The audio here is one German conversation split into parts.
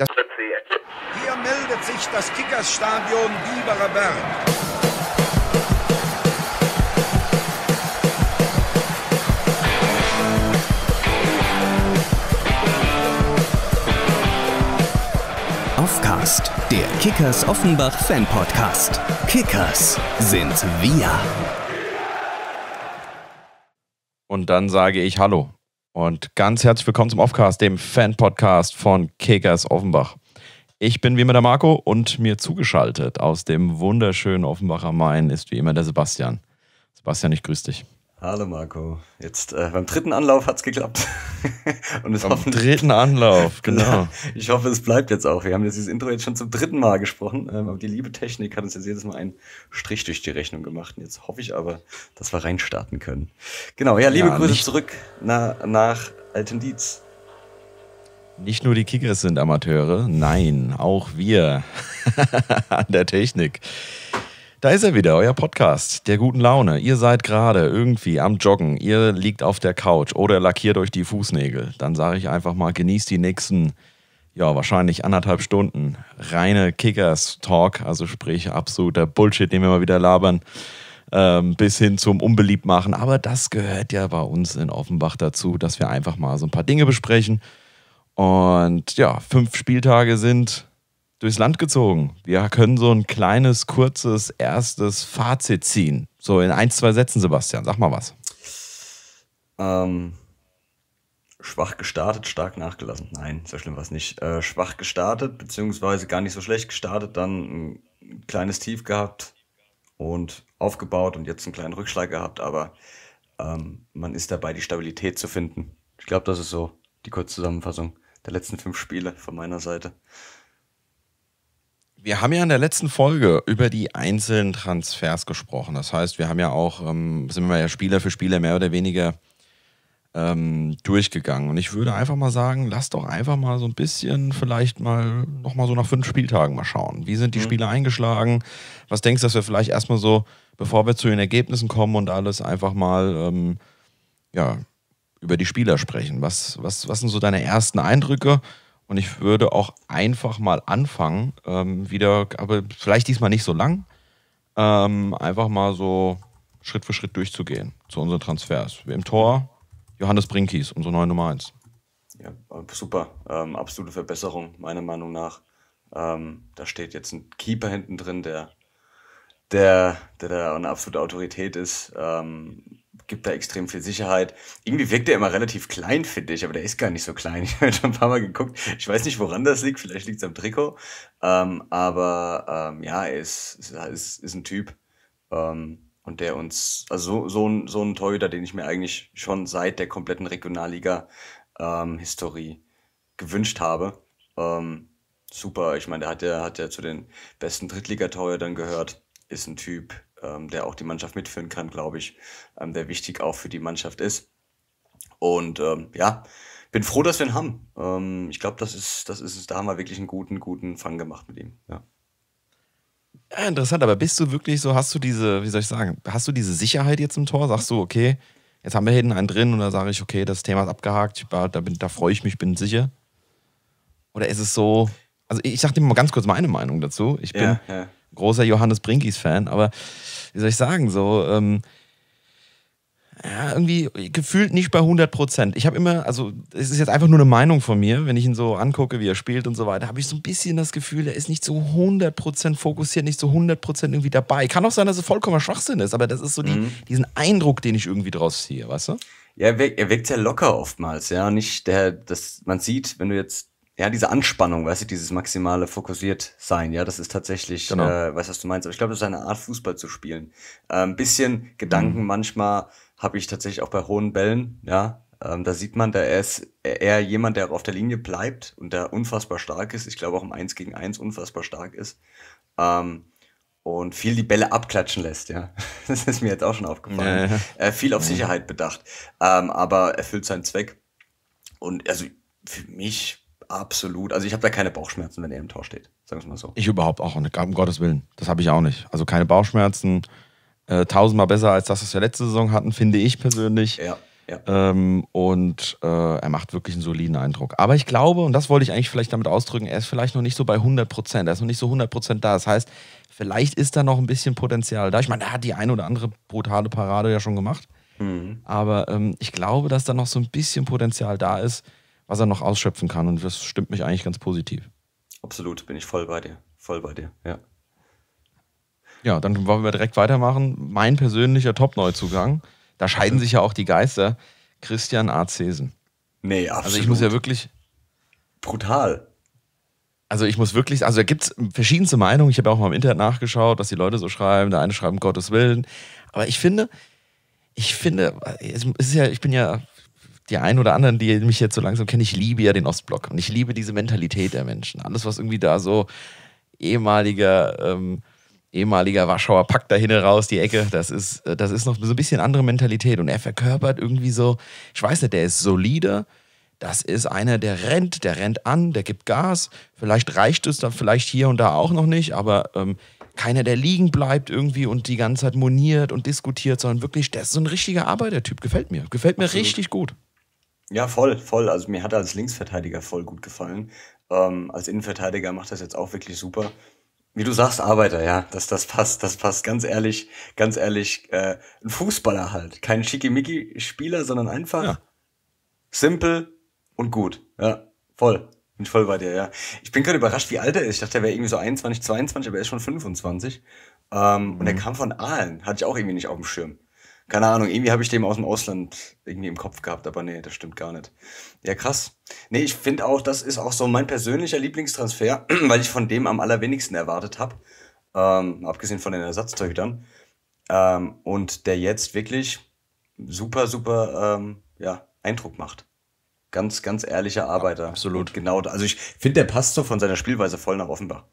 Das Hier meldet sich das Kickersstadion Biberer Berg. Offcast, der Kickers Offenbach Fan Podcast. Kickers sind wir. Und dann sage ich Hallo und ganz herzlich willkommen zum Offcast, dem Fan-Podcast von Kickers Offenbach. Ich bin wie immer der Marco und mir zugeschaltet aus dem wunderschönen Offenbacher Main ist wie immer der Sebastian. Sebastian, ich grüße dich. Hallo Marco. Jetzt äh, beim dritten Anlauf hat es geklappt. Und es beim dritten Anlauf, genau. ich hoffe, es bleibt jetzt auch. Wir haben jetzt dieses Intro jetzt schon zum dritten Mal gesprochen, ähm, aber die liebe Technik hat uns jetzt jedes Mal einen Strich durch die Rechnung gemacht. Und jetzt hoffe ich aber, dass wir reinstarten können. Genau, ja, liebe ja, Grüße zurück na, nach Dietz. Nicht nur die Kickers sind Amateure, nein, auch wir an der Technik. Da ist er wieder, euer Podcast der guten Laune. Ihr seid gerade irgendwie am Joggen, ihr liegt auf der Couch oder lackiert euch die Fußnägel. Dann sage ich einfach mal, genießt die nächsten, ja, wahrscheinlich anderthalb Stunden. Reine Kickers-Talk, also sprich absoluter Bullshit, den wir mal wieder labern, ähm, bis hin zum Unbeliebt machen. Aber das gehört ja bei uns in Offenbach dazu, dass wir einfach mal so ein paar Dinge besprechen. Und ja, fünf Spieltage sind durchs Land gezogen. Wir können so ein kleines, kurzes, erstes Fazit ziehen. So in ein, zwei Sätzen, Sebastian, sag mal was. Ähm, schwach gestartet, stark nachgelassen. Nein, so schlimm war es nicht. Äh, schwach gestartet, beziehungsweise gar nicht so schlecht gestartet, dann ein kleines Tief gehabt und aufgebaut und jetzt einen kleinen Rückschlag gehabt, aber ähm, man ist dabei, die Stabilität zu finden. Ich glaube, das ist so die Kurzzusammenfassung der letzten fünf Spiele von meiner Seite. Wir haben ja in der letzten Folge über die einzelnen Transfers gesprochen. Das heißt, wir haben ja auch, ähm, sind wir ja Spieler für Spieler mehr oder weniger ähm, durchgegangen. Und ich würde einfach mal sagen, lass doch einfach mal so ein bisschen vielleicht mal nochmal so nach fünf Spieltagen mal schauen. Wie sind die mhm. Spiele eingeschlagen? Was denkst du, dass wir vielleicht erstmal so, bevor wir zu den Ergebnissen kommen und alles, einfach mal ähm, ja, über die Spieler sprechen? Was, was, was sind so deine ersten Eindrücke? Und ich würde auch einfach mal anfangen, ähm, wieder, aber vielleicht diesmal nicht so lang, ähm, einfach mal so Schritt für Schritt durchzugehen zu unseren Transfers. Im Tor Johannes Brinkies, unsere neue Nummer 1. Ja, super. Ähm, absolute Verbesserung, meiner Meinung nach. Ähm, da steht jetzt ein Keeper hinten drin, der, der, der, der eine absolute Autorität ist. Ähm, gibt da extrem viel Sicherheit. Irgendwie wirkt er immer relativ klein, finde ich, aber der ist gar nicht so klein. Ich habe schon ein paar Mal geguckt. Ich weiß nicht, woran das liegt. Vielleicht liegt es am Trikot. Ähm, aber ähm, ja, er ist, ist, ist ein Typ. Ähm, und der uns, also so, so, ein, so ein Torhüter, den ich mir eigentlich schon seit der kompletten Regionalliga-Historie ähm, gewünscht habe. Ähm, super, ich meine, der hat ja, hat ja zu den besten Drittligatorhütern gehört. Ist ein Typ, ähm, der auch die Mannschaft mitführen kann, glaube ich, ähm, der wichtig auch für die Mannschaft ist. Und ähm, ja, bin froh, dass wir ihn haben. Ähm, ich glaube, das ist, das ist es. Da haben wir wirklich einen guten, guten Fang gemacht mit ihm. Ja. ja. interessant, aber bist du wirklich so, hast du diese, wie soll ich sagen, hast du diese Sicherheit jetzt im Tor? Sagst du, okay, jetzt haben wir hinten einen drin und dann sage ich, okay, das Thema ist abgehakt, ich, da, da freue ich mich, bin sicher? Oder ist es so, also ich sag dir mal ganz kurz meine Meinung dazu. Ich bin ja, ja. großer Johannes Brinkis-Fan, aber wie soll ich sagen, so, ähm, ja, irgendwie gefühlt nicht bei 100 Prozent. Ich habe immer, also es ist jetzt einfach nur eine Meinung von mir, wenn ich ihn so angucke, wie er spielt und so weiter, habe ich so ein bisschen das Gefühl, er ist nicht so 100 Prozent fokussiert, nicht so 100 Prozent irgendwie dabei. Kann auch sein, dass er vollkommener Schwachsinn ist, aber das ist so die, mhm. diesen Eindruck, den ich irgendwie draus ziehe, weißt du? Ja, er wirkt, er wirkt sehr locker oftmals, ja, nicht der, das, man sieht, wenn du jetzt ja, diese Anspannung, weißt du, dieses maximale fokussiert sein, ja, das ist tatsächlich, genau. äh, weißt du, was du meinst, aber ich glaube, das ist eine Art, Fußball zu spielen. Äh, ein bisschen Gedanken mhm. manchmal habe ich tatsächlich auch bei hohen Bällen, ja, ähm, da sieht man, da ist eher jemand, der auf der Linie bleibt und der unfassbar stark ist, ich glaube auch im 1 gegen 1 unfassbar stark ist ähm, und viel die Bälle abklatschen lässt, ja, das ist mir jetzt auch schon aufgefallen, nee. äh, viel auf Sicherheit bedacht, ähm, aber erfüllt seinen Zweck und also für mich absolut. Also ich habe da keine Bauchschmerzen, wenn er im Tor steht. Sagen wir es mal so. Ich überhaupt auch nicht, um Gottes Willen. Das habe ich auch nicht. Also keine Bauchschmerzen. Äh, tausendmal besser als das, was wir letzte Saison hatten, finde ich persönlich. Ja. ja. Ähm, und äh, er macht wirklich einen soliden Eindruck. Aber ich glaube, und das wollte ich eigentlich vielleicht damit ausdrücken, er ist vielleicht noch nicht so bei 100 Prozent. Er ist noch nicht so 100 Prozent da. Das heißt, vielleicht ist da noch ein bisschen Potenzial da. Ich meine, er hat die eine oder andere brutale Parade ja schon gemacht. Mhm. Aber ähm, ich glaube, dass da noch so ein bisschen Potenzial da ist, was er noch ausschöpfen kann. Und das stimmt mich eigentlich ganz positiv. Absolut, bin ich voll bei dir. Voll bei dir, ja. Ja, dann wollen wir direkt weitermachen. Mein persönlicher Top-Neuzugang. Da scheiden sich ja auch die Geister. Christian Arzesen. Nee, absolut. Also ich muss ja wirklich. Brutal. Also ich muss wirklich, also da gibt es verschiedenste Meinungen. Ich habe ja auch mal im Internet nachgeschaut, was die Leute so schreiben. Der eine schreibt um Gottes Willen. Aber ich finde, ich finde, es ist ja, ich bin ja die einen oder anderen, die mich jetzt so langsam kennen, ich liebe ja den Ostblock und ich liebe diese Mentalität der Menschen. Alles, was irgendwie da so ehemaliger, ähm, ehemaliger Warschauer packt da hinten raus, die Ecke, das ist, äh, das ist noch so ein bisschen andere Mentalität und er verkörpert irgendwie so, ich weiß nicht, der ist solide, das ist einer, der rennt, der rennt an, der gibt Gas, vielleicht reicht es dann vielleicht hier und da auch noch nicht, aber ähm, keiner, der liegen bleibt irgendwie und die ganze Zeit moniert und diskutiert, sondern wirklich, der ist so ein richtiger Arbeitertyp. Gefällt mir. Gefällt mir Absolut. richtig gut. Ja, voll, voll. Also mir hat er als Linksverteidiger voll gut gefallen. Ähm, als Innenverteidiger macht das jetzt auch wirklich super. Wie du sagst, Arbeiter, ja, das, das passt, das passt. Ganz ehrlich, ganz ehrlich, äh, ein Fußballer halt. Kein Schickimicki-Spieler, sondern einfach ja. simpel und gut. Ja, voll. Bin ich voll bei dir, ja. Ich bin gerade überrascht, wie alt er ist. Ich dachte, er wäre irgendwie so 21, 22, aber er ist schon 25. Ähm, mhm. Und er mhm. kam von Aalen. Hatte ich auch irgendwie nicht auf dem Schirm. Keine Ahnung, irgendwie habe ich den aus dem Ausland irgendwie im Kopf gehabt, aber nee, das stimmt gar nicht. Ja, krass. Nee, ich finde auch, das ist auch so mein persönlicher Lieblingstransfer, weil ich von dem am allerwenigsten erwartet habe. Ähm, abgesehen von den Ersatztorhütern. Ähm, und der jetzt wirklich super, super ähm, ja, Eindruck macht. Ganz, ganz ehrlicher Arbeiter. Absolut. genau. Also ich finde, der passt so von seiner Spielweise voll nach Offenbach.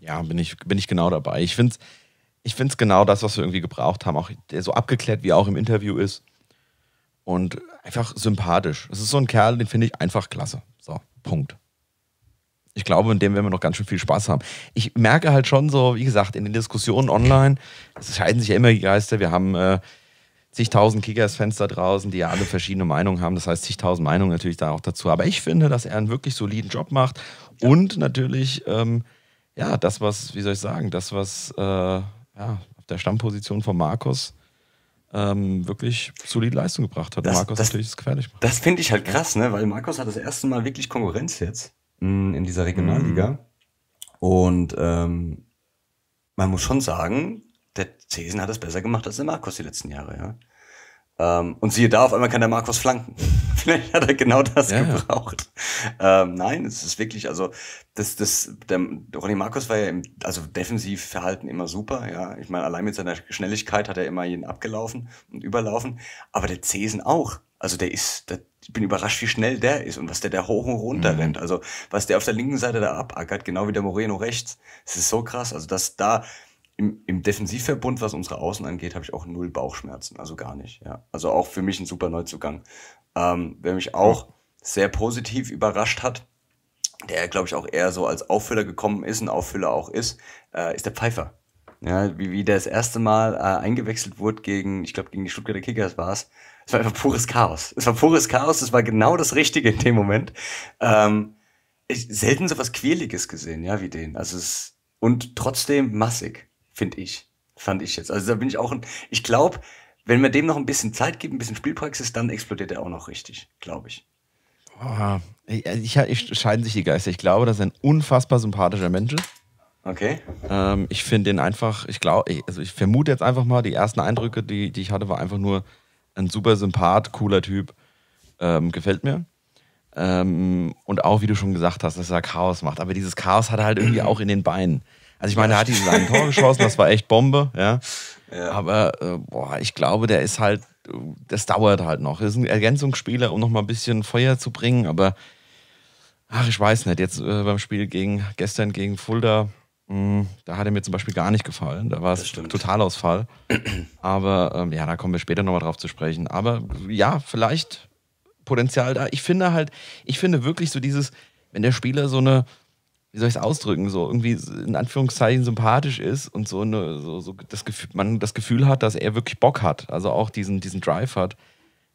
Ja, bin ich, bin ich genau dabei. Ich finde es ich finde es genau das, was wir irgendwie gebraucht haben. Auch der so abgeklärt, wie er auch im Interview ist. Und einfach sympathisch. Es ist so ein Kerl, den finde ich einfach klasse. So, Punkt. Ich glaube, in dem werden wir noch ganz schön viel Spaß haben. Ich merke halt schon so, wie gesagt, in den Diskussionen online, es scheiden sich ja immer die Geister. Wir haben äh, zigtausend Kickers-Fans da draußen, die ja alle verschiedene Meinungen haben. Das heißt, zigtausend Meinungen natürlich da auch dazu. Aber ich finde, dass er einen wirklich soliden Job macht. Und natürlich, ähm, ja, das, was, wie soll ich sagen, das, was. Äh, ja, auf der Stammposition von Markus ähm, wirklich solide Leistung gebracht hat. Das, Markus das, natürlich ist gefährlich. Macht. Das finde ich halt krass, ne? weil Markus hat das erste Mal wirklich Konkurrenz jetzt mh, in dieser Regionalliga. Mhm. Und ähm, man muss schon sagen, der Cesen hat es besser gemacht als der Markus die letzten Jahre. Ja? Ähm, und siehe da, auf einmal kann der Markus flanken. Vielleicht hat er genau das ja. gebraucht. Ähm, nein, es ist wirklich, also das, das, der, Ronny Markus war ja im, also defensiv Verhalten immer super, ja. Ich meine, allein mit seiner Schnelligkeit hat er immer jeden abgelaufen und überlaufen. Aber der Cesen auch. Also der ist, der, ich bin überrascht, wie schnell der ist und was der da hoch und runter mhm. rennt. Also was der auf der linken Seite da abackert, genau wie der Moreno rechts. Es ist so krass. Also das da, im, im Defensivverbund, was unsere Außen angeht, habe ich auch null Bauchschmerzen, also gar nicht. Ja. Also auch für mich ein super Neuzugang. Ähm, wer mich auch sehr positiv überrascht hat, der glaube ich auch eher so als Auffüller gekommen ist, ein Auffüller auch ist, äh, ist der Pfeifer. Ja, wie, wie der das erste Mal äh, eingewechselt wurde gegen, ich glaube, gegen die Stuttgarter Kickers war es. Es war einfach pures Chaos. Es war pures Chaos, es war genau das Richtige in dem Moment. Ähm, ich, selten so was Quäliges gesehen, ja, wie den. Also es, und trotzdem massig finde ich. Fand ich jetzt. Also da bin ich auch ein, ich glaube, wenn man dem noch ein bisschen Zeit gibt, ein bisschen Spielpraxis, dann explodiert er auch noch richtig, glaube ich. Oh, ich, ich, ich, scheiden sich die Geister. Ich glaube, das ist ein unfassbar sympathischer Mensch Okay. Ähm, ich finde den einfach, ich glaube, also ich vermute jetzt einfach mal, die ersten Eindrücke, die, die ich hatte, war einfach nur ein super Sympath, cooler Typ. Ähm, gefällt mir. Ähm, und auch, wie du schon gesagt hast, dass er Chaos macht. Aber dieses Chaos hat er halt irgendwie auch in den Beinen. Also ich meine, er hat dieses einen Tor geschossen, das war echt Bombe, ja. ja. Aber äh, boah, ich glaube, der ist halt, das dauert halt noch. Er ist ein Ergänzungsspieler, um noch mal ein bisschen Feuer zu bringen, aber ach, ich weiß nicht. Jetzt äh, beim Spiel gegen gestern gegen Fulda, mh, mm, da hat er mir zum Beispiel gar nicht gefallen. Da war es Totalausfall. aber ähm, ja, da kommen wir später nochmal drauf zu sprechen. Aber ja, vielleicht Potenzial da. Ich finde halt, ich finde wirklich so dieses, wenn der Spieler so eine wie soll ich es ausdrücken, so irgendwie in Anführungszeichen sympathisch ist und so, eine, so, so das Gefühl, man das Gefühl hat, dass er wirklich Bock hat, also auch diesen, diesen Drive hat,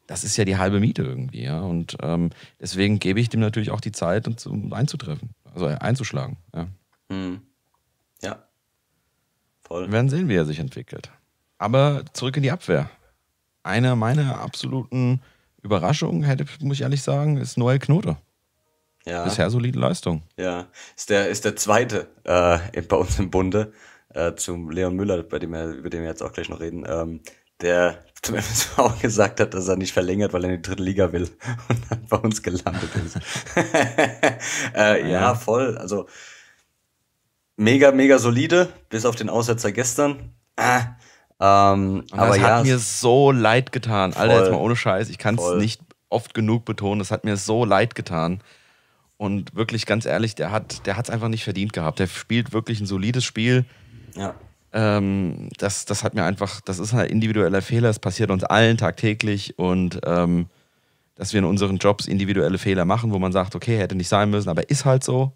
das ist ja die halbe Miete irgendwie. Ja? Und ähm, deswegen gebe ich dem natürlich auch die Zeit, um einzutreffen, also äh, einzuschlagen. Ja. Hm. ja. Voll. Wir werden sehen, wie er sich entwickelt. Aber zurück in die Abwehr. Eine meiner absoluten Überraschungen, hätte, muss ich ehrlich sagen, ist Noel Knote. Ja. Bisher solide Leistung. Ja, ist der, ist der zweite äh, bei uns im Bunde äh, zum Leon Müller, bei dem wir, über den wir jetzt auch gleich noch reden, ähm, der zum FSV gesagt hat, dass er nicht verlängert, weil er in die dritte Liga will und dann bei uns gelandet ist. äh, ja, voll. Also mega, mega solide, bis auf den Aussetzer gestern. Ah, ähm, und das hat ja, mir so leid getan. Voll, Alter, jetzt mal ohne Scheiß, ich kann es nicht oft genug betonen, das hat mir so leid getan. Und wirklich ganz ehrlich, der hat der es einfach nicht verdient gehabt. Der spielt wirklich ein solides Spiel. Ja. Ähm, das, das hat mir einfach, das ist ein individueller Fehler, es passiert uns allen tagtäglich und ähm, dass wir in unseren Jobs individuelle Fehler machen, wo man sagt, okay, hätte nicht sein müssen, aber ist halt so.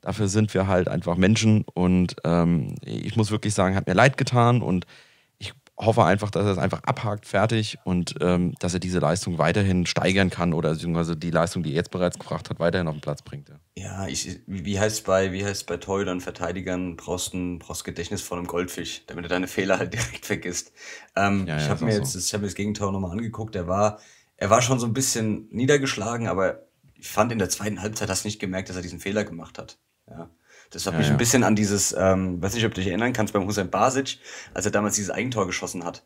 Dafür sind wir halt einfach Menschen und ähm, ich muss wirklich sagen, hat mir leid getan und hoffe einfach, dass er es einfach abhakt, fertig und ähm, dass er diese Leistung weiterhin steigern kann oder beziehungsweise die Leistung, die er jetzt bereits gebracht hat, weiterhin auf den Platz bringt. Ja, ja ich, wie heißt es bei, wie bei Torhütern, Verteidigern, brauchst du brauchst Gedächtnis von einem Goldfisch, damit du deine Fehler halt direkt vergisst. Ähm, ja, ja, ich habe mir jetzt so. ich hab das Gegenteil nochmal angeguckt, er war, er war schon so ein bisschen niedergeschlagen, aber ich fand in der zweiten Halbzeit hast du nicht gemerkt, dass er diesen Fehler gemacht hat. Ja. Das hat ja, mich ein bisschen an dieses, ähm, weiß nicht, ob du dich erinnern kannst, beim Hussein Basic, als er damals dieses Eigentor geschossen hat.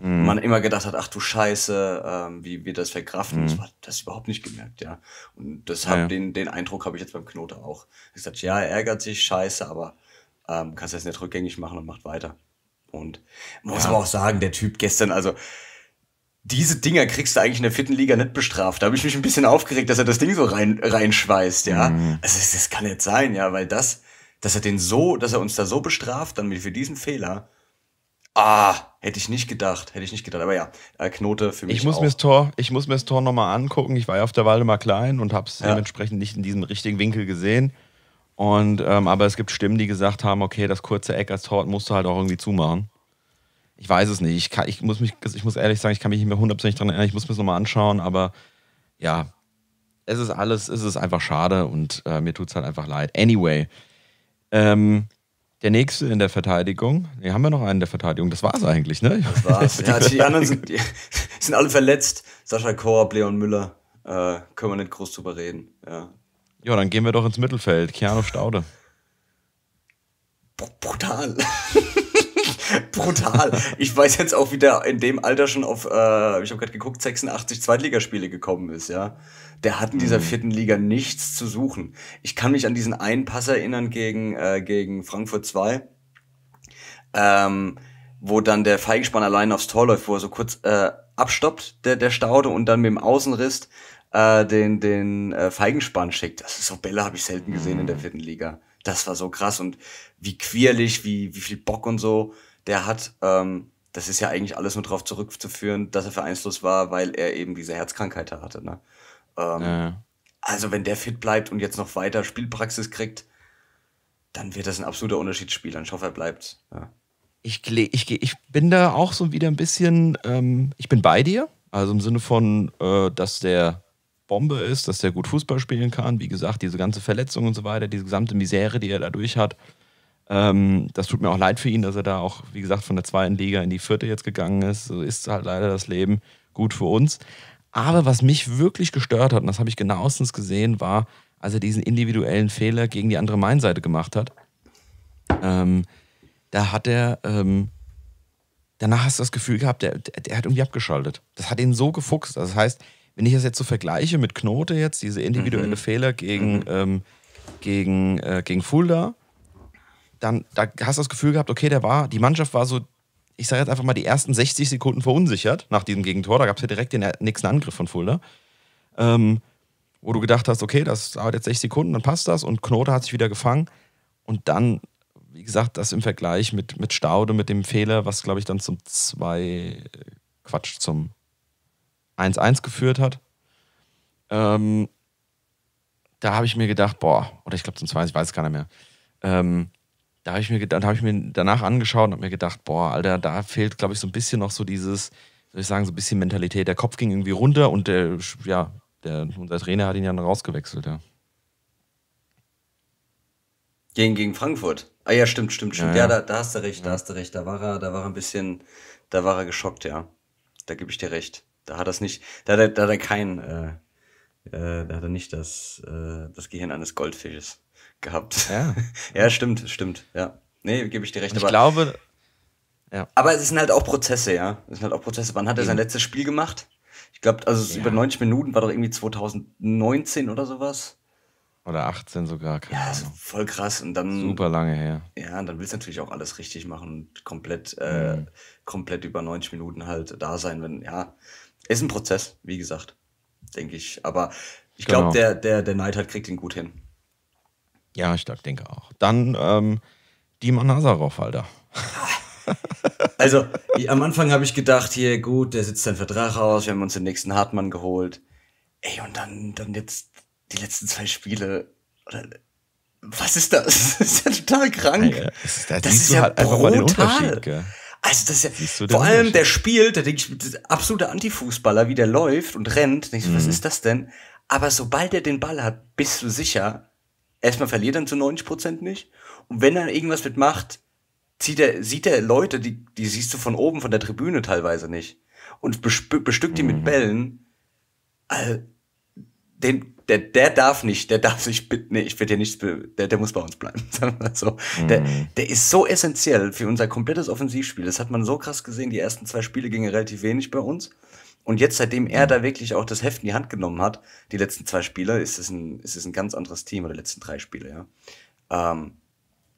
Mhm. man immer gedacht hat, ach du Scheiße, ähm, wie wird das verkraften. Mhm. Das hat das überhaupt nicht gemerkt, ja. Und deshalb ja, ja. Den, den Eindruck habe ich jetzt beim Knote auch. Er sagt, ja, er ärgert sich, scheiße, aber ähm, kannst das nicht rückgängig machen und macht weiter. Und man muss aber auch sagen, der Typ gestern, also diese Dinger kriegst du eigentlich in der vierten Liga nicht bestraft. Da habe ich mich ein bisschen aufgeregt, dass er das Ding so rein, reinschweißt, ja. Mhm. Also das, das, kann nicht sein, ja, weil das, dass er den so, dass er uns da so bestraft, dann für diesen Fehler. Ah, hätte ich nicht gedacht, hätte ich nicht gedacht. Aber ja, äh, Knote für mich. Ich muss auch. mir das Tor, ich muss mir das Tor nochmal angucken. Ich war ja auf der Waldemar Klein und habe es ja. dementsprechend nicht in diesem richtigen Winkel gesehen. Und ähm, aber es gibt Stimmen, die gesagt haben, okay, das kurze Eck als Tor musst du halt auch irgendwie zumachen ich weiß es nicht. Ich, kann, ich, muss mich, ich muss ehrlich sagen, ich kann mich nicht mehr hundertprozentig daran erinnern. Ich muss mir das nochmal anschauen, aber ja, es ist alles, es ist einfach schade und äh, mir tut es halt einfach leid. Anyway, ähm, der nächste in der Verteidigung, hier haben wir noch einen in der Verteidigung, das war's eigentlich, ne? Das war's. ja, die anderen sind, die, sind alle verletzt. Sascha Korb, Leon Müller, äh, können wir nicht groß drüber reden. Ja. ja, dann gehen wir doch ins Mittelfeld. Keanu Staude. Brutal. Brutal. Ich weiß jetzt auch, wie der in dem Alter schon auf, äh, ich habe gerade geguckt, 86 Zweitligaspiele gekommen ist, ja. Der hat in dieser mhm. vierten Liga nichts zu suchen. Ich kann mich an diesen einen Pass erinnern gegen, äh, gegen Frankfurt 2, ähm, wo dann der Feigenspann allein aufs Tor läuft, wo er so kurz äh, abstoppt, der, der Staude, und dann mit dem Außenriss äh, den, den äh, Feigenspann schickt. Das ist so Bälle habe ich selten gesehen in der mhm. vierten Liga. Das war so krass und wie quirlig, wie, wie viel Bock und so der hat, ähm, das ist ja eigentlich alles nur darauf zurückzuführen, dass er vereinslos war, weil er eben diese Herzkrankheit hatte. Ne? Ähm, ja. Also wenn der fit bleibt und jetzt noch weiter Spielpraxis kriegt, dann wird das ein absoluter Unterschiedsspieler. Ich hoffe, er bleibt. Ja. Ich, ich, ich, bin da auch so wieder ein bisschen, ähm, ich bin bei dir. Also im Sinne von, äh, dass der Bombe ist, dass der gut Fußball spielen kann. Wie gesagt, diese ganze Verletzung und so weiter, diese gesamte Misere, die er dadurch hat, ähm, das tut mir auch leid für ihn, dass er da auch, wie gesagt, von der zweiten Liga in die vierte jetzt gegangen ist. So ist halt leider das Leben gut für uns. Aber was mich wirklich gestört hat, und das habe ich genauestens gesehen, war, als er diesen individuellen Fehler gegen die andere Mainseite gemacht hat. Ähm, da hat er, ähm, danach hast du das Gefühl gehabt, der, der hat irgendwie abgeschaltet. Das hat ihn so gefuchst. Das heißt, wenn ich das jetzt so vergleiche mit Knote jetzt, diese individuelle mhm. Fehler gegen, mhm. ähm, gegen, äh, gegen Fulda, dann da hast du das Gefühl gehabt, okay, der war, die Mannschaft war so, ich sage jetzt einfach mal, die ersten 60 Sekunden verunsichert nach diesem Gegentor. Da gab es ja direkt den nächsten Angriff von Fulda. Ähm, wo du gedacht hast, okay, das dauert jetzt 6 Sekunden, dann passt das. Und Knote hat sich wieder gefangen. Und dann, wie gesagt, das im Vergleich mit, mit Staude, mit dem Fehler, was glaube ich dann zum 2, äh, Quatsch, zum 1-1 geführt hat. Ähm, da habe ich mir gedacht, boah, oder ich glaube zum 2, ich weiß es gar nicht mehr. Ähm, da habe ich mir dann habe ich mir danach angeschaut und habe mir gedacht, boah, Alter, da fehlt, glaube ich, so ein bisschen noch so dieses, soll ich sagen, so ein bisschen Mentalität. Der Kopf ging irgendwie runter und der, ja, der, unser Trainer hat ihn ja dann rausgewechselt, ja. Gegen, gegen Frankfurt. Ah ja, stimmt, stimmt, stimmt. Ja, ja. ja da, da, hast du recht, da hast du recht. Da war er, da war er ein bisschen, da war er geschockt, ja. Da gebe ich dir recht. Da hat er nicht, da hat er, da hat er kein, äh, äh, da hat er nicht das, äh, das Gehirn eines Goldfisches gehabt. Ja, ja stimmt, stimmt. Ja. Nee, gebe ich dir recht. Ich aber glaube. Ja. Aber es sind halt auch Prozesse, ja. Es sind halt auch Prozesse. Wann hat er sein letztes Spiel gemacht? Ich glaube, also ja. über 90 Minuten war doch irgendwie 2019 oder sowas. Oder 18 sogar. Keine ja, voll krass. Und dann, Super lange her. Ja, und dann willst du natürlich auch alles richtig machen und komplett, äh, mhm. äh, komplett über 90 Minuten halt da sein. Wenn, ja, ist ein Prozess, wie gesagt, denke ich. Aber ich glaube, genau. der, der, der Knight halt kriegt ihn gut hin. Ja, ich denke auch. Dann ähm, Dima Nazarov, Alter. Also, ich, am Anfang habe ich gedacht, hier, gut, der sitzt seinen Vertrag aus, wir haben uns den nächsten Hartmann geholt. Ey, und dann, dann jetzt die letzten zwei Spiele. Oder, was ist das? Das ist ja total krank. Ja, Das, da das ist ja halt brutal. Also das ist ja, vor allem der spielt, da denke ich, das absolute Antifußballer, wie der läuft und rennt. ich, mhm. Was ist das denn? Aber sobald er den Ball hat, bist du sicher, erstmal verliert er zu 90 Prozent nicht. Und wenn er irgendwas mitmacht, zieht er, sieht er Leute, die, die siehst du von oben, von der Tribüne teilweise nicht. Und bestückt die mit mhm. Bällen. Also, den, der, der darf nicht, der darf sich bitte, nee, ich werde dir nichts, der, der muss bei uns bleiben, sagen wir so. Mhm. Der, der ist so essentiell für unser komplettes Offensivspiel. Das hat man so krass gesehen, die ersten zwei Spiele gingen relativ wenig bei uns. Und jetzt, seitdem er da wirklich auch das Heft in die Hand genommen hat, die letzten zwei Spiele, ist es ein, ist es ein ganz anderes Team oder die letzten drei Spiele, ja. Ähm,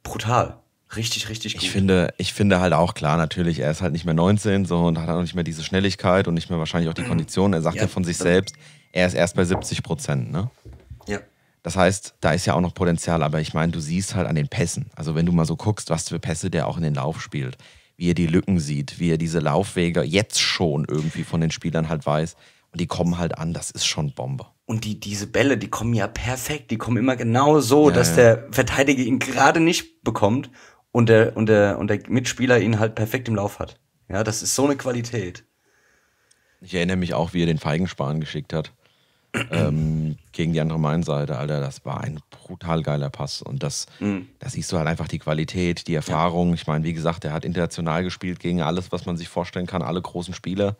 brutal. Richtig, richtig gut. Ich finde, ich finde halt auch klar, natürlich, er ist halt nicht mehr 19 so und hat auch nicht mehr diese Schnelligkeit und nicht mehr wahrscheinlich auch die Kondition. Er sagt ja, ja von sich selbst, er ist erst bei 70 Prozent, ne? Ja. Das heißt, da ist ja auch noch Potenzial, aber ich meine, du siehst halt an den Pässen. Also wenn du mal so guckst, was für Pässe der auch in den Lauf spielt wie er die Lücken sieht, wie er diese Laufwege jetzt schon irgendwie von den Spielern halt weiß. Und die kommen halt an, das ist schon Bombe. Und die, diese Bälle, die kommen ja perfekt, die kommen immer genau so, ja, dass ja. der Verteidiger ihn gerade nicht bekommt und der, und, der, und der Mitspieler ihn halt perfekt im Lauf hat. Ja, das ist so eine Qualität. Ich erinnere mich auch, wie er den Feigenspan geschickt hat ähm, gegen die andere Mainseite, Alter, das war ein brutal geiler Pass. Und das, mhm. das siehst du halt einfach die Qualität, die Erfahrung. Ja. Ich meine, wie gesagt, er hat international gespielt gegen alles, was man sich vorstellen kann, alle großen Spieler.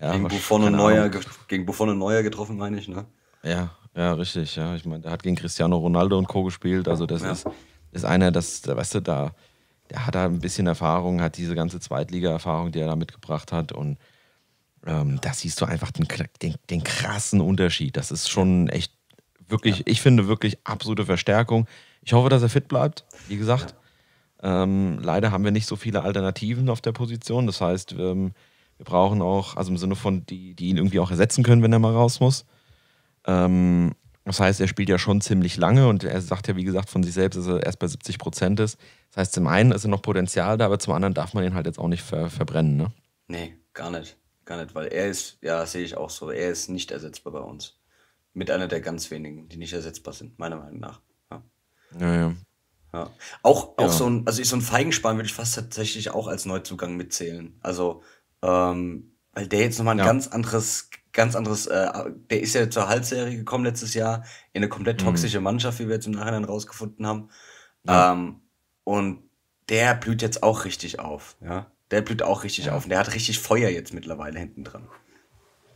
Ja, gegen, Buffon und Neuer, gegen Buffon und Neuer getroffen, meine ich, ne? Ja, ja, richtig. Ja. Ich meine, der hat gegen Cristiano Ronaldo und Co. gespielt. Also, das ja. ist, ist einer, das, weißt du, da, der hat da ein bisschen Erfahrung, hat diese ganze Zweitliga-Erfahrung, die er da mitgebracht hat. Und ähm, da siehst du einfach den, den, den, krassen Unterschied. Das ist schon echt wirklich, ja. ich finde wirklich absolute Verstärkung. Ich hoffe, dass er fit bleibt, wie gesagt. Ja. Ähm, leider haben wir nicht so viele Alternativen auf der Position. Das heißt, ähm, wir brauchen auch, also im Sinne von, die, die ihn irgendwie auch ersetzen können, wenn er mal raus muss. Ähm, das heißt, er spielt ja schon ziemlich lange und er sagt ja, wie gesagt, von sich selbst, dass er erst bei 70 Prozent ist. Das heißt, zum einen ist er noch Potenzial da, aber zum anderen darf man ihn halt jetzt auch nicht ver verbrennen. Ne? Nee, gar nicht gar nicht, weil er ist, ja, sehe ich auch so, er ist nicht ersetzbar bei uns. Mit einer der ganz wenigen, die nicht ersetzbar sind, meiner Meinung nach. Ja, ja. ja. ja. Auch, auch ja. so ein, also so ein Feigenspann würde ich fast tatsächlich auch als Neuzugang mitzählen. Also, ähm, weil der jetzt nochmal ein ganz anderes, ganz anderes, äh, der ist ja zur Halbserie gekommen letztes Jahr, in eine komplett mhm. toxische mhm. Mannschaft, wie wir jetzt im Nachhinein rausgefunden haben. Ähm, und der blüht jetzt auch richtig auf, ja. Der blüht auch richtig ja. auf. Und der hat richtig Feuer jetzt mittlerweile hinten dran.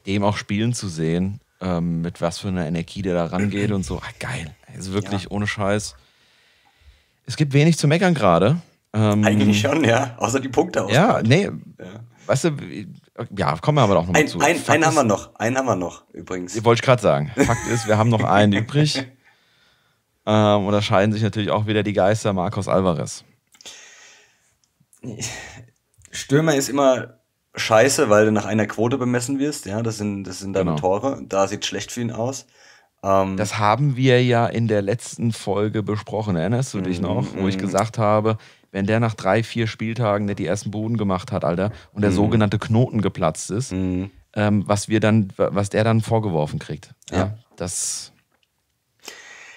Dem auch spielen zu sehen, ähm, mit was für einer Energie der da rangeht und so. Ach, geil. Also wirklich ja. ohne Scheiß. Es gibt wenig zu meckern gerade. Ähm, Eigentlich schon, ja. Außer die Punkte aus. Ja, nee. Ja. Weißt du, ja, kommen wir aber doch noch ein, zu. Ein, einen ist, haben wir noch, einen haben wir noch übrigens. Wollte ich gerade sagen. Fakt ist, wir haben noch einen übrig. Ähm, und da scheiden sich natürlich auch wieder die Geister Marcos Alvarez. Stürmer ist immer scheiße, weil du nach einer Quote bemessen wirst. Ja, das sind, das sind deine genau. Tore. Da sieht es schlecht für ihn aus. Ähm das haben wir ja in der letzten Folge besprochen. Erinnerst du dich mhm, noch, wo ich mhm. gesagt habe, wenn der nach drei, vier Spieltagen nicht die ersten Boden gemacht hat, Alter, und der mhm. sogenannte Knoten geplatzt ist, ähm, was wir dann, was der dann vorgeworfen kriegt. Ja, ja. das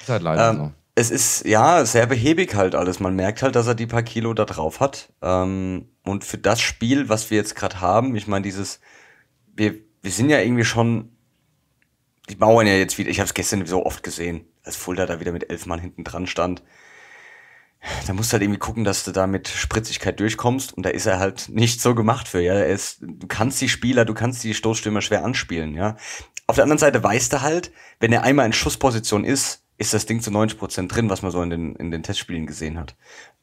ist halt leider ähm, so. Es ist ja sehr behäbig halt alles. Man merkt halt, dass er die paar Kilo da drauf hat. Ähm, und für das Spiel, was wir jetzt gerade haben, ich meine, dieses, wir, wir sind ja irgendwie schon, die Mauern ja jetzt wieder, ich habe es gestern so oft gesehen, als Fulda da wieder mit elf Mann hinten dran stand. Da musst du halt irgendwie gucken, dass du da mit Spritzigkeit durchkommst und da ist er halt nicht so gemacht für, ja. Er ist, du kannst die Spieler, du kannst die Stoßstürmer schwer anspielen, ja. Auf der anderen Seite weißt du halt, wenn er einmal in Schussposition ist, ist das Ding zu 90% drin, was man so in den, in den Testspielen gesehen hat.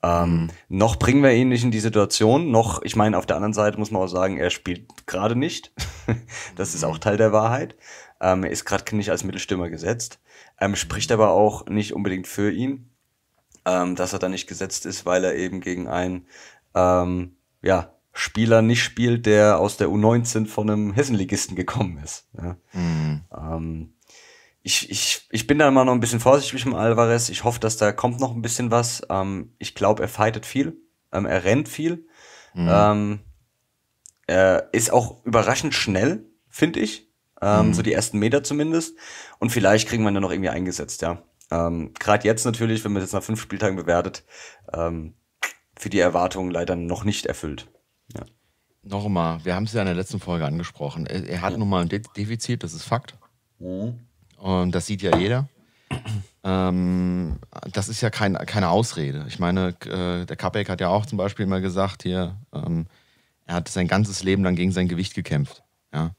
Ähm, mhm. noch bringen wir ihn nicht in die Situation, noch, ich meine, auf der anderen Seite muss man auch sagen, er spielt gerade nicht. das ist auch mhm. Teil der Wahrheit. Ähm, er ist gerade nicht als Mittelstürmer gesetzt, ähm, spricht aber auch nicht unbedingt für ihn, ähm, dass er da nicht gesetzt ist, weil er eben gegen einen ähm, ja, Spieler nicht spielt, der aus der U19 von einem Hessenligisten gekommen ist. Ja. Mhm. Ähm, ich, ich, ich bin da immer noch ein bisschen vorsichtig mit Alvarez. Ich hoffe, dass da kommt noch ein bisschen was. Ähm, ich glaube, er fightet viel. Ähm, er rennt viel. Mhm. Ähm, er ist auch überraschend schnell, finde ich. Ähm, mhm. So die ersten Meter zumindest. Und vielleicht kriegen wir ihn dann noch irgendwie eingesetzt, ja. Ähm, Gerade jetzt natürlich, wenn man es jetzt nach fünf Spieltagen bewertet, ähm, für die Erwartungen leider noch nicht erfüllt. Ja. Nochmal, wir haben es ja in der letzten Folge angesprochen. Er, er hat ja. nun mal ein De Defizit, das ist Fakt. Mhm. Und das sieht ja jeder. Ähm, das ist ja kein, keine Ausrede. Ich meine, äh, der Kapek hat ja auch zum Beispiel mal gesagt, hier, ähm, er hat sein ganzes Leben lang gegen sein Gewicht gekämpft. Ja?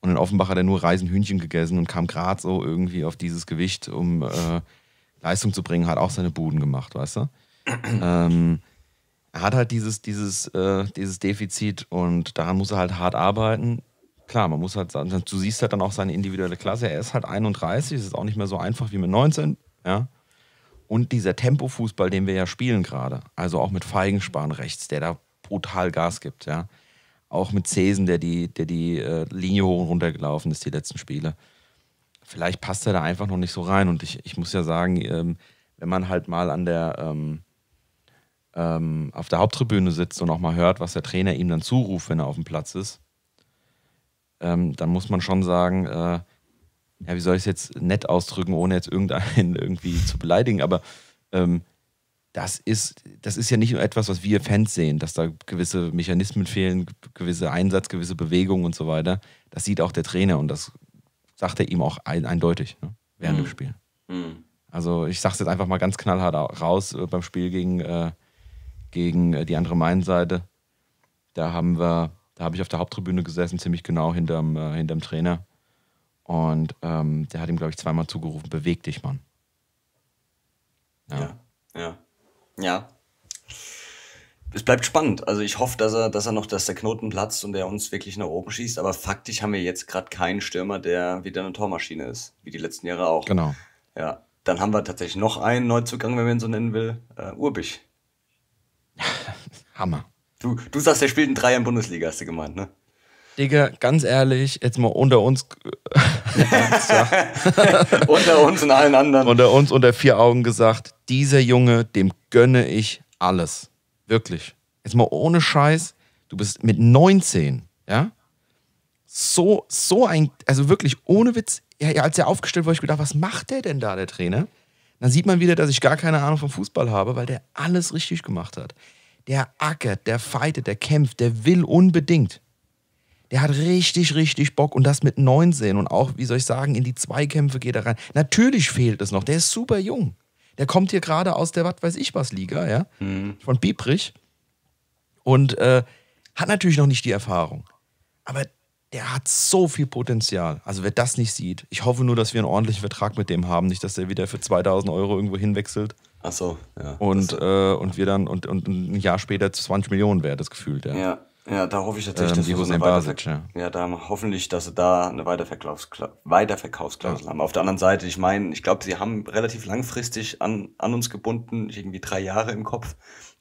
Und in Offenbach hat er nur Reisenhühnchen gegessen und kam gerade so irgendwie auf dieses Gewicht, um äh, Leistung zu bringen, hat auch seine Buden gemacht, weißt du? Ähm, er hat halt dieses, dieses, äh, dieses Defizit und daran muss er halt hart arbeiten klar, man muss halt sagen, du siehst halt dann auch seine individuelle Klasse. Er ist halt 31, ist auch nicht mehr so einfach wie mit 19, ja. Und dieser Tempo-Fußball, den wir ja spielen gerade, also auch mit Feigenspan rechts, der da brutal Gas gibt, ja. Auch mit Cesen, der die, der die äh, Linie hoch und runter gelaufen ist, die letzten Spiele. Vielleicht passt er da einfach noch nicht so rein. Und ich, ich muss ja sagen, ähm, wenn man halt mal an der, ähm, ähm, auf der Haupttribüne sitzt und auch mal hört, was der Trainer ihm dann zuruft, wenn er auf dem Platz ist, ähm, dann muss man schon sagen, äh, ja, wie soll ich es jetzt nett ausdrücken, ohne jetzt irgendeinen irgendwie zu beleidigen, aber ähm, das ist, das ist ja nicht nur etwas, was wir Fans sehen, dass da gewisse Mechanismen fehlen, gewisse Einsatz, gewisse Bewegungen und so weiter. Das sieht auch der Trainer und das sagt er ihm auch eindeutig ne? während mhm. dem Spiel. Mhm. Also ich sage es jetzt einfach mal ganz knallhart raus äh, beim Spiel gegen, äh, gegen äh, die andere Mainseite. Da haben wir da habe ich auf der Haupttribüne gesessen, ziemlich genau hinterm, äh, hinterm Trainer. Und ähm, der hat ihm, glaube ich, zweimal zugerufen: Beweg dich, Mann. Ja. ja. Ja. Ja. Es bleibt spannend. Also ich hoffe, dass er, dass er noch, dass der Knoten platzt und er uns wirklich nach oben schießt. Aber faktisch haben wir jetzt gerade keinen Stürmer, der wieder eine Tormaschine ist, wie die letzten Jahre auch. Genau. Ja. Dann haben wir tatsächlich noch einen Neuzugang, wenn man ihn so nennen will, äh, Urbich. Hammer. Du, du sagst, der spielt in drei Jahren Bundesliga, hast du gemeint, ne? Digga, ganz ehrlich, jetzt mal unter uns. unter uns und allen anderen. Unter uns, unter vier Augen gesagt, dieser Junge, dem gönne ich alles. Wirklich. Jetzt mal ohne Scheiß, du bist mit 19, ja? So, so ein, also wirklich ohne Witz, ja, als er aufgestellt wurde, ich gedacht, was macht der denn da, der Trainer? Dann sieht man wieder, dass ich gar keine Ahnung vom Fußball habe, weil der alles richtig gemacht hat der ackert, der fightet, der kämpft, der will unbedingt. Der hat richtig, richtig Bock und das mit 19 und auch, wie soll ich sagen, in die Zweikämpfe geht er rein. Natürlich fehlt es noch, der ist super jung. Der kommt hier gerade aus der, was weiß ich was, Liga, ja, mhm. von Biebrich und äh, hat natürlich noch nicht die Erfahrung. Aber der hat so viel Potenzial. Also wer das nicht sieht, ich hoffe nur, dass wir einen ordentlichen Vertrag mit dem haben, nicht, dass der wieder für 2000 Euro irgendwo hinwechselt. Ach so, ja. Und, äh, und wir dann, und, und ein Jahr später 20 Millionen wert, das gefühlt, ja. Ja, ja da hoffe ich tatsächlich, ähm, dass wir so eine Basic, ja. ja, da hoffentlich, dass sie da eine Weiterverkaufskla Weiterverkaufsklausel ja. haben. Auf der anderen Seite, ich meine, ich glaube, sie haben relativ langfristig an, an uns gebunden, irgendwie drei Jahre im Kopf.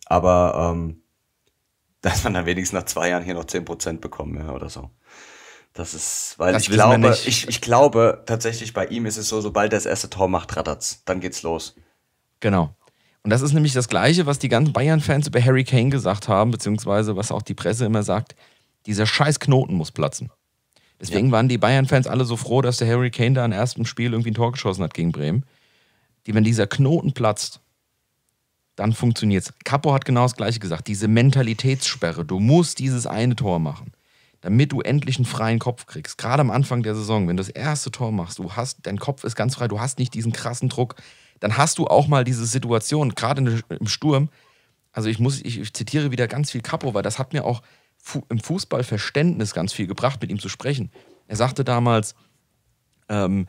Aber ähm, dass man dann wenigstens nach zwei Jahren hier noch 10% bekommen ja, oder so. Das ist, weil das ich glaube, ich, ich glaube tatsächlich bei ihm ist es so, sobald er das erste Tor macht, rattert's. Dann geht's los. Genau. Und das ist nämlich das Gleiche, was die ganzen Bayern-Fans über Harry Kane gesagt haben, beziehungsweise was auch die Presse immer sagt: dieser scheiß Knoten muss platzen. Deswegen ja. waren die Bayern-Fans alle so froh, dass der Harry Kane da im ersten Spiel irgendwie ein Tor geschossen hat gegen Bremen. Die, wenn dieser Knoten platzt, dann funktioniert es. Capo hat genau das Gleiche gesagt. Diese Mentalitätssperre. Du musst dieses eine Tor machen, damit du endlich einen freien Kopf kriegst. Gerade am Anfang der Saison, wenn du das erste Tor machst, du hast, dein Kopf ist ganz frei, du hast nicht diesen krassen Druck dann hast du auch mal diese Situation, gerade im Sturm. Also ich muss, ich, ich zitiere wieder ganz viel Capo, weil das hat mir auch fu im Fußballverständnis ganz viel gebracht, mit ihm zu sprechen. Er sagte damals, ähm,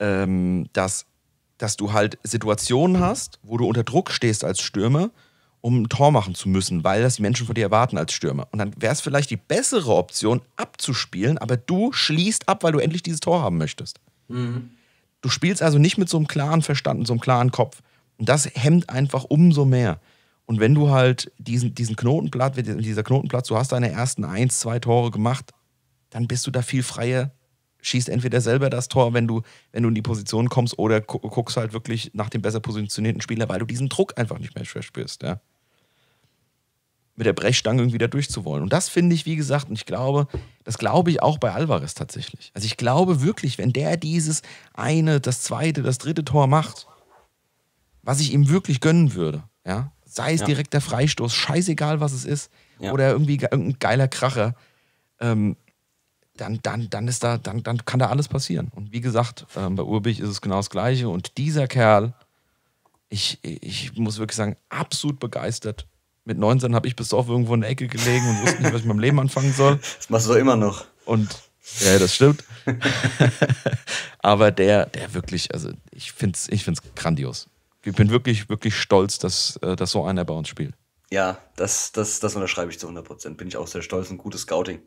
ähm, dass, dass du halt Situationen hast, wo du unter Druck stehst als Stürmer, um ein Tor machen zu müssen, weil das die Menschen von dir erwarten als Stürmer. Und dann wäre es vielleicht die bessere Option, abzuspielen, aber du schließt ab, weil du endlich dieses Tor haben möchtest. Mhm. Du spielst also nicht mit so einem klaren Verstand, mit so einem klaren Kopf. Und das hemmt einfach umso mehr. Und wenn du halt diesen, diesen Knotenplatz, dieser Knotenblatt, du hast deine ersten eins, zwei Tore gemacht, dann bist du da viel freier, schießt entweder selber das Tor, wenn du, wenn du in die Position kommst, oder guckst halt wirklich nach dem besser positionierten Spieler, weil du diesen Druck einfach nicht mehr spürst. Ja mit der Brechstange irgendwie da durchzuwollen. Und das finde ich, wie gesagt, und ich glaube, das glaube ich auch bei Alvarez tatsächlich. Also ich glaube wirklich, wenn der dieses eine, das zweite, das dritte Tor macht, was ich ihm wirklich gönnen würde, ja, sei es ja. direkt der Freistoß, scheißegal was es ist, ja. oder irgendwie irgendein geiler Kracher, ähm, dann, dann, dann ist da, dann, dann kann da alles passieren. Und wie gesagt, ähm, bei Urbich ist es genau das Gleiche. Und dieser Kerl, ich, ich muss wirklich sagen, absolut begeistert mit 19 habe ich bis auf irgendwo in der Ecke gelegen und wusste nicht, was ich mit meinem Leben anfangen soll. Das machst du doch immer noch. Und ja, das stimmt. Aber der, der wirklich, also ich finde es ich find's grandios. Ich bin wirklich, wirklich stolz, dass, äh, dass so einer bei uns spielt. Ja, das, das, das unterschreibe ich zu 100%. Bin ich auch sehr stolz und gutes Scouting.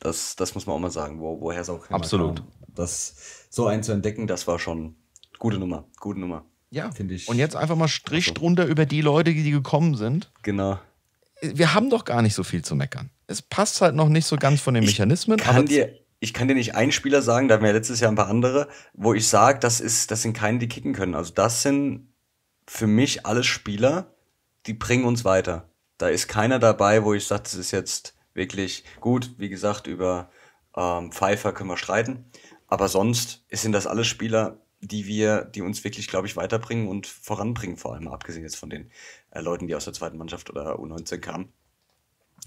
Das, das muss man auch mal sagen, wo, woher es auch Absolut. Kam. Das so einen zu entdecken, das war schon gute Nummer, gute Nummer. Ja. Finde ich. Und jetzt einfach mal Strich also. drunter über die Leute, die gekommen sind. Genau. Wir haben doch gar nicht so viel zu meckern. Es passt halt noch nicht so ganz von den ich Mechanismen. Kann dir, ich kann dir nicht einen Spieler sagen, da haben wir letztes Jahr ein paar andere, wo ich sage, das, das sind keine, die kicken können. Also das sind für mich alles Spieler, die bringen uns weiter. Da ist keiner dabei, wo ich sage, das ist jetzt wirklich gut. Wie gesagt, über ähm, Pfeiffer können wir streiten. Aber sonst sind das alle Spieler, die wir, die uns wirklich, glaube ich, weiterbringen und voranbringen, vor allem abgesehen jetzt von den äh, Leuten, die aus der zweiten Mannschaft oder U19 kamen.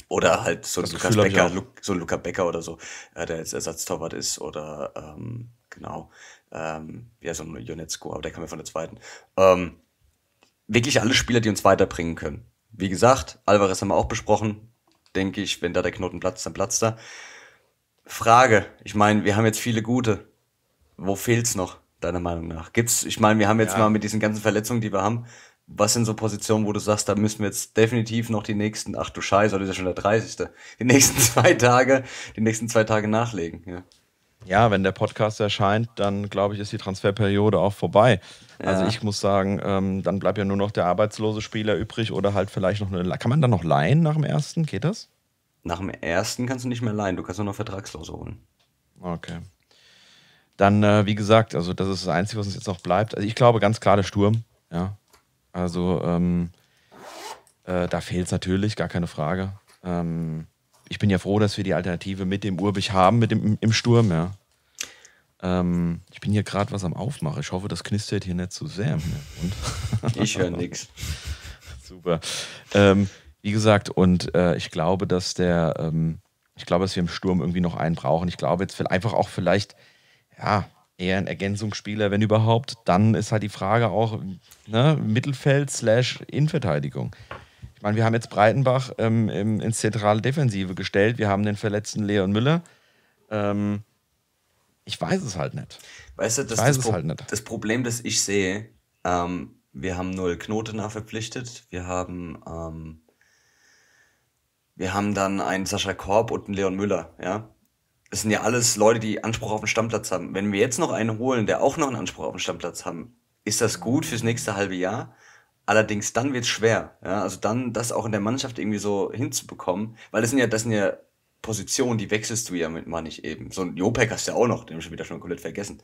Oder halt so ein Lukas Becker, Lu so ein Luca Becker oder so, äh, der jetzt Ersatztorwart ist oder ähm, genau, ähm, ja, so ein Jonetsko, aber der kam ja von der zweiten. Ähm, wirklich alle Spieler, die uns weiterbringen können. Wie gesagt, Alvarez haben wir auch besprochen. Denke ich, wenn da der Knoten platzt, dann platzt er. Frage, ich meine, wir haben jetzt viele gute. Wo fehlt's noch? deiner Meinung nach? Gibt's, ich meine, wir haben jetzt ja. mal mit diesen ganzen Verletzungen, die wir haben, was sind so Positionen, wo du sagst, da müssen wir jetzt definitiv noch die nächsten, ach du Scheiße, das ist ja schon der 30. Die nächsten zwei Tage, die nächsten zwei Tage nachlegen. Ja, ja wenn der Podcast erscheint, dann glaube ich, ist die Transferperiode auch vorbei. Ja. Also ich muss sagen, ähm, dann bleibt ja nur noch der arbeitslose Spieler übrig oder halt vielleicht noch eine. Kann man dann noch leihen nach dem ersten? Geht das? Nach dem ersten kannst du nicht mehr leihen, du kannst nur noch Vertragslose holen. Okay. Dann, äh, wie gesagt, also das ist das Einzige, was uns jetzt noch bleibt. Also ich glaube ganz klar der Sturm. Ja. Also ähm, äh, da fehlt es natürlich, gar keine Frage. Ähm, ich bin ja froh, dass wir die Alternative mit dem Urbich haben, mit dem im Sturm, ja. Ähm, ich bin hier gerade was am Aufmachen. Ich hoffe, das knistert hier nicht zu so sehr. ich höre nichts. Super. Ähm, wie gesagt, und äh, ich glaube, dass der, ähm, ich glaube, dass wir im Sturm irgendwie noch einen brauchen. Ich glaube jetzt einfach auch vielleicht ja, eher ein Ergänzungsspieler, wenn überhaupt. Dann ist halt die Frage auch, ne, Mittelfeld slash Innenverteidigung. Ich meine, wir haben jetzt Breitenbach ähm, ins zentrale Defensive gestellt. Wir haben den verletzten Leon Müller. Ähm, ich weiß es halt nicht. Weißt du, das, das, Pro halt das Problem, das ich sehe, ähm, wir haben Noel Knoten verpflichtet, wir haben, ähm, wir haben dann einen Sascha Korb und einen Leon Müller, ja es sind ja alles Leute, die Anspruch auf den Stammplatz haben. Wenn wir jetzt noch einen holen, der auch noch einen Anspruch auf den Stammplatz haben, ist das gut fürs nächste halbe Jahr. Allerdings dann wird's schwer. Ja? Also dann das auch in der Mannschaft irgendwie so hinzubekommen, weil das sind ja, das sind ja Position, die wechselst du ja mit mal nicht eben. So ein Jopek hast du ja auch noch, den hab ich wieder schon komplett vergessen.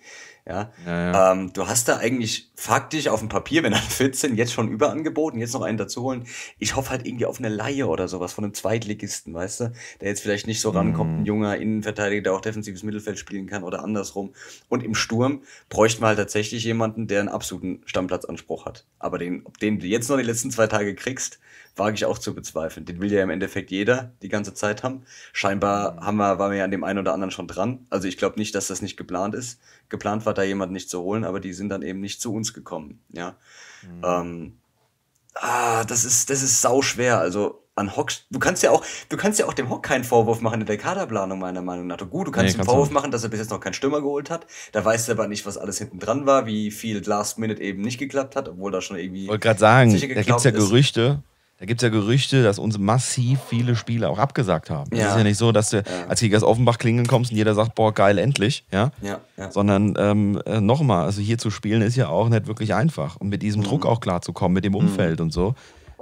Ja. ja, ja. Ähm, du hast da eigentlich faktisch auf dem Papier, wenn er 14, jetzt schon überangeboten, jetzt noch einen dazu holen. Ich hoffe halt irgendwie auf eine Laie oder sowas von einem Zweitligisten, weißt du, der jetzt vielleicht nicht so mhm. rankommt, mhm. ein junger Innenverteidiger, der auch defensives Mittelfeld spielen kann oder andersrum. Und im Sturm bräuchten wir halt tatsächlich jemanden, der einen absoluten Stammplatzanspruch hat. Aber den, den du jetzt noch die letzten zwei Tage kriegst, wage ich auch zu bezweifeln. Den will ja im Endeffekt jeder die ganze Zeit haben. Scheinbar mhm. haben wir, waren wir ja an dem einen oder anderen schon dran. Also ich glaube nicht, dass das nicht geplant ist. Geplant war da jemanden nicht zu holen, aber die sind dann eben nicht zu uns gekommen. Ja. Mhm. Ähm, ah, das ist, das ist sau schwer. Also an Hock, du kannst ja auch, du kannst ja auch dem Hock keinen Vorwurf machen in der Kaderplanung, meiner Meinung nach. Gut, du kannst nee, ihm Vorwurf nicht. machen, dass er bis jetzt noch keinen Stürmer geholt hat. Da weißt du aber nicht, was alles hinten dran war, wie viel Last Minute eben nicht geklappt hat, obwohl da schon irgendwie. Ich Wollte gerade sagen, da gibt es ja Gerüchte, da gibt es ja Gerüchte, dass uns massiv viele Spiele auch abgesagt haben. Es ist ja nicht so, dass du ja. als Kickers Offenbach klingeln kommst und jeder sagt, boah, geil, endlich. Ja? ja Sondern ähm, äh, nochmal, also hier zu spielen ist ja auch nicht wirklich einfach. Und mit diesem mhm. Druck auch klarzukommen, mit dem mhm. Umfeld mhm. und so,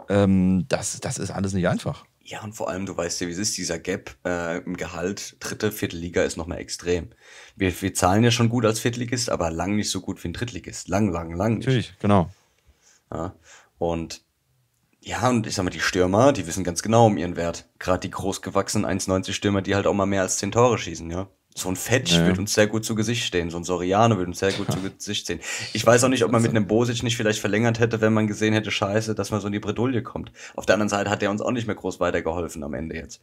ähm, das, das ist alles nicht einfach. Ja, und vor allem, du weißt ja, wie es ist, dieser Gap äh, im Gehalt, dritte, vierte Liga ist nochmal extrem. Wir, wir zahlen ja schon gut als Viertligist, aber lang nicht so gut wie ein Drittligist. Lang, lang, lang nicht. Natürlich, genau. Ja, und ja, und ich sag mal, die Stürmer, die wissen ganz genau um ihren Wert. Gerade die großgewachsenen 1,90 Stürmer, die halt auch mal mehr als 10 Tore schießen, ja. So ein Fetch ja. wird uns sehr gut zu Gesicht stehen. So ein Soriano wird uns sehr gut zu Gesicht stehen. Ich weiß auch nicht, ob man mit einem Bosic nicht vielleicht verlängert hätte, wenn man gesehen hätte, scheiße, dass man so in die Bredouille kommt. Auf der anderen Seite hat der uns auch nicht mehr groß weitergeholfen am Ende jetzt.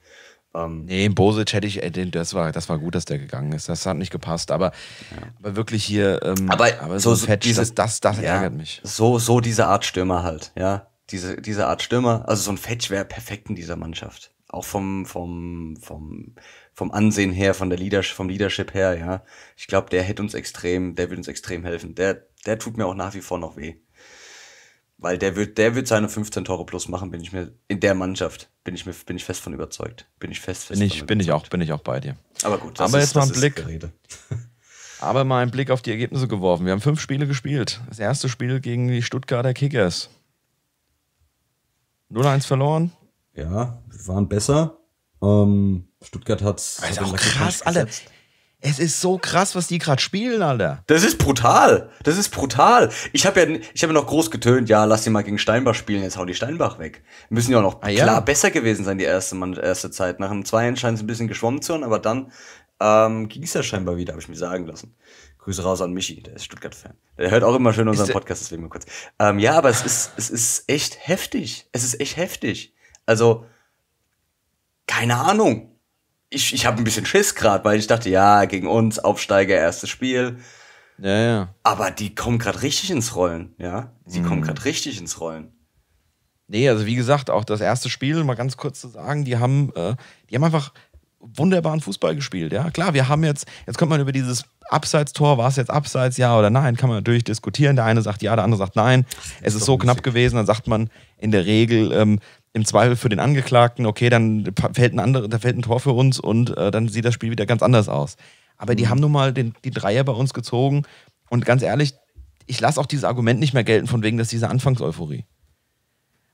Ähm, nee, Bosic hätte ich, äh, das war, das war gut, dass der gegangen ist. Das hat nicht gepasst. Aber, ja. aber wirklich hier, ähm, aber, aber so, so Fetch, diese, das, das, das ja, ärgert mich. So, so diese Art Stürmer halt, ja diese, diese Art Stürmer. Also so ein Fetch wäre perfekt in dieser Mannschaft. Auch vom, vom, vom, vom Ansehen her, von der Leadership, vom Leadership her, ja. Ich glaube, der hätte uns extrem, der würde uns extrem helfen. Der, der tut mir auch nach wie vor noch weh. Weil der wird, der wird seine 15 Tore plus machen, bin ich mir, in der Mannschaft, bin ich mir, bin ich fest von überzeugt. Bin ich fest, fest bin ich, Bin ich auch, bin ich auch bei dir. Aber gut, das Aber ist, jetzt das mal ein Blick. Gerede. Aber mal einen Blick auf die Ergebnisse geworfen. Wir haben fünf Spiele gespielt. Das erste Spiel gegen die Stuttgarter Kickers. 0-1 verloren. Ja, wir waren besser. Ähm, Stuttgart hat's. Also hat krass, Alter. Es ist so krass, was die gerade spielen, Alter. Das ist brutal. Das ist brutal. Ich habe ja, ich ja noch groß getönt, ja, lass sie mal gegen Steinbach spielen, jetzt hau die Steinbach weg. Müssen ja auch noch ah, klar ja. besser gewesen sein, die erste, erste Zeit. Nach dem Zweien scheint es ein bisschen geschwommen zu haben, aber dann ähm, ging es ja scheinbar wieder, habe ich mir sagen lassen. Grüße raus an Michi, der ist Stuttgart-Fan. Der hört auch immer schön unseren Podcast, deswegen mal kurz. Ähm, ja, aber es ist, es ist echt heftig. Es ist echt heftig. Also, keine Ahnung. Ich, ich habe ein bisschen Schiss gerade, weil ich dachte, ja, gegen uns, Aufsteiger, erstes Spiel. Ja, ja. Aber die kommen gerade richtig ins Rollen, ja? Sie mhm. kommen gerade richtig ins Rollen. Nee, also wie gesagt, auch das erste Spiel, mal ganz kurz zu sagen, die haben, äh, die haben einfach wunderbaren Fußball gespielt, ja. Klar, wir haben jetzt, jetzt kommt man über dieses Abseits-Tor, war es jetzt abseits, ja oder nein, kann man natürlich diskutieren. Der eine sagt ja, der andere sagt nein. Es ist, ist so knapp gewesen, dann sagt man in der Regel ähm, im Zweifel für den Angeklagten, okay, dann fällt ein, andere, da fällt ein Tor für uns und äh, dann sieht das Spiel wieder ganz anders aus. Aber die mhm. haben nun mal den, die Dreier bei uns gezogen und ganz ehrlich, ich lasse auch dieses Argument nicht mehr gelten, von wegen, dass diese Anfangseuphorie.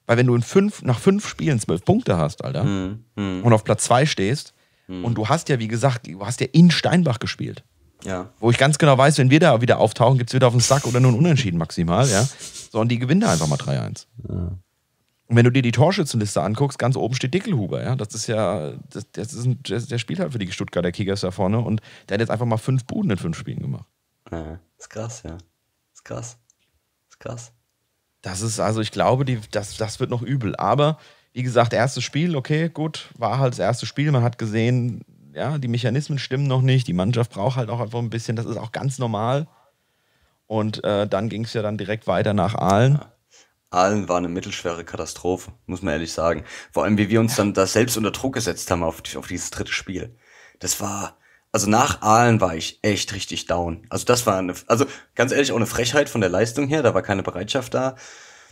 Weil wenn du in fünf, nach fünf Spielen zwölf Punkte hast, Alter, mhm. mhm. und auf Platz zwei stehst, mhm. und du hast ja, wie gesagt, du hast ja in Steinbach gespielt. Ja. Wo ich ganz genau weiß, wenn wir da wieder auftauchen, gibt es wieder auf den Sack oder nur einen Unentschieden maximal, ja. So, und die gewinnen da einfach mal 3-1. Ja. Und wenn du dir die Torschützenliste anguckst, ganz oben steht Dickelhuber, ja. Das ist ja, das, das ist ein, der spielt halt für die Stuttgarter Kickers da vorne und der hat jetzt einfach mal fünf Buden in fünf Spielen gemacht. Ja, ist krass, ja. Ist krass. Ist krass. Das ist, also ich glaube, die, das, das wird noch übel. Aber wie gesagt, erstes Spiel, okay, gut, war halt das erste Spiel. Man hat gesehen, ja, die Mechanismen stimmen noch nicht, die Mannschaft braucht halt auch einfach ein bisschen, das ist auch ganz normal. Und äh, dann ging es ja dann direkt weiter nach Aalen. Aalen war eine mittelschwere Katastrophe, muss man ehrlich sagen. Vor allem, wie wir uns dann da selbst unter Druck gesetzt haben auf, auf dieses dritte Spiel. Das war, also nach Aalen war ich echt richtig down. Also das war eine, also ganz ehrlich, auch eine Frechheit von der Leistung her, da war keine Bereitschaft da.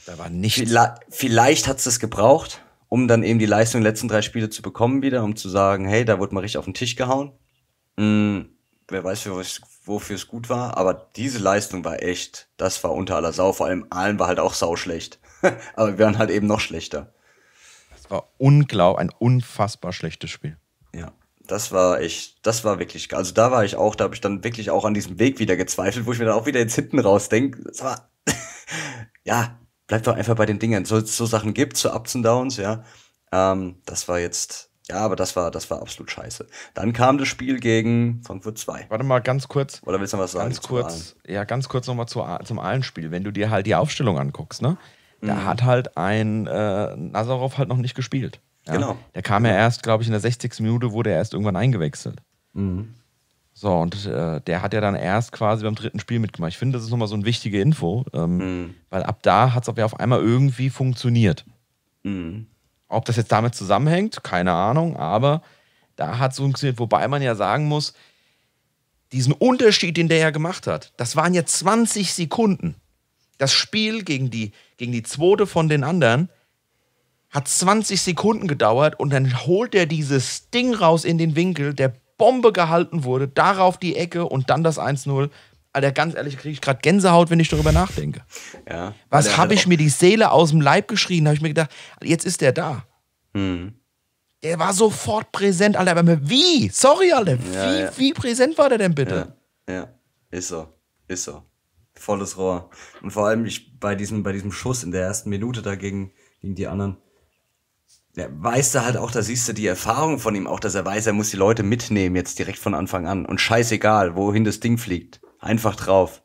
Da war nichts. Vielleicht, vielleicht es das gebraucht, um dann eben die Leistung der letzten drei Spiele zu bekommen wieder, um zu sagen, hey, da wurde mal richtig auf den Tisch gehauen. Hm, wer weiß, wofür es gut war, aber diese Leistung war echt, das war unter aller Sau, vor allem Aalen war halt auch sauschlecht. aber wir waren halt eben noch schlechter. Das war unglaublich, ein unfassbar schlechtes Spiel. Ja, das war echt, das war wirklich Also da war ich auch, da habe ich dann wirklich auch an diesem Weg wieder gezweifelt, wo ich mir dann auch wieder jetzt hinten rausdenke, das war, ja, bleibt doch einfach bei den Dingen. So, so Sachen gibt, so Ups und Downs, ja. Ähm, das war jetzt, ja, aber das war, das war absolut scheiße. Dann kam das Spiel gegen Frankfurt 2. Warte mal ganz kurz. Oder willst du noch was sagen? Ganz kurz, ja, ganz kurz nochmal zu, zum Allenspiel. Wenn du dir halt die Aufstellung anguckst, ne? Da mhm. hat halt ein äh, Nazarov halt noch nicht gespielt. Ja? Genau. Der kam ja erst, glaube ich, in der 60. Minute wurde er erst irgendwann eingewechselt. Mhm. So, und äh, der hat ja dann erst quasi beim dritten Spiel mitgemacht. Ich finde, das ist nochmal so eine wichtige Info, ähm, mhm. weil ab da hat es ja auf einmal irgendwie funktioniert. Mhm. Ob das jetzt damit zusammenhängt, keine Ahnung, aber da hat es funktioniert. Wobei man ja sagen muss, diesen Unterschied, den der ja gemacht hat, das waren ja 20 Sekunden. Das Spiel gegen die, gegen die zweite von den anderen hat 20 Sekunden gedauert und dann holt er dieses Ding raus in den Winkel, der Bombe gehalten wurde, darauf die Ecke und dann das 1-0. Alter, ganz ehrlich, kriege ich gerade Gänsehaut, wenn ich darüber nachdenke. Ja, Was habe ich mir die Seele aus dem Leib geschrien? Habe ich mir gedacht, jetzt ist der da. Hm. Der war sofort präsent, Alter. Aber wie? Sorry, Alter. Wie, ja, ja. wie präsent war der denn bitte? Ja, ja. ist so. Ist so. Volles Rohr. Und vor allem ich, bei, diesem, bei diesem Schuss in der ersten Minute dagegen gegen die anderen ja, weißt du halt auch, da siehst du die Erfahrung von ihm auch, dass er weiß, er muss die Leute mitnehmen jetzt direkt von Anfang an. Und scheißegal, wohin das Ding fliegt. Einfach drauf.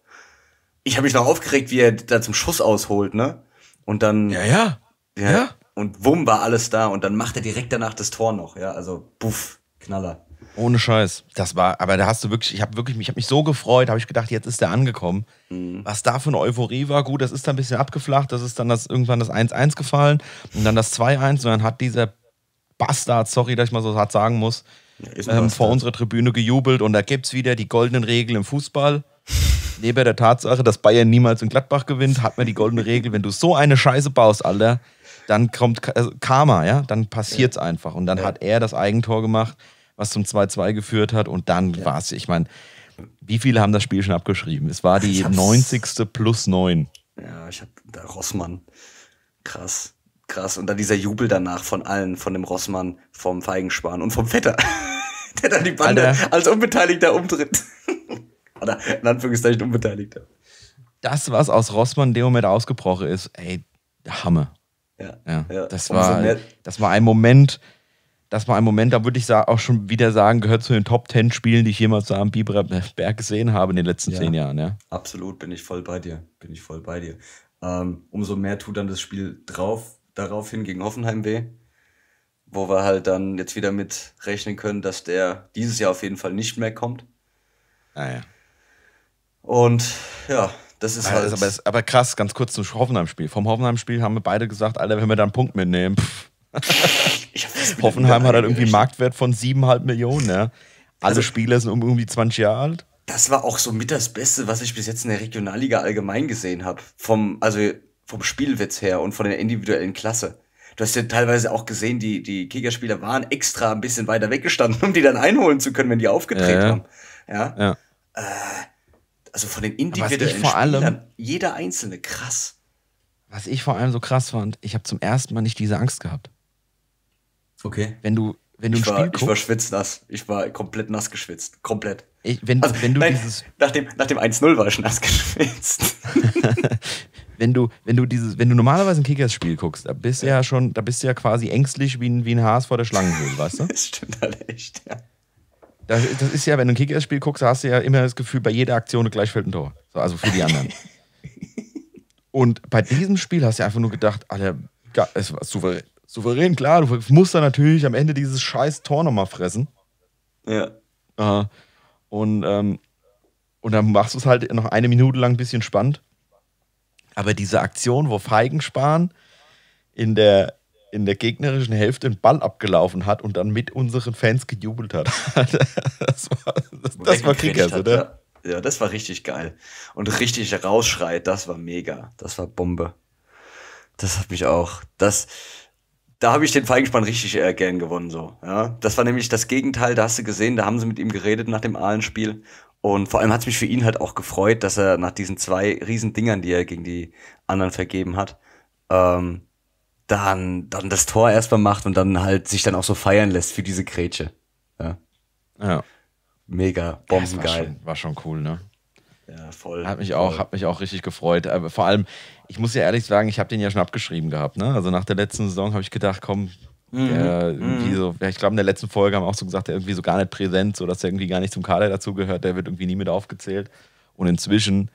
Ich habe mich noch aufgeregt, wie er da zum Schuss ausholt, ne? Und dann. Ja, ja. Ja. ja. Und wumm war alles da. Und dann macht er direkt danach das Tor noch, ja. Also, buff, Knaller. Ohne Scheiß. Das war, aber da hast du wirklich, ich habe wirklich, ich habe mich so gefreut, habe ich gedacht, jetzt ist der angekommen. Mhm. Was da für eine Euphorie war, gut, das ist dann ein bisschen abgeflacht, das ist dann das, irgendwann das 1-1 gefallen und dann das 2-1 und dann hat dieser Bastard, sorry, dass ich mal so hart sagen muss, ähm, vor unserer Tribüne gejubelt und da gibt es wieder die goldenen Regeln im Fußball. Neben der Tatsache, dass Bayern niemals in Gladbach gewinnt, hat man die goldene Regel, wenn du so eine Scheiße baust, Alter, dann kommt also Karma, ja, dann passiert's ja. einfach. Und dann ja. hat er das Eigentor gemacht was zum 2-2 geführt hat. Und dann ja. war es, ich meine, wie viele haben das Spiel schon abgeschrieben? Es war die 90. plus 9. Ja, ich habe Rossmann. Krass, krass. Und dann dieser Jubel danach von allen, von dem Rossmann, vom Feigenschwan und vom Vetter, der dann die Bande Alter. als Unbeteiligter umtritt. Oder in Anführungszeichen Unbeteiligter. Das, was aus Rossmann in dem Moment ausgebrochen ist, ey, Hammer. Ja, ja, Das, war, das war ein Moment, das war ein Moment, da würde ich auch schon wieder sagen, gehört zu den Top 10 Spielen, die ich jemals am Biberberg äh, gesehen habe in den letzten ja, zehn Jahren. Ja. Absolut, bin ich voll bei dir. Bin ich voll bei dir. Ähm, umso mehr tut dann das Spiel drauf, daraufhin gegen Hoffenheim weh, wo wir halt dann jetzt wieder mit rechnen können, dass der dieses Jahr auf jeden Fall nicht mehr kommt. Naja. Ah, Und ja, das ist ja, ah, halt. Das aber, ist aber, krass, ganz kurz zum Hoffenheim-Spiel. Vom Hoffenheim-Spiel haben wir beide gesagt, Alter, wenn wir da einen Punkt mitnehmen. Pff. Hoffenheim hat halt irgendwie einen Marktwert von 7,5 Millionen. Ne? Alle also, Spieler sind um irgendwie 20 Jahre alt. Das war auch so mit das Beste, was ich bis jetzt in der Regionalliga allgemein gesehen habe. Vom, also vom Spielwitz her und von der individuellen Klasse. Du hast ja teilweise auch gesehen, die, die Kickerspieler waren extra ein bisschen weiter weggestanden, um die dann einholen zu können, wenn die aufgetreten ja, ja. haben. Ja. ja. Äh, also von den individuellen vor Spielern, allem, jeder einzelne, krass. Was ich vor allem so krass fand, ich habe zum ersten Mal nicht diese Angst gehabt. Okay. Wenn du, wenn du ich ein war, Spiel guckst, Ich war schwitznass. Ich war komplett nass geschwitzt. Komplett. Ich, wenn, also, wenn du nein, dieses nach dem, nach dem 1-0 war ich nass geschwitzt. wenn du, wenn du dieses, wenn du normalerweise ein Kickers-Spiel guckst, da bist du ja. ja schon, da bist du ja quasi ängstlich wie ein, wie ein Haas vor der Schlangenhöhle, weißt du? das stimmt halt echt, ja. Das, das, ist ja, wenn du ein Kickers-Spiel guckst, hast du ja immer das Gefühl, bei jeder Aktion gleich fällt ein Tor. So, also für die anderen. Und bei diesem Spiel hast du einfach nur gedacht, Alter, es war souverän souverän, klar, du musst da natürlich am Ende dieses scheiß Tor nochmal fressen. Ja. Aha. Und, ähm, und dann machst du es halt noch eine Minute lang ein bisschen spannend. Aber diese Aktion, wo Feigenspahn in der, in der gegnerischen Hälfte den Ball abgelaufen hat und dann mit unseren Fans gejubelt hat. das war, das, das war Kickers, hat, oder? Ja. ja, das war richtig geil. Und richtig rausschreit, das war mega. Das war Bombe. Das hat mich auch. Das, da habe ich den Feigenspann richtig äh, gern gewonnen. So. Ja? Das war nämlich das Gegenteil, da hast du gesehen, da haben sie mit ihm geredet nach dem Ahlenspiel. Und vor allem hat es mich für ihn halt auch gefreut, dass er nach diesen zwei riesen Dingern, die er gegen die anderen vergeben hat, ähm, dann, dann das Tor erstmal macht und dann halt sich dann auch so feiern lässt für diese Grätsche. Ja. ja. Mega, bombengeil. Ja, war, schon, war schon cool, ne? Ja, voll. Hat mich, voll. Auch, hat mich auch richtig gefreut. Aber äh, vor allem, ich muss ja ehrlich sagen, ich habe den ja schon abgeschrieben gehabt. Ne? Also nach der letzten Saison habe ich gedacht, komm, mhm. der mhm. so, ja, ich glaube, in der letzten Folge haben auch so gesagt, der irgendwie so gar nicht präsent, so dass er irgendwie gar nicht zum Kader dazugehört, der wird irgendwie nie mit aufgezählt. Und inzwischen,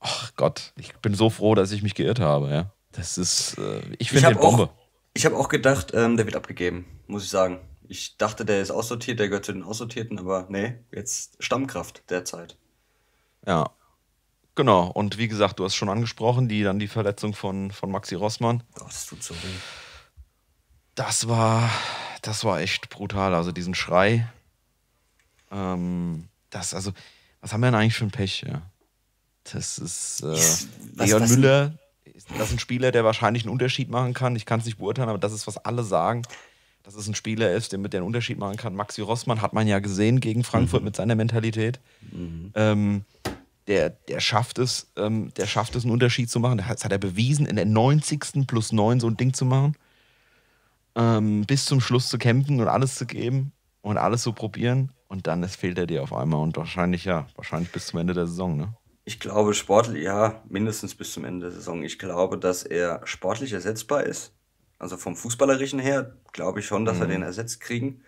ach Gott, ich bin so froh, dass ich mich geirrt habe, ja. Das ist, äh, ich finde den Bombe. Auch, ich habe auch gedacht, ähm, der wird abgegeben, muss ich sagen. Ich dachte, der ist aussortiert, der gehört zu den Aussortierten, aber nee, jetzt Stammkraft derzeit. Ja. Genau. Und wie gesagt, du hast schon angesprochen, die dann die Verletzung von, von Maxi Rossmann. Oh, das tut so weh. Das war, das war echt brutal. Also diesen Schrei. Ähm, das, also, was haben wir denn eigentlich für ein Pech? Ja? Das ist äh, was, Leon was Müller. Ist das ist ein Spieler, der wahrscheinlich einen Unterschied machen kann. Ich kann es nicht beurteilen, aber das ist, was alle sagen. Dass es ein Spieler ist, der mit der einen Unterschied machen kann. Maxi Rossmann hat man ja gesehen gegen Frankfurt mhm. mit seiner Mentalität. Mhm. Ähm, der, der schafft es, ähm, der schafft es, einen Unterschied zu machen. Das hat er bewiesen, in der 90. plus 9 so ein Ding zu machen. Ähm, bis zum Schluss zu kämpfen und alles zu geben und alles zu probieren. Und dann es fehlt er dir auf einmal und wahrscheinlich, ja, wahrscheinlich bis zum Ende der Saison, ne? Ich glaube, sportlich, ja, mindestens bis zum Ende der Saison. Ich glaube, dass er sportlich ersetzbar ist. Also vom Fußballerischen her glaube ich schon, dass mhm. wir den ersetzt kriegen.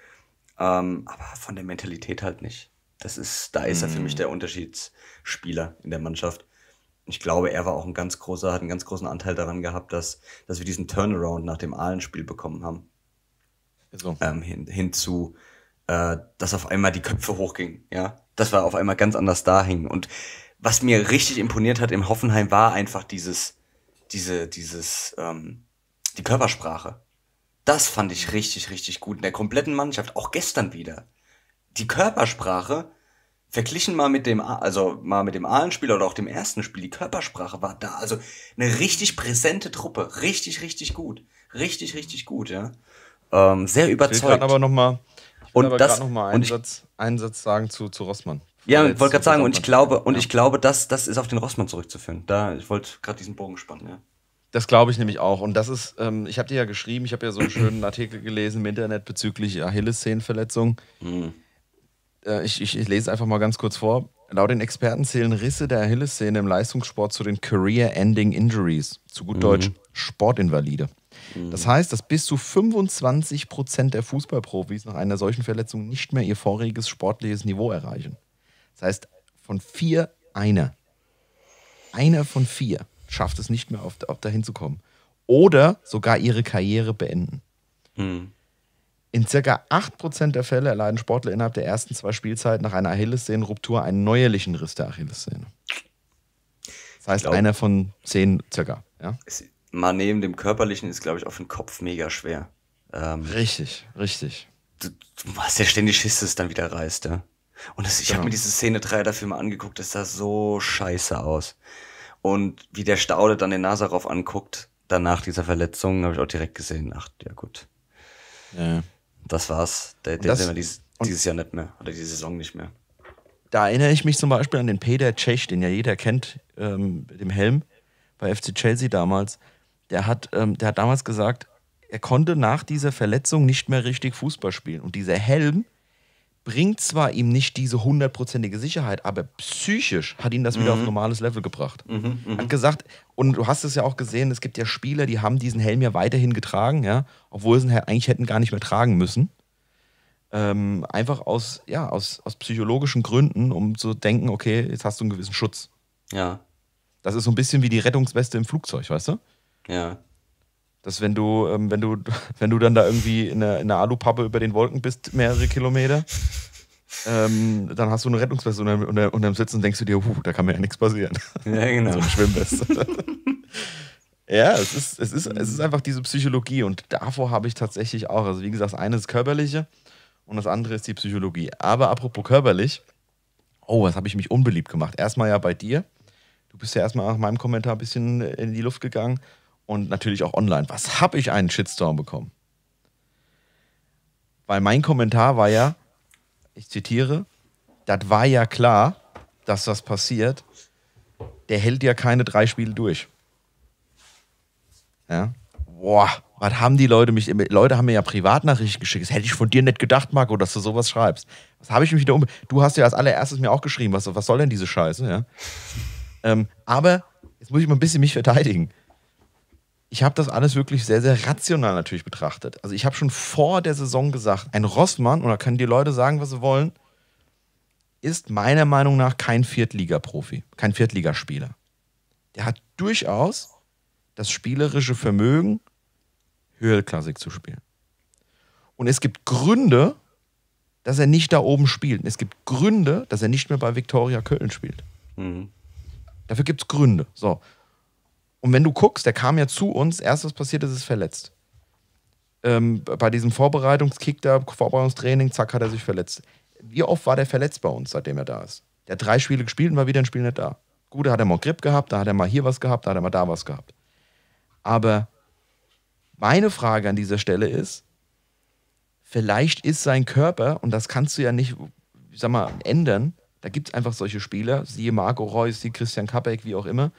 Ähm, aber von der Mentalität halt nicht. Das ist, da ist er für mich mm. der Unterschiedsspieler in der Mannschaft. Ich glaube, er war auch ein ganz großer, hat einen ganz großen Anteil daran gehabt, dass, dass wir diesen Turnaround nach dem Ahlenspiel bekommen haben. So. Also. Ähm, hin, hin äh, dass auf einmal die Köpfe hochgingen, ja. Dass wir auf einmal ganz anders da hingen. Und was mir richtig imponiert hat im Hoffenheim war einfach dieses, diese, dieses, ähm, die Körpersprache. Das fand ich richtig, richtig gut in der kompletten Mannschaft, auch gestern wieder die Körpersprache, verglichen mal mit dem, also mal mit dem Ahlenspiel oder auch dem ersten Spiel, die Körpersprache war da. Also eine richtig präsente Truppe. Richtig, richtig gut. Richtig, richtig gut, ja. Ähm, sehr überzeugt. Ich will aber noch mal, und das, noch mal einen, ich, Satz, einen Satz sagen zu, zu Rossmann. Ja, ich wollte gerade sagen, und ich glaube, und ja. ich glaube, das, das ist auf den Rossmann zurückzuführen. Da, ich wollte gerade diesen Bogen spannen, ja. Das glaube ich nämlich auch. Und das ist, ähm, ich habe dir ja geschrieben, ich habe ja so einen schönen Artikel gelesen im Internet bezüglich achilles Achillessehnenverletzung. Mhm. Äh, ich, ich, ich lese einfach mal ganz kurz vor. Laut den Experten zählen Risse der Achillessehne im Leistungssport zu den Career-Ending Injuries, zu gut mhm. Deutsch Sportinvalide. Mhm. Das heißt, dass bis zu 25 Prozent der Fußballprofis nach einer solchen Verletzung nicht mehr ihr voriges sportliches Niveau erreichen. Das heißt, von vier einer. Einer von vier schafft es nicht mehr, auf, auf dahin zu kommen. Oder sogar ihre Karriere beenden. Mhm. In circa 8% der Fälle erleiden Sportler innerhalb der ersten zwei Spielzeiten nach einer Achillessehnenruptur einen neuerlichen Riss der Achillessehne. Das heißt, glaub, einer von zehn circa. Ja? mal neben dem körperlichen ist, glaube ich, auf den Kopf mega schwer. Ähm, richtig, richtig. Du, du hast ja ständig Schiss, dass es dann wieder reißt, ja. Und das, ich ja. habe genau. mir diese Szene 3 dafür mal angeguckt, das sah so scheiße aus. Und wie der Staude dann den Nazarov anguckt, danach dieser Verletzung, habe ich auch direkt gesehen, ach, ja gut. Ja. Das war's. Den sehen wir dies, dieses Jahr nicht mehr oder diese Saison nicht mehr. Da erinnere ich mich zum Beispiel an den Peter Cech, den ja jeder kennt, ähm, mit dem Helm bei FC Chelsea damals. Der hat, ähm, der hat damals gesagt, er konnte nach dieser Verletzung nicht mehr richtig Fußball spielen. Und dieser Helm, bringt zwar ihm nicht diese hundertprozentige Sicherheit, aber psychisch hat ihn das mhm. wieder auf ein mhm. normales Level gebracht. Mhm, mh. Hat gesagt, und du hast es ja auch gesehen, es gibt ja Spieler, die haben diesen Helm ja weiterhin getragen, ja, obwohl sie ihn eigentlich hätten gar nicht mehr tragen müssen. Ähm, einfach aus, ja, aus, aus psychologischen Gründen, um zu denken, okay, jetzt hast du einen gewissen Schutz. Ja. Das ist so ein bisschen wie die Rettungsweste im Flugzeug, weißt du? Ja dass wenn du, ähm, wenn du, wenn du dann da irgendwie in einer, in einer Alupappe über den Wolken bist, mehrere Kilometer, ähm, dann hast du eine Rettungsweste unter, unter, unterm Sitz und denkst du dir, da kann mir ja nichts passieren. Ja, genau. so eine Schwimmweste. ja, es ist, es, ist, es ist einfach diese Psychologie und davor habe ich tatsächlich auch. Also, wie gesagt, das eine ist das körperliche und das andere ist die Psychologie. Aber apropos körperlich, oh, was habe ich mich unbeliebt gemacht? Erstmal ja bei dir. Du bist ja erstmal nach meinem Kommentar ein bisschen in die Luft gegangen und natürlich auch online. Was habe ich einen Shitstorm bekommen? Weil mein Kommentar war ja, ich zitiere, das war ja klar, dass das passiert. Der hält ja keine drei Spiele durch. Ja. Boah, was haben die Leute mich. Leute haben mir ja Privatnachrichten geschickt. Das hätte ich von dir nicht gedacht, Marco, dass du sowas schreibst. Was habe ich mich wieder um. Du hast ja als allererstes mir auch geschrieben, was, was soll denn diese Scheiße, ja? ähm, aber jetzt muss ich mal ein bisschen mich verteidigen ich habe das alles wirklich sehr, sehr rational natürlich betrachtet. Also ich habe schon vor der Saison gesagt, ein Rossmann, oder können die Leute sagen, was sie wollen, ist meiner Meinung nach kein Viertligaprofi, kein Viertligaspieler. Der hat durchaus das spielerische Vermögen, Höheklassik zu spielen. Und es gibt Gründe, dass er nicht da oben spielt. Es gibt Gründe, dass er nicht mehr bei Viktoria Köln spielt. Mhm. Dafür gibt es Gründe. So. Und wenn du guckst, der kam ja zu uns, erstes passiert ist, ist verletzt. Ähm, bei diesem Vorbereitungskick da, Vorbereitungstraining, zack, hat er sich verletzt. Wie oft war der verletzt bei uns, seitdem er da ist? Der hat drei Spiele gespielt und war wieder ein Spiel nicht da. Gut, da hat er mal Grip gehabt, da hat er mal hier was gehabt, da hat er mal da was gehabt. Aber meine Frage an dieser Stelle ist, vielleicht ist sein Körper, und das kannst du ja nicht, ich sag mal, ändern, da gibt es einfach solche Spieler, siehe Marco Reus, siehe Christian Kappeck, wie auch immer,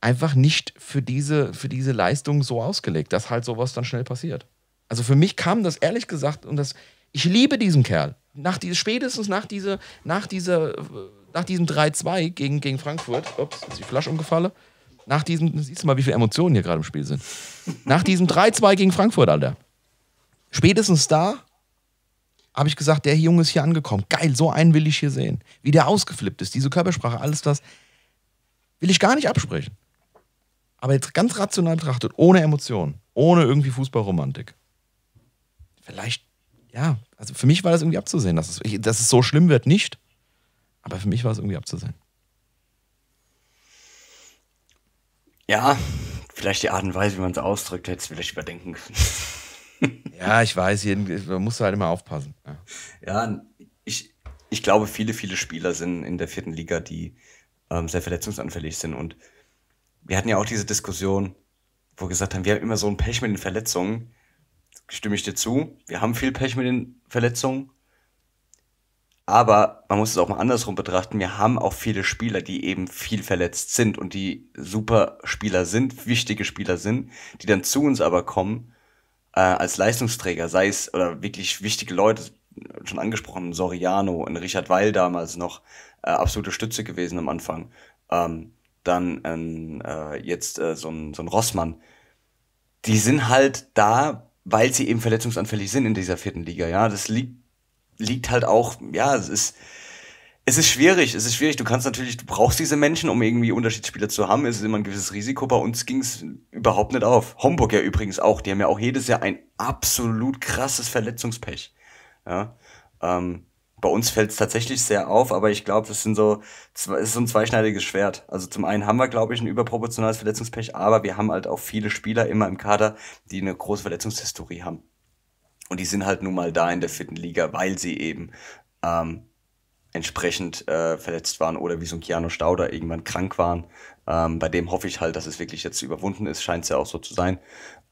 einfach nicht für diese, für diese Leistung so ausgelegt, dass halt sowas dann schnell passiert. Also für mich kam das ehrlich gesagt und das, ich liebe diesen Kerl. Nach diese, spätestens nach, diese, nach, diese, nach diesem 3-2 gegen, gegen Frankfurt, ups, ist die Flasche umgefallen. Nach diesem, siehst du mal, wie viele Emotionen hier gerade im Spiel sind. Nach diesem 3-2 gegen Frankfurt, Alter. Spätestens da habe ich gesagt, der Junge ist hier angekommen. Geil, so einen will ich hier sehen. Wie der ausgeflippt ist, diese Körpersprache, alles das will ich gar nicht absprechen. Aber jetzt ganz rational betrachtet, ohne Emotionen, ohne irgendwie Fußballromantik. Vielleicht, ja, also für mich war das irgendwie abzusehen, dass es, dass es so schlimm wird, nicht. Aber für mich war es irgendwie abzusehen. Ja, vielleicht die Art und Weise, wie man es ausdrückt, hätte es vielleicht überdenken können. ja, ich weiß, jeden, man muss halt immer aufpassen. Ja, ja ich, ich glaube, viele, viele Spieler sind in der vierten Liga, die ähm, sehr verletzungsanfällig sind und wir hatten ja auch diese Diskussion, wo wir gesagt haben, wir haben immer so ein Pech mit den Verletzungen. Stimme ich dir zu, wir haben viel Pech mit den Verletzungen. Aber man muss es auch mal andersrum betrachten. Wir haben auch viele Spieler, die eben viel verletzt sind und die super Spieler sind, wichtige Spieler sind, die dann zu uns aber kommen äh, als Leistungsträger, sei es oder wirklich wichtige Leute, schon angesprochen, Soriano und Richard Weil damals noch äh, absolute Stütze gewesen am Anfang. Ähm, dann ähm, äh, jetzt äh, so, ein, so ein Rossmann, die sind halt da, weil sie eben verletzungsanfällig sind in dieser vierten Liga. Ja, das liegt, liegt halt auch, ja, es ist, es ist schwierig, es ist schwierig. Du kannst natürlich, du brauchst diese Menschen, um irgendwie Unterschiedsspieler zu haben. Es ist immer ein gewisses Risiko. Bei uns ging es überhaupt nicht auf. Homburg ja übrigens auch. Die haben ja auch jedes Jahr ein absolut krasses Verletzungspech. Ja, ähm, bei uns fällt es tatsächlich sehr auf, aber ich glaube, das so, es ist so ein zweischneidiges Schwert. Also zum einen haben wir, glaube ich, ein überproportionales Verletzungspech, aber wir haben halt auch viele Spieler immer im Kader, die eine große Verletzungshistorie haben. Und die sind halt nun mal da in der vierten Liga, weil sie eben ähm, entsprechend äh, verletzt waren oder wie so ein Keanu Stauder irgendwann krank waren. Ähm, bei dem hoffe ich halt, dass es wirklich jetzt überwunden ist, scheint es ja auch so zu sein.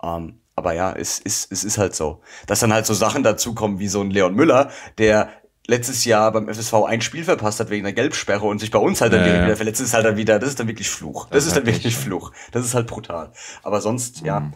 Ähm, aber ja, es ist, es ist halt so. Dass dann halt so Sachen dazukommen wie so ein Leon Müller, der letztes Jahr beim FSV ein Spiel verpasst hat wegen einer Gelbsperre und sich bei uns halt dann ja, ja. wieder verletzt ist halt dann wieder, das ist dann wirklich Fluch. Das, das ist dann wirklich ich. Fluch. Das ist halt brutal. Aber sonst, mhm. ja,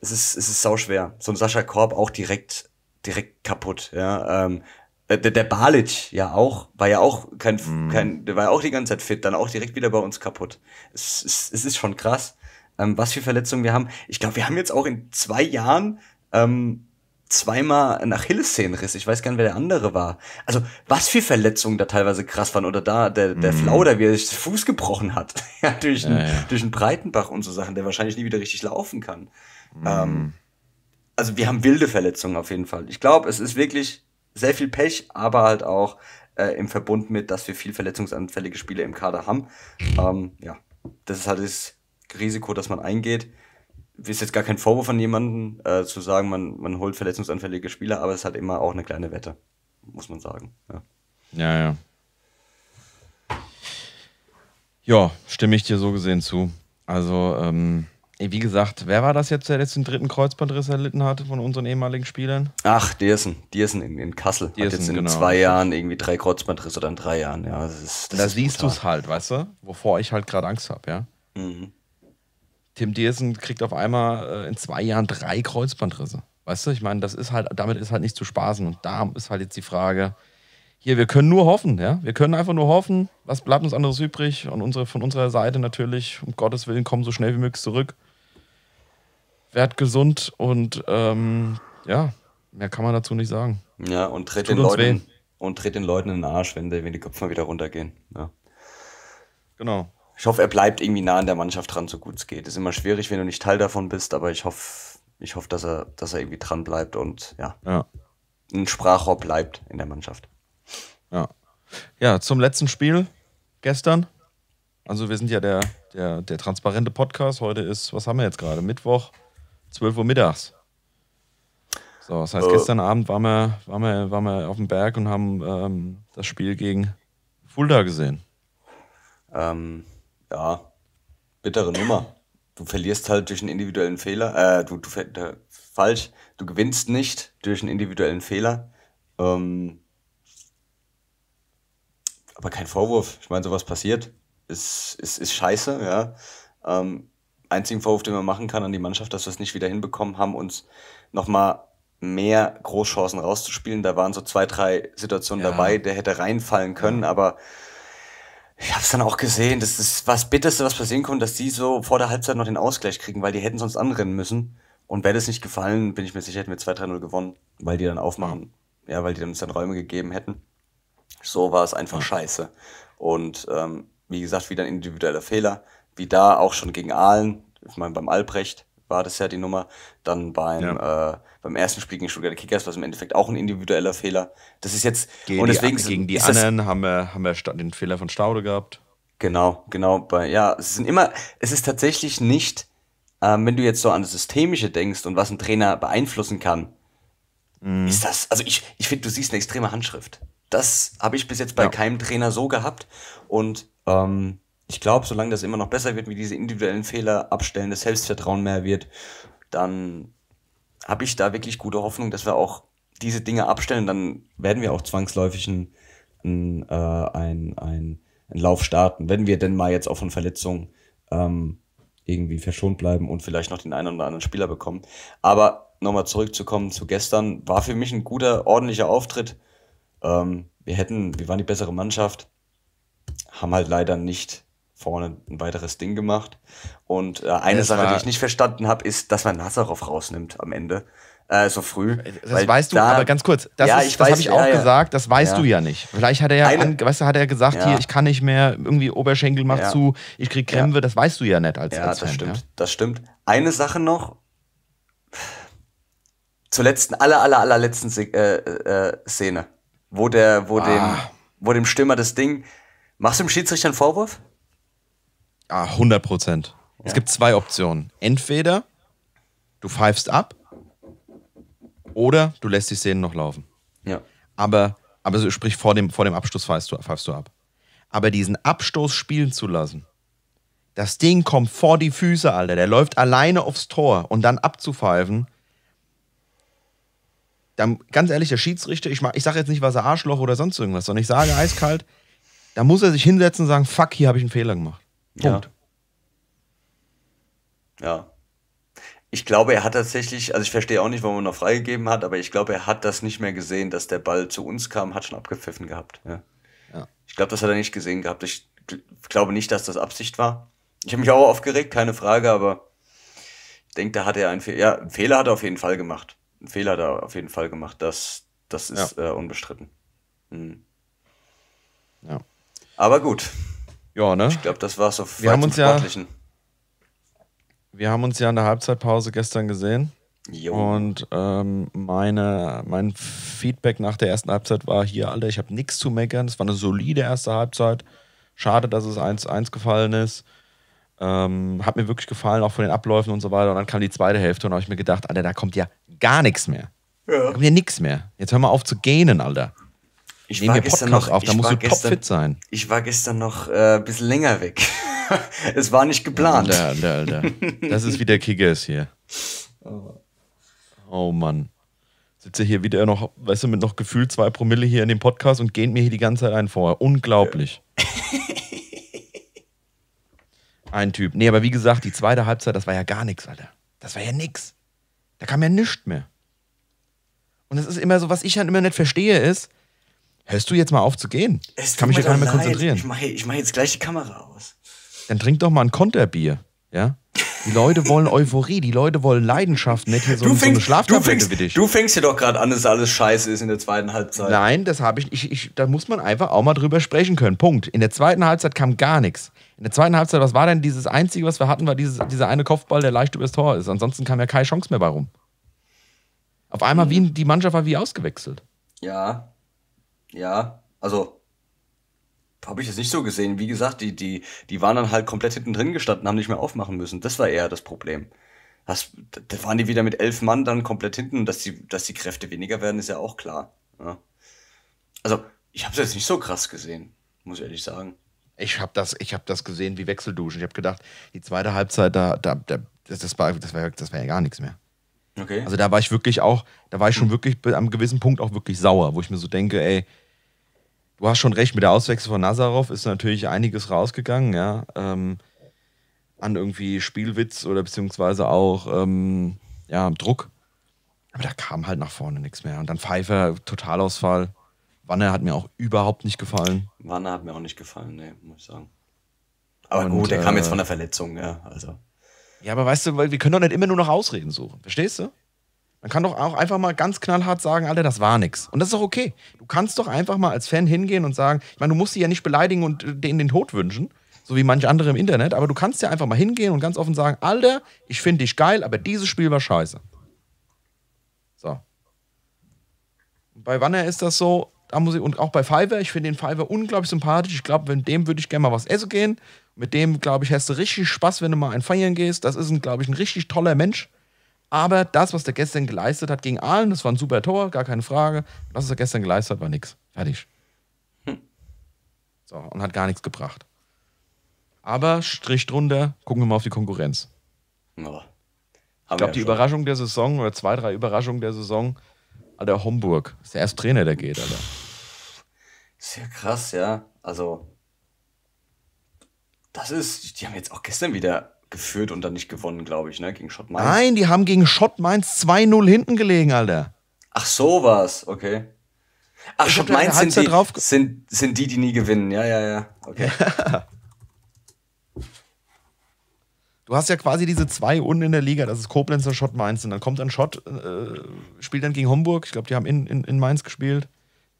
es ist, es ist sau schwer. So ein Sascha Korb auch direkt, direkt kaputt, ja. Ähm, äh, der, der Balic ja auch, war ja auch kein, mhm. kein, der war ja auch die ganze Zeit fit, dann auch direkt wieder bei uns kaputt. Es, es, es ist schon krass, ähm, was für Verletzungen wir haben. Ich glaube, wir haben jetzt auch in zwei Jahren ähm, zweimal ein Achillessehnenriss. Ich weiß gar nicht, wer der andere war. Also, was für Verletzungen da teilweise krass waren. Oder da, der, der mhm. Flauder, wie er sich den Fuß gebrochen hat. ja, durch, ja, einen, ja. durch einen Breitenbach und so Sachen, der wahrscheinlich nie wieder richtig laufen kann. Mhm. Ähm, also, wir haben wilde Verletzungen auf jeden Fall. Ich glaube, es ist wirklich sehr viel Pech, aber halt auch äh, im Verbund mit, dass wir viel verletzungsanfällige Spieler im Kader haben. Ähm, ja, das ist halt das Risiko, dass man eingeht ist jetzt gar kein Vorwurf von jemandem, äh, zu sagen, man, man holt verletzungsanfällige Spieler, aber es hat immer auch eine kleine Wette, muss man sagen. Ja, ja. Ja, ja stimme ich dir so gesehen zu. Also, ähm, wie gesagt, wer war das jetzt, der jetzt den dritten Kreuzbandriss erlitten hatte von unseren ehemaligen Spielern? Ach, Diersen. Diersen in, in Kassel. Diersen, hat jetzt in genau. zwei Jahren irgendwie drei Kreuzbandrisse oder in drei Jahren. Ja, das ist, das da siehst du es halt, weißt du? Wovor ich halt gerade Angst habe, ja. Mhm. Tim Dearson kriegt auf einmal äh, in zwei Jahren drei Kreuzbandrisse. Weißt du, ich meine, das ist halt, damit ist halt nicht zu spaßen. Und da ist halt jetzt die Frage, hier, wir können nur hoffen, ja. Wir können einfach nur hoffen, was bleibt uns anderes übrig? Und unsere, von unserer Seite natürlich, um Gottes Willen, kommen so schnell wie möglich zurück. Werd gesund und ähm, ja, mehr kann man dazu nicht sagen. Ja, und tritt, den Leuten, und tritt den Leuten in den Arsch, wenn, die, wenn die Köpfe mal wieder runtergehen. Ja. Genau ich hoffe, er bleibt irgendwie nah an der Mannschaft dran, so gut es geht. Ist immer schwierig, wenn du nicht Teil davon bist, aber ich hoffe, ich hoffe, dass er, dass er irgendwie dran bleibt und ja, ja. ein Sprachrohr bleibt in der Mannschaft. Ja. Ja, zum letzten Spiel gestern. Also wir sind ja der, der, der transparente Podcast. Heute ist, was haben wir jetzt gerade? Mittwoch, 12 Uhr mittags. So, das heißt, oh. gestern Abend waren wir, waren, wir, waren wir auf dem Berg und haben ähm, das Spiel gegen Fulda gesehen. Ähm, ja, bittere Nummer. Du verlierst halt durch einen individuellen Fehler. Äh, du, du äh, falsch. Du gewinnst nicht durch einen individuellen Fehler. Ähm, aber kein Vorwurf. Ich meine, sowas passiert. Ist, ist, ist scheiße, ja. Ähm, einzigen Vorwurf, den man machen kann an die Mannschaft, dass wir es nicht wieder hinbekommen haben, uns nochmal mehr Großchancen rauszuspielen. Da waren so zwei, drei Situationen ja. dabei, der hätte reinfallen können, ja. aber ich habe es dann auch gesehen. Das ist was Bitterste, was passieren konnte, dass die so vor der Halbzeit noch den Ausgleich kriegen, weil die hätten sonst anrennen müssen. Und wäre das nicht gefallen, bin ich mir sicher, hätten wir 2-3-0 gewonnen, weil die dann aufmachen. Mhm. Ja, weil die uns dann Räume gegeben hätten. So war es einfach scheiße. Und ähm, wie gesagt, wieder ein individueller Fehler. Wie da auch schon gegen Aalen, ich meine beim Albrecht, war das ja die Nummer. Dann beim, ja. äh, beim ersten Spiel gegen Stuttgart Kickers war es im Endeffekt auch ein individueller Fehler. Das ist jetzt gegen und deswegen die, gegen die anderen haben wir, haben wir den Fehler von Staude gehabt. Genau, genau. Bei, ja, es sind immer, es ist tatsächlich nicht, ähm, wenn du jetzt so an das Systemische denkst und was ein Trainer beeinflussen kann, mm. ist das, also ich, ich finde, du siehst eine extreme Handschrift. Das habe ich bis jetzt bei ja. keinem Trainer so gehabt und ähm, ich glaube, solange das immer noch besser wird, wie diese individuellen Fehler abstellen, das Selbstvertrauen mehr wird, dann habe ich da wirklich gute Hoffnung, dass wir auch diese Dinge abstellen. Dann werden wir auch zwangsläufig ein, ein, äh, ein, einen, einen Lauf starten, wenn wir denn mal jetzt auch von Verletzungen ähm, irgendwie verschont bleiben und vielleicht noch den einen oder anderen Spieler bekommen. Aber nochmal zurückzukommen zu gestern, war für mich ein guter, ordentlicher Auftritt. Ähm, wir hätten, wir waren die bessere Mannschaft, haben halt leider nicht vorne ein weiteres Ding gemacht. Und äh, eine das Sache, die ich nicht verstanden habe, ist, dass man Nazarov rausnimmt am Ende. Äh, so früh. Das weißt du, da, aber ganz kurz, das, ja, das habe ich auch ja, gesagt, das weißt ja. du ja nicht. Vielleicht hat er ja, eine, weißt du, hat er gesagt, hier, ich kann nicht mehr, irgendwie Oberschenkel macht zu, ich krieg Krämpfe, das weißt du ja nicht als, ja, als Fan, das stimmt, das stimmt. Eine Sache noch, zur letzten, aller, aller, allerletzten äh, äh, äh, Szene, wo der, wo ah. dem, wo dem Stürmer das Ding, machst du dem Schiedsrichter einen Vorwurf? Ah, ja, 100 Prozent. Ja. Es gibt zwei Optionen. Entweder du pfeifst ab oder du lässt die Szenen noch laufen. Ja. Aber, aber sprich, vor dem, vor dem Abstoß pfeifst du, pfeifst du ab. Aber diesen Abstoß spielen zu lassen, das Ding kommt vor die Füße, Alter, der läuft alleine aufs Tor und dann abzupfeifen, dann, ganz ehrlich, der Schiedsrichter, ich, ich sage jetzt nicht, was er Arschloch oder sonst irgendwas, sondern ich sage eiskalt, da muss er sich hinsetzen und sagen, fuck, hier habe ich einen Fehler gemacht. Ja. ja. Ich glaube, er hat tatsächlich, also ich verstehe auch nicht, warum er noch freigegeben hat, aber ich glaube, er hat das nicht mehr gesehen, dass der Ball zu uns kam, hat schon abgepfiffen gehabt. Ja. ja. Ich glaube, das hat er nicht gesehen gehabt. Ich glaube nicht, dass das Absicht war. Ich habe mich auch aufgeregt, keine Frage, aber ich denke, da hat er einen Fehler. Ja, einen Fehler hat er auf jeden Fall gemacht. Einen Fehler hat er auf jeden Fall gemacht. Das, das ist ja. äh, unbestritten. Mhm. Ja. Aber gut, ja, ne? Ich glaube, das war so wir haben uns Sportlichen. Ja, wir haben uns ja in der Halbzeitpause gestern gesehen. Jo. Und ähm, meine, mein Feedback nach der ersten Halbzeit war hier, Alter, ich habe nichts zu meckern. Es war eine solide erste Halbzeit. Schade, dass es 1-1 gefallen ist. Ähm, hat mir wirklich gefallen, auch von den Abläufen und so weiter. Und dann kam die zweite Hälfte und habe ich mir gedacht, Alter, da kommt ja gar nichts mehr. Ja. Da kommt ja nichts mehr. Jetzt hör mal auf zu gähnen, Alter. Ich Nehmen war gestern noch, auf, da musst du topfit sein. Ich war gestern noch äh, ein bisschen länger weg. es war nicht geplant. Alter, Alter, Alter. Das ist wie der Kickers hier. Oh. oh Mann. Sitze hier wieder noch, weißt du, mit noch gefühlt zwei Promille hier in dem Podcast und gehen mir hier die ganze Zeit einen vor. Unglaublich. Ein Typ. Nee, aber wie gesagt, die zweite Halbzeit, das war ja gar nichts, Alter. Das war ja nix. Da kam ja nichts mehr. Und das ist immer so, was ich halt immer nicht verstehe, ist, Hörst du jetzt mal auf zu gehen? Es kann mich ja gar nicht mehr konzentrieren. Ich mache ich mach jetzt gleich die Kamera aus. Dann trink doch mal ein Konterbier. Ja? Die Leute wollen Euphorie, die Leute wollen Leidenschaft, nicht hier so, du fängst, so eine Schlaftablette du fängst, wie dich. Du fängst hier doch gerade an, dass alles scheiße ist in der zweiten Halbzeit. Nein, das habe ich, ich, ich, Da muss man einfach auch mal drüber sprechen können. Punkt. In der zweiten Halbzeit kam gar nichts. In der zweiten Halbzeit, was war denn dieses Einzige, was wir hatten, war dieses, dieser eine Kopfball, der leicht übers Tor ist. Ansonsten kam ja keine Chance mehr bei rum. Auf einmal, mhm. wie, die Mannschaft war wie ausgewechselt. Ja, ja, also habe ich es nicht so gesehen. Wie gesagt, die, die, die waren dann halt komplett hinten drin gestanden, haben nicht mehr aufmachen müssen. Das war eher das Problem. Das, da waren die wieder mit elf Mann dann komplett hinten. Dass die, dass die Kräfte weniger werden, ist ja auch klar. Ja. Also, ich habe es jetzt nicht so krass gesehen, muss ich ehrlich sagen. Ich habe das, hab das gesehen wie Wechselduschen. Ich habe gedacht, die zweite Halbzeit, da, da, da das, das, war, das, war, das war ja gar nichts mehr. Okay. Also da war ich wirklich auch, da war ich schon wirklich am gewissen Punkt auch wirklich sauer, wo ich mir so denke, ey, du hast schon recht, mit der Auswechslung von Nazarov ist natürlich einiges rausgegangen, ja. Ähm, an irgendwie Spielwitz oder beziehungsweise auch ähm, ja, Druck. Aber da kam halt nach vorne nichts mehr. Und dann Pfeiffer, Totalausfall. Wanne hat mir auch überhaupt nicht gefallen. Wanne hat mir auch nicht gefallen, nee, muss ich sagen. Aber Und, gut, der äh, kam jetzt äh, von der Verletzung, ja, also. Ja, aber weißt du, wir können doch nicht immer nur nach Ausreden suchen. Verstehst du? Man kann doch auch einfach mal ganz knallhart sagen, Alter, das war nix. Und das ist doch okay. Du kannst doch einfach mal als Fan hingehen und sagen, ich meine, du musst sie ja nicht beleidigen und äh, denen den Tod wünschen, so wie manche andere im Internet, aber du kannst ja einfach mal hingehen und ganz offen sagen, Alter, ich finde dich geil, aber dieses Spiel war scheiße. So. Und bei Wanner ist das so, da muss ich, und auch bei Fiverr, ich finde den Fiverr unglaublich sympathisch. Ich glaube, mit dem würde ich gerne mal was essen gehen mit dem, glaube ich, hast du richtig Spaß, wenn du mal ein Feiern gehst. Das ist, glaube ich, ein richtig toller Mensch. Aber das, was der gestern geleistet hat gegen Aalen, das war ein super Tor, gar keine Frage. Das, was er gestern geleistet hat, war nichts. Fertig. Hm. So, und hat gar nichts gebracht. Aber Strich drunter, gucken wir mal auf die Konkurrenz. Oh. Ich glaube, ja die schon. Überraschung der Saison oder zwei, drei Überraschungen der Saison, Alter, Homburg. Ist der erste Trainer, der geht, Alter. Sehr ja krass, ja. Also, das ist, die haben jetzt auch gestern wieder geführt und dann nicht gewonnen, glaube ich, ne? Gegen Schott Mainz. Nein, die haben gegen Schott Mainz 2-0 hinten gelegen, Alter. Ach, sowas, okay. Ach, Schott Mainz sind die, sind, sind die, die nie gewinnen. Ja, ja, ja. Okay. Du hast ja quasi diese zwei unten in der Liga, das ist Koblenzer, Schott Mainz. Und dann kommt ein Schott, äh, spielt dann gegen Homburg. Ich glaube, die haben in, in, in Mainz gespielt.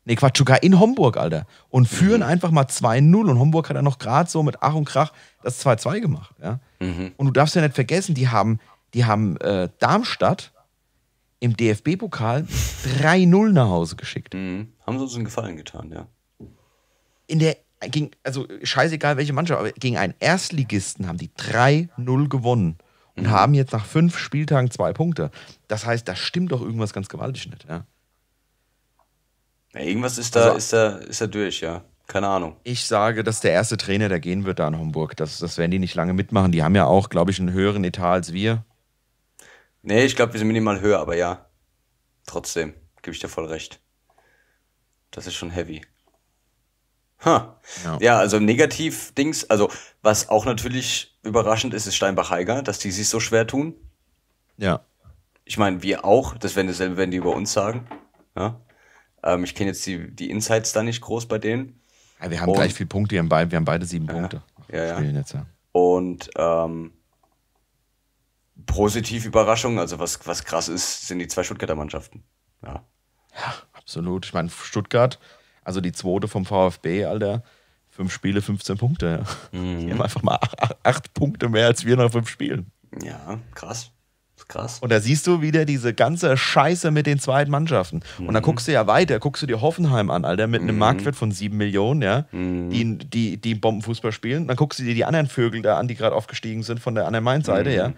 Nee, Quatsch, sogar in Homburg, Alter. Und führen mhm. einfach mal 2-0. Und Homburg hat dann noch gerade so mit Ach und Krach das 2-2 gemacht. Ja? Mhm. Und du darfst ja nicht vergessen, die haben, die haben äh, Darmstadt im DFB-Pokal 3-0 nach Hause geschickt. Mhm. Haben sie uns einen Gefallen getan, ja. In der, gegen, also scheißegal welche Mannschaft, aber gegen einen Erstligisten haben die 3-0 gewonnen und mhm. haben jetzt nach fünf Spieltagen zwei Punkte. Das heißt, da stimmt doch irgendwas ganz gewaltig nicht. Ja? Ja, irgendwas ist da, also, ist, da, ist da durch, ja. Keine Ahnung. Ich sage, dass der erste Trainer, der gehen wird da in Homburg. Das, das werden die nicht lange mitmachen. Die haben ja auch, glaube ich, einen höheren Etat als wir. Nee, ich glaube, wir sind minimal höher, aber ja. Trotzdem, gebe ich dir voll recht. Das ist schon heavy. Ha. Ja. ja, also Negativ-Dings, also was auch natürlich überraschend ist, ist Steinbach-Heiger, dass die sich so schwer tun. Ja. Ich meine, wir auch, das werden dasselbe, wenn die über uns sagen. Ja. Ähm, ich kenne jetzt die, die Insights da nicht groß bei denen. Ja, wir haben und, gleich viele Punkte, wir haben, beide, wir haben beide sieben ja, Punkte. Ja, ja. Jetzt, ja. Und ähm, positiv Überraschung, also was, was krass ist, sind die zwei Stuttgarter Mannschaften. Ja. ja absolut. Ich meine, Stuttgart, also die zweite vom VfB, Alter, fünf Spiele, 15 Punkte. Mhm. Die haben einfach mal acht, acht Punkte mehr als wir nach fünf Spielen. Ja, krass krass. Und da siehst du wieder diese ganze Scheiße mit den zweiten Mannschaften. Mhm. Und dann guckst du ja weiter, guckst du dir Hoffenheim an, Alter, mit einem mhm. Marktwert von 7 Millionen, ja, mhm. die, die, die Bombenfußball spielen. dann guckst du dir die anderen Vögel da an, die gerade aufgestiegen sind von der anderen Main-Seite, mhm. ja.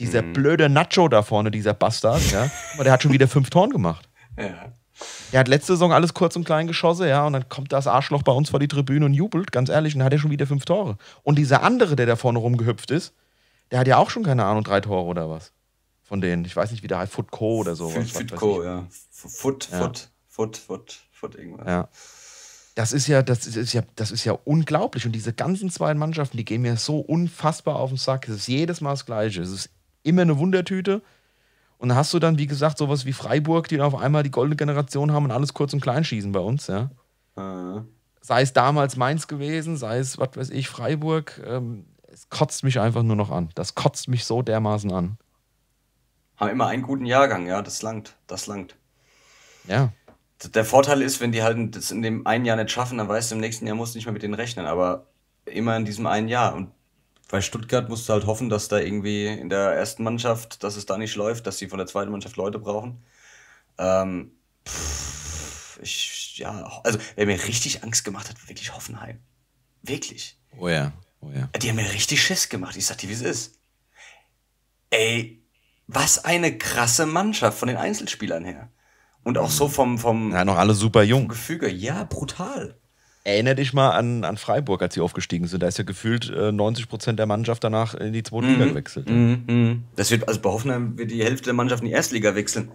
Dieser mhm. blöde Nacho da vorne, dieser Bastard, ja. Aber der hat schon wieder fünf Toren gemacht. Ja. Er hat letzte Saison alles kurz und klein geschossen, ja, und dann kommt das Arschloch bei uns vor die Tribüne und jubelt, ganz ehrlich, und dann hat er schon wieder fünf Tore. Und dieser andere, der da vorne rumgehüpft ist, der hat ja auch schon, keine Ahnung, drei Tore oder was von denen. Ich weiß nicht, wie der heißt, Footco oder so. Footco, ja. Foot, ja. Foot, Foot, Foot, Foot, irgendwas. Ja. Das ist ja, das ist ja, das ist ja unglaublich. Und diese ganzen zwei Mannschaften, die gehen mir so unfassbar auf den Sack. Es ist jedes Mal das Gleiche. Es ist immer eine Wundertüte. Und dann hast du dann, wie gesagt, sowas wie Freiburg, die auf einmal die goldene Generation haben und alles kurz und klein schießen bei uns, ja. Mhm. Sei es damals Mainz gewesen, sei es, was weiß ich, Freiburg. Ähm, es kotzt mich einfach nur noch an. Das kotzt mich so dermaßen an haben immer einen guten Jahrgang, ja, das langt, das langt. Ja. Der Vorteil ist, wenn die halt das in dem einen Jahr nicht schaffen, dann weißt du, im nächsten Jahr musst du nicht mehr mit denen rechnen, aber immer in diesem einen Jahr. Und bei Stuttgart musst du halt hoffen, dass da irgendwie in der ersten Mannschaft, dass es da nicht läuft, dass sie von der zweiten Mannschaft Leute brauchen. Ähm, pff, ich, ja, also wer mir richtig Angst gemacht hat, wirklich Hoffenheim. Wirklich. Oh ja, oh ja. Die haben mir richtig Schiss gemacht. Ich sag dir, wie es ist. Ey, was eine krasse Mannschaft von den Einzelspielern her. Und auch so vom, vom ja, noch alle super jung. Gefüge, ja, brutal. Erinner dich mal an, an Freiburg, als sie aufgestiegen sind. Da ist ja gefühlt äh, 90 der Mannschaft danach in die zweite mhm. Liga gewechselt. Mhm, mhm. Das wird, also bei Hoffenheim wird die Hälfte der Mannschaft in die erste Liga wechseln.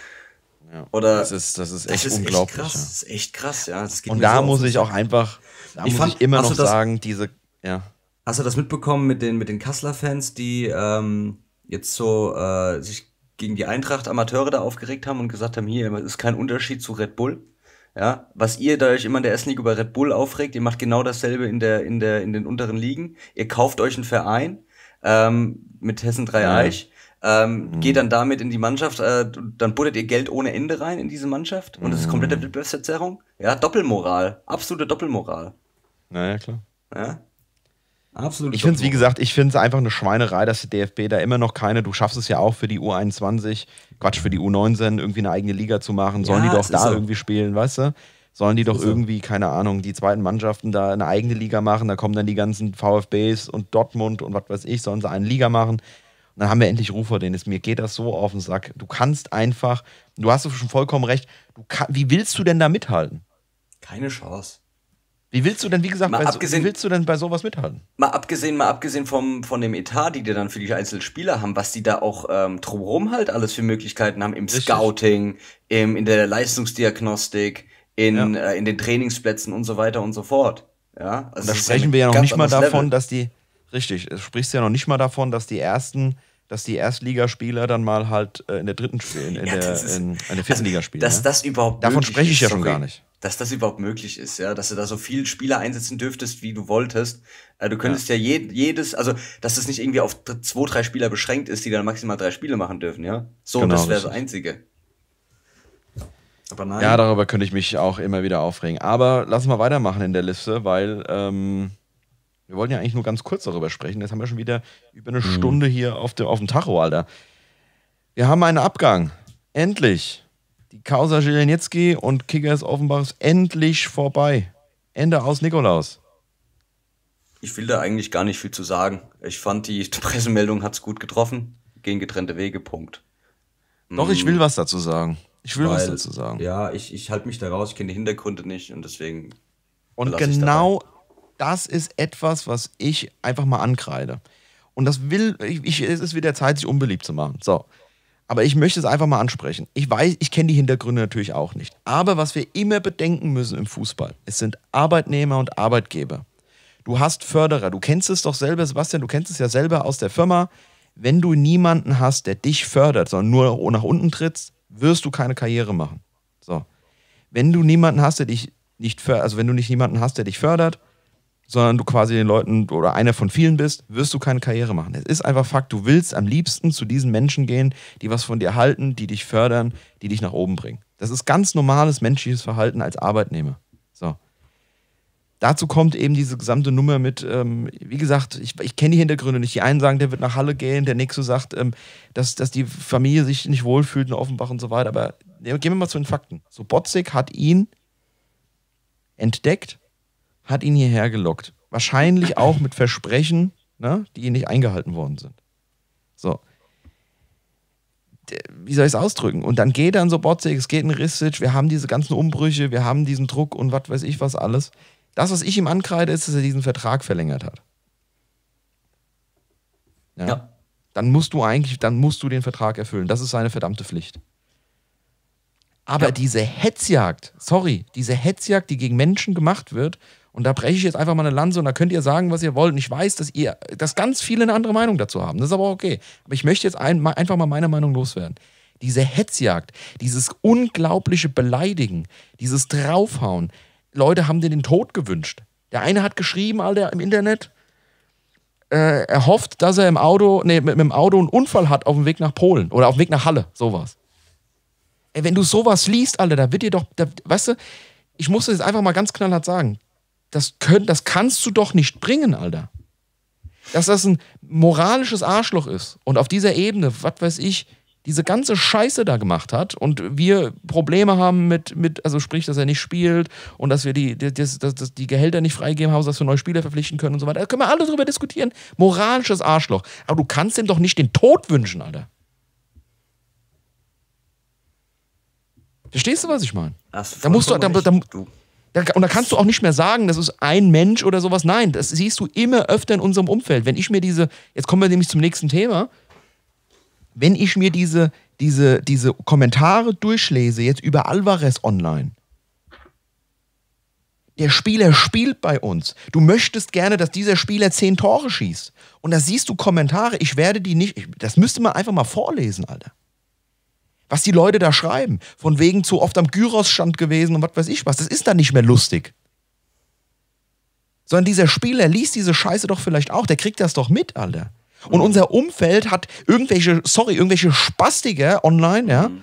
ja. Oder das ist, das ist echt das ist unglaublich. Echt krass, ja. Das ist echt krass, ja. Und da so muss ich auch einfach, da ich muss fand, ich immer noch sagen, diese, ja. Hast du das mitbekommen mit den, mit den Kassler-Fans, die, ähm, jetzt so äh, sich gegen die Eintracht Amateure da aufgeregt haben und gesagt haben, hier ist kein Unterschied zu Red Bull. Ja, was ihr da euch immer in der S-League über Red Bull aufregt, ihr macht genau dasselbe in der in der in den unteren Ligen. Ihr kauft euch einen Verein ähm, mit Hessen Dreieich. Mhm. Ähm, mhm. Geht dann damit in die Mannschaft, äh, dann buttert ihr Geld ohne Ende rein in diese Mannschaft und es mhm. ist komplette mhm. Wettbewerbsverzerrung. Ja, Doppelmoral, absolute Doppelmoral. Naja, klar. Ja? Absolut. Ich finde es, wie gesagt, ich finde es einfach eine Schweinerei, dass die DFB da immer noch keine, du schaffst es ja auch für die U21, Quatsch, für die U19 irgendwie eine eigene Liga zu machen. Sollen ja, die doch da so. irgendwie spielen, weißt du? Sollen die doch so. irgendwie, keine Ahnung, die zweiten Mannschaften da eine eigene Liga machen? Da kommen dann die ganzen VfBs und Dortmund und was weiß ich, sollen sie eine Liga machen? Und dann haben wir endlich Ruf vor denen. mir geht das so auf den Sack. Du kannst einfach, du hast schon vollkommen recht, kann, wie willst du denn da mithalten? Keine Chance. Wie willst du denn, wie gesagt, mal bei, abgesehen, wie willst du denn bei sowas mithalten? Mal abgesehen, mal abgesehen vom, von dem Etat, die die dann für die einzelnen Spieler haben, was die da auch ähm, drumherum halt alles für Möglichkeiten haben, im Richtig. Scouting, im, in der Leistungsdiagnostik, in, ja. äh, in den Trainingsplätzen und so weiter und so fort. Ja, also da sprechen wir ja noch nicht mal davon, Level. dass die, richtig, es sprichst ja noch nicht mal davon, dass die ersten, dass die Erstligaspieler dann mal halt äh, in der dritten spielen, in, ja, der, in, in, der also, vierten also, Liga spielen. Dass ne? das überhaupt Davon spreche ich ja schon gar nicht dass das überhaupt möglich ist, ja, dass du da so viele Spieler einsetzen dürftest, wie du wolltest. Äh, du könntest ja, ja jed jedes, also dass das nicht irgendwie auf zwei, drei Spieler beschränkt ist, die dann maximal drei Spiele machen dürfen, ja. So, genau, das wäre das Einzige. Aber nein. Ja, darüber könnte ich mich auch immer wieder aufregen. Aber lass mal weitermachen in der Liste, weil ähm, wir wollten ja eigentlich nur ganz kurz darüber sprechen. Jetzt haben wir schon wieder über eine mhm. Stunde hier auf dem, auf dem Tacho, Alter. Wir haben einen Abgang. Endlich. Die Causa Jelenetski und Kickers Offenbach ist endlich vorbei. Ende aus Nikolaus. Ich will da eigentlich gar nicht viel zu sagen. Ich fand, die Pressemeldung hat es gut getroffen. Gehen getrennte Wege, Punkt. Doch, ich mm. will was dazu sagen. Ich will Weil, was dazu sagen. Ja, ich, ich halte mich da raus, ich kenne die Hintergründe nicht und deswegen. Und genau das ist etwas, was ich einfach mal ankreide. Und das will, ich, ich, es ist wieder Zeit, sich unbeliebt zu machen. So. Aber ich möchte es einfach mal ansprechen. Ich weiß, ich kenne die Hintergründe natürlich auch nicht. Aber was wir immer bedenken müssen im Fußball, es sind Arbeitnehmer und Arbeitgeber. Du hast Förderer. Du kennst es doch selber, Sebastian, du kennst es ja selber aus der Firma. Wenn du niemanden hast, der dich fördert, sondern nur nach unten trittst, wirst du keine Karriere machen. So. Wenn du niemanden hast, der dich nicht fördert, also wenn du nicht niemanden hast, der dich fördert, sondern du quasi den Leuten oder einer von vielen bist, wirst du keine Karriere machen. Es ist einfach Fakt, du willst am liebsten zu diesen Menschen gehen, die was von dir halten, die dich fördern, die dich nach oben bringen. Das ist ganz normales menschliches Verhalten als Arbeitnehmer. So. Dazu kommt eben diese gesamte Nummer mit, ähm, wie gesagt, ich, ich kenne die Hintergründe nicht. Die einen sagen, der wird nach Halle gehen, der nächste sagt, ähm, dass, dass die Familie sich nicht wohlfühlt in Offenbach und so weiter. Aber gehen wir mal zu den Fakten. So, Botzig hat ihn entdeckt hat ihn hierher gelockt. Wahrscheinlich auch mit Versprechen, ne, die ihm nicht eingehalten worden sind. So. Wie soll ich es ausdrücken? Und dann geht dann so Botzig, es geht ein Rissic, wir haben diese ganzen Umbrüche, wir haben diesen Druck und was weiß ich was alles. Das, was ich ihm ankreide, ist, dass er diesen Vertrag verlängert hat. Ja. ja. Dann musst du eigentlich, dann musst du den Vertrag erfüllen. Das ist seine verdammte Pflicht. Aber ja. diese Hetzjagd, sorry, diese Hetzjagd, die gegen Menschen gemacht wird, und da breche ich jetzt einfach mal eine Lanze und da könnt ihr sagen, was ihr wollt. Und ich weiß, dass ihr, dass ganz viele eine andere Meinung dazu haben. Das ist aber okay. Aber ich möchte jetzt ein, einfach mal meine Meinung loswerden. Diese Hetzjagd, dieses unglaubliche Beleidigen, dieses Draufhauen. Leute haben dir den Tod gewünscht. Der eine hat geschrieben, Alter, im Internet, äh, er hofft, dass er im Auto, nee, mit, mit dem Auto einen Unfall hat auf dem Weg nach Polen oder auf dem Weg nach Halle, sowas. Ey, wenn du sowas liest, Alter, da wird dir doch, da, weißt du, ich muss das jetzt einfach mal ganz knallhart sagen das, können, das kannst du doch nicht bringen, Alter. Dass das ein moralisches Arschloch ist und auf dieser Ebene, was weiß ich, diese ganze Scheiße da gemacht hat und wir Probleme haben mit, mit also sprich, dass er nicht spielt und dass wir die, die, das, das, die Gehälter nicht freigeben haben, dass wir neue Spieler verpflichten können und so weiter. Da können wir alle drüber diskutieren. Moralisches Arschloch. Aber du kannst ihm doch nicht den Tod wünschen, Alter. Verstehst du, was ich meine? Da musst du, da, da, da, und da kannst du auch nicht mehr sagen, das ist ein Mensch oder sowas. Nein, das siehst du immer öfter in unserem Umfeld. Wenn ich mir diese, jetzt kommen wir nämlich zum nächsten Thema, wenn ich mir diese, diese, diese Kommentare durchlese, jetzt über Alvarez online, der Spieler spielt bei uns. Du möchtest gerne, dass dieser Spieler zehn Tore schießt. Und da siehst du Kommentare, ich werde die nicht, ich, das müsste man einfach mal vorlesen, Alter was die Leute da schreiben. Von wegen zu oft am Gyros-Stand gewesen und was weiß ich was. Das ist dann nicht mehr lustig. Sondern dieser Spieler liest diese Scheiße doch vielleicht auch. Der kriegt das doch mit, Alter. Und unser Umfeld hat irgendwelche, sorry, irgendwelche Spastiker online, ja, mhm.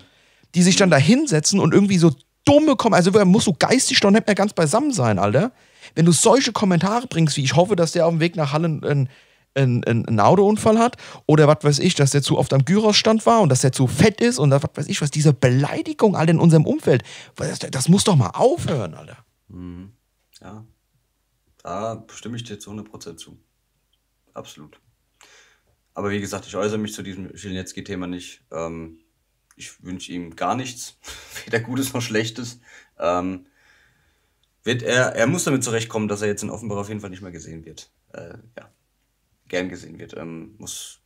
die sich dann da hinsetzen und irgendwie so dumme kommen. Also musst du geistig doch nicht mehr ganz beisammen sein, Alter. Wenn du solche Kommentare bringst, wie ich hoffe, dass der auf dem Weg nach Halle einen, einen, einen Autounfall hat oder was weiß ich, dass der zu oft am Gyrosstand war und dass der zu fett ist und was weiß ich, was diese Beleidigung all in unserem Umfeld, das, das muss doch mal aufhören, Alter. Mhm. Ja, da stimme ich dir zu 100% zu. Absolut. Aber wie gesagt, ich äußere mich zu diesem Schilnetzki-Thema nicht. Ähm, ich wünsche ihm gar nichts, weder Gutes noch Schlechtes. Ähm, wird er, er muss damit zurechtkommen, dass er jetzt in Offenbach auf jeden Fall nicht mehr gesehen wird. Äh, ja gern gesehen wird. Ähm, muss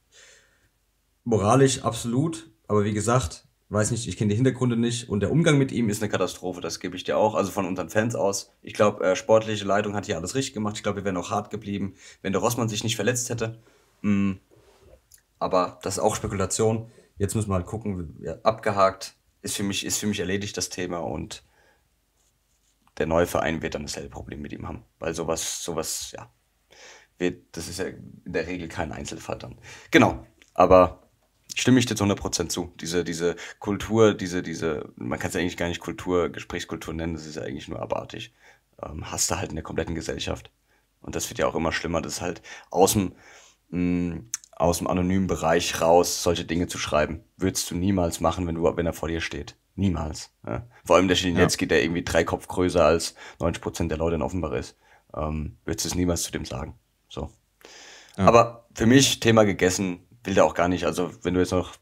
moralisch absolut, aber wie gesagt, weiß nicht, ich kenne die Hintergründe nicht und der Umgang mit ihm ist eine Katastrophe, das gebe ich dir auch, also von unseren Fans aus. Ich glaube, äh, sportliche Leitung hat hier alles richtig gemacht. Ich glaube, wir wären auch hart geblieben, wenn der Rossmann sich nicht verletzt hätte. Mm. Aber das ist auch Spekulation. Jetzt müssen wir halt gucken, ja, abgehakt ist für mich ist für mich erledigt das Thema und der neue Verein wird dann dasselbe Problem mit ihm haben, weil sowas sowas ja wird, das ist ja in der Regel kein Einzelfall dann. Genau, aber stimme ich dir zu 100% zu. Diese, diese Kultur, diese, diese, man kann es ja eigentlich gar nicht Kultur, Gesprächskultur nennen, das ist ja eigentlich nur abartig. Ähm, hast du halt in der kompletten Gesellschaft. Und das wird ja auch immer schlimmer, dass halt aus dem, mh, hm, aus dem anonymen Bereich raus solche Dinge zu schreiben, würdest du niemals machen, wenn, du, wenn er vor dir steht. Niemals. Ja. Vor allem der Schilinetski, ja. der irgendwie drei Kopf größer als 90% der Leute in Offenbach ist, ähm, würdest du es niemals zu dem sagen. Aber für mich Thema gegessen, will da auch gar nicht. Also wenn du jetzt noch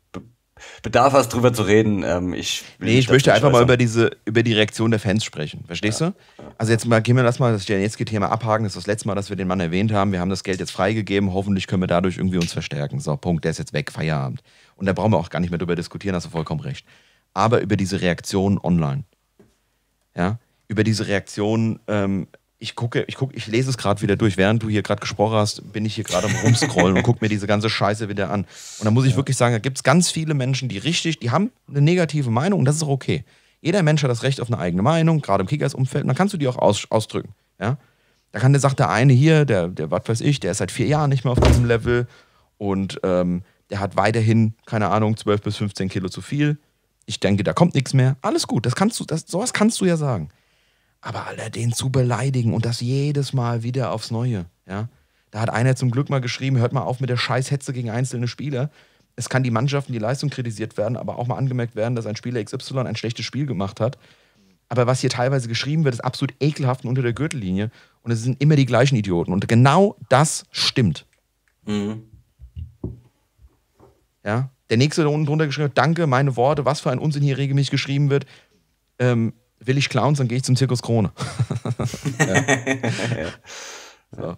Bedarf hast, drüber zu reden. Ähm, ich nee, ich möchte einfach mal über diese, über die Reaktion der Fans sprechen. Verstehst ja, du? Also jetzt mal gehen wir das mal das Janetzki-Thema abhaken. Das ist das letzte Mal, dass wir den Mann erwähnt haben. Wir haben das Geld jetzt freigegeben. Hoffentlich können wir dadurch irgendwie uns verstärken. So, Punkt, der ist jetzt weg, Feierabend. Und da brauchen wir auch gar nicht mehr drüber diskutieren, hast du vollkommen recht. Aber über diese Reaktion online. Ja, über diese Reaktion ähm, ich gucke, ich gucke, ich lese es gerade wieder durch. Während du hier gerade gesprochen hast, bin ich hier gerade am rumscrollen und gucke mir diese ganze Scheiße wieder an. Und da muss ich ja. wirklich sagen, da gibt es ganz viele Menschen, die richtig, die haben eine negative Meinung und das ist auch okay. Jeder Mensch hat das Recht auf eine eigene Meinung, gerade im Kickers-Umfeld, und dann kannst du die auch aus, ausdrücken. Ja? Da kann der sagt der eine hier, der, der, was weiß ich, der ist seit vier Jahren nicht mehr auf diesem Level und ähm, der hat weiterhin, keine Ahnung, 12 bis 15 Kilo zu viel. Ich denke, da kommt nichts mehr. Alles gut, das kannst du, das, sowas kannst du ja sagen aber Alter, den zu beleidigen und das jedes Mal wieder aufs Neue, ja. Da hat einer zum Glück mal geschrieben, hört mal auf mit der Scheißhetze gegen einzelne Spieler. Es kann die Mannschaften, die Leistung kritisiert werden, aber auch mal angemerkt werden, dass ein Spieler XY ein schlechtes Spiel gemacht hat. Aber was hier teilweise geschrieben wird, ist absolut ekelhaft unter der Gürtellinie. Und es sind immer die gleichen Idioten. Und genau das stimmt. Mhm. Ja? Der nächste, der unten drunter geschrieben hat, danke, meine Worte, was für ein Unsinn hier regelmäßig geschrieben wird. Ähm, will ich Clowns, dann gehe ich zum Zirkus Krone. so.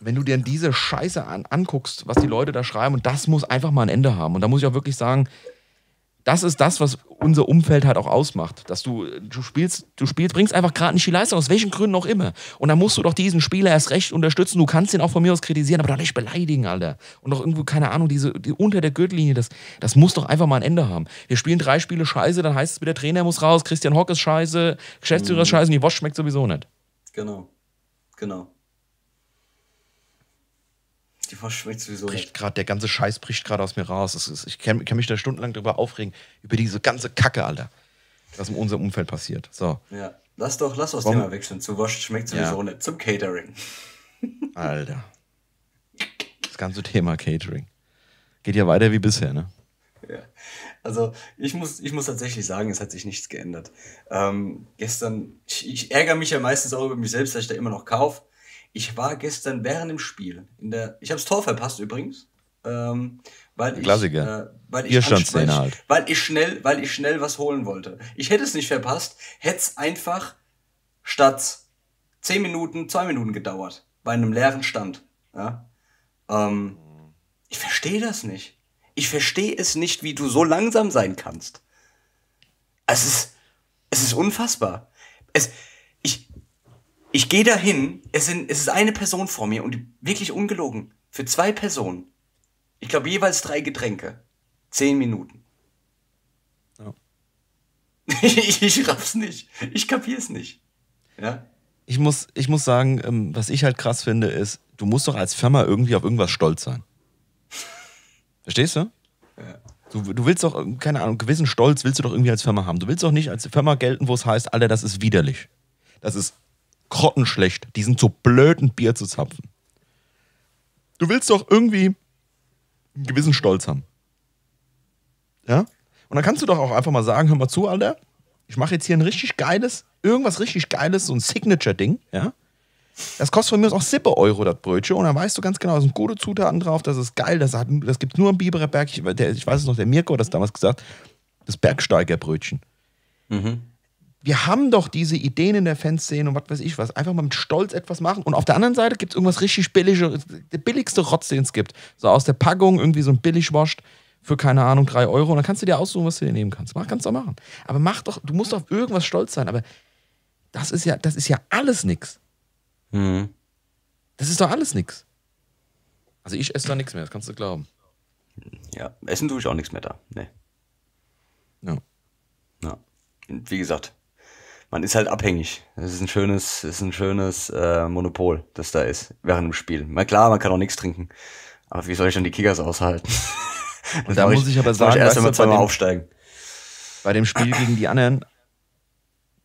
Wenn du dir diese Scheiße an, anguckst, was die Leute da schreiben, und das muss einfach mal ein Ende haben. Und da muss ich auch wirklich sagen, das ist das, was unser Umfeld halt auch ausmacht. Dass du, du spielst, du spielst, bringst einfach gerade nicht die Leistung, aus welchen Gründen auch immer. Und dann musst du doch diesen Spieler erst recht unterstützen. Du kannst ihn auch von mir aus kritisieren, aber doch nicht beleidigen, Alter. Und doch irgendwo, keine Ahnung, diese die unter der Gürtellinie, das, das muss doch einfach mal ein Ende haben. Wir spielen drei Spiele scheiße, dann heißt es wieder, Trainer muss raus, Christian Hock ist scheiße, Geschäftsführer mhm. ist scheiße und die Bosch schmeckt sowieso nicht. Genau. Genau die Vorschmeckt sowieso bricht grad, Der ganze Scheiß bricht gerade aus mir raus. Ist, ich kann, kann, mich da stundenlang drüber aufregen, über diese ganze Kacke, Alter. Was in unserem Umfeld passiert. So. Ja. Lass doch, lass uns Thema wechseln. Zu Wasch schmeckt sowieso ja. nicht. Zum Catering. Alter. Das ganze Thema Catering. Geht ja weiter wie bisher, ne? Ja. Also ich muss, ich muss tatsächlich sagen, es hat sich nichts geändert. Ähm, gestern, ich, ich, ärgere mich ja meistens auch über mich selbst, dass ich da immer noch kaufe. Ich war gestern während dem Spiel in der. Ich habe das Tor verpasst übrigens. Ähm, weil ich, Klassiker. Äh, weil ich, schnell, halt. weil ich schnell, weil ich schnell was holen wollte. Ich hätte es nicht verpasst, hätte es einfach statt 10 Minuten, 2 Minuten gedauert. Bei einem leeren Stand. Ja? Ähm, ich verstehe das nicht. Ich verstehe es nicht, wie du so langsam sein kannst. Es ist, es ist unfassbar. Es, ich gehe dahin, es, sind, es ist eine Person vor mir und wirklich ungelogen. Für zwei Personen. Ich glaube jeweils drei Getränke. Zehn Minuten. Oh. ich, ich raff's nicht. Ich kapier's nicht. Ja? Ich, muss, ich muss sagen, ähm, was ich halt krass finde, ist, du musst doch als Firma irgendwie auf irgendwas stolz sein. Verstehst du? Ja. Du, du, willst doch, keine Ahnung, gewissen Stolz willst du doch irgendwie als Firma haben. Du willst doch nicht als Firma gelten, wo es heißt, Alter, das ist widerlich. Das ist grottenschlecht. Die sind so blöd, ein Bier zu zapfen. Du willst doch irgendwie einen gewissen Stolz haben. Ja? Und dann kannst du doch auch einfach mal sagen, hör mal zu, Alter, ich mache jetzt hier ein richtig geiles, irgendwas richtig geiles, so ein Signature-Ding, ja? Das kostet von mir auch 7 Euro, das Brötchen. Und dann weißt du ganz genau, da sind gute Zutaten drauf, das ist geil, das, das gibt es nur am Biberer Berg. Ich, der, ich weiß es noch, der Mirko hat das damals gesagt, das Bergsteigerbrötchen. Mhm wir haben doch diese Ideen in der Fanszene und was weiß ich was. Einfach mal mit Stolz etwas machen. Und auf der anderen Seite gibt es irgendwas richtig billiges, der billigste Rotz, den es gibt. So aus der Packung irgendwie so ein Billigwascht für, keine Ahnung, drei Euro. Und dann kannst du dir aussuchen, was du dir nehmen kannst. Mach, kannst du auch machen. Aber mach doch, du musst auf irgendwas stolz sein. Aber das ist ja, das ist ja alles nix. Mhm. Das ist doch alles nix. Also ich esse da nichts mehr, das kannst du glauben. Ja, essen tue ich auch nichts mehr da. Nee. Ja. Ja. Wie gesagt, man ist halt abhängig. Es ist ein schönes, ist ein schönes äh, Monopol, das da ist während dem Spiel. Na klar, man kann auch nichts trinken, aber wie soll ich denn die Kickers aushalten? Und da muss ich, ich aber sagen, ich erst einmal zweimal aufsteigen. Bei dem Spiel gegen die anderen,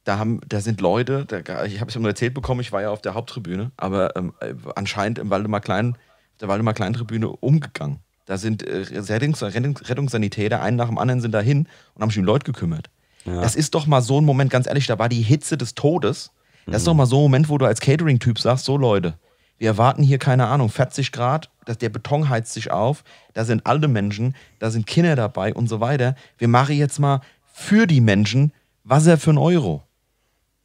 da haben, da sind Leute, da, ich habe es ja nur erzählt bekommen, ich war ja auf der Haupttribüne, aber ähm, anscheinend im Waldemar Klein, auf der Waldemar Kleintribüne umgegangen. Da sind äh, Rettungs Rettungssanitäter, einen nach dem anderen sind dahin und haben sich um Leute gekümmert. Ja. Das ist doch mal so ein Moment, ganz ehrlich, da war die Hitze des Todes. Das ist doch mhm. mal so ein Moment, wo du als Catering-Typ sagst, so Leute, wir erwarten hier, keine Ahnung, 40 Grad, dass der Beton heizt sich auf, da sind alte Menschen, da sind Kinder dabei und so weiter. Wir machen jetzt mal für die Menschen Wasser für einen Euro.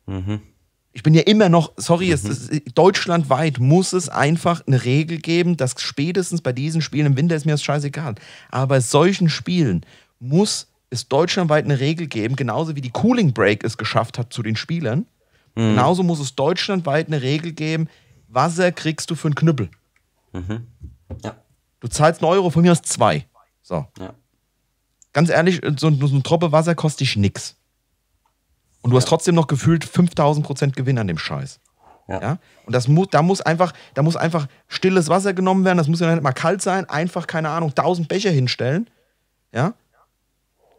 Mhm. Ich bin ja immer noch, sorry, mhm. es, es, äh, deutschlandweit muss es einfach eine Regel geben, dass spätestens bei diesen Spielen im Winter ist mir das scheißegal. Aber bei solchen Spielen muss es deutschlandweit eine Regel geben, genauso wie die Cooling Break es geschafft hat zu den Spielern. Mhm. Genauso muss es deutschlandweit eine Regel geben, Wasser kriegst du für einen Knüppel. Mhm. Ja. Du zahlst einen Euro, von mir aus zwei. So. Ja. Ganz ehrlich, so, so eine Troppe Wasser kostet dich nix. Und du hast trotzdem noch gefühlt 5000 Gewinn an dem Scheiß. Ja. ja. Und das muss, da muss einfach, da muss einfach stilles Wasser genommen werden. Das muss ja nicht mal kalt sein. Einfach keine Ahnung, 1000 Becher hinstellen. Ja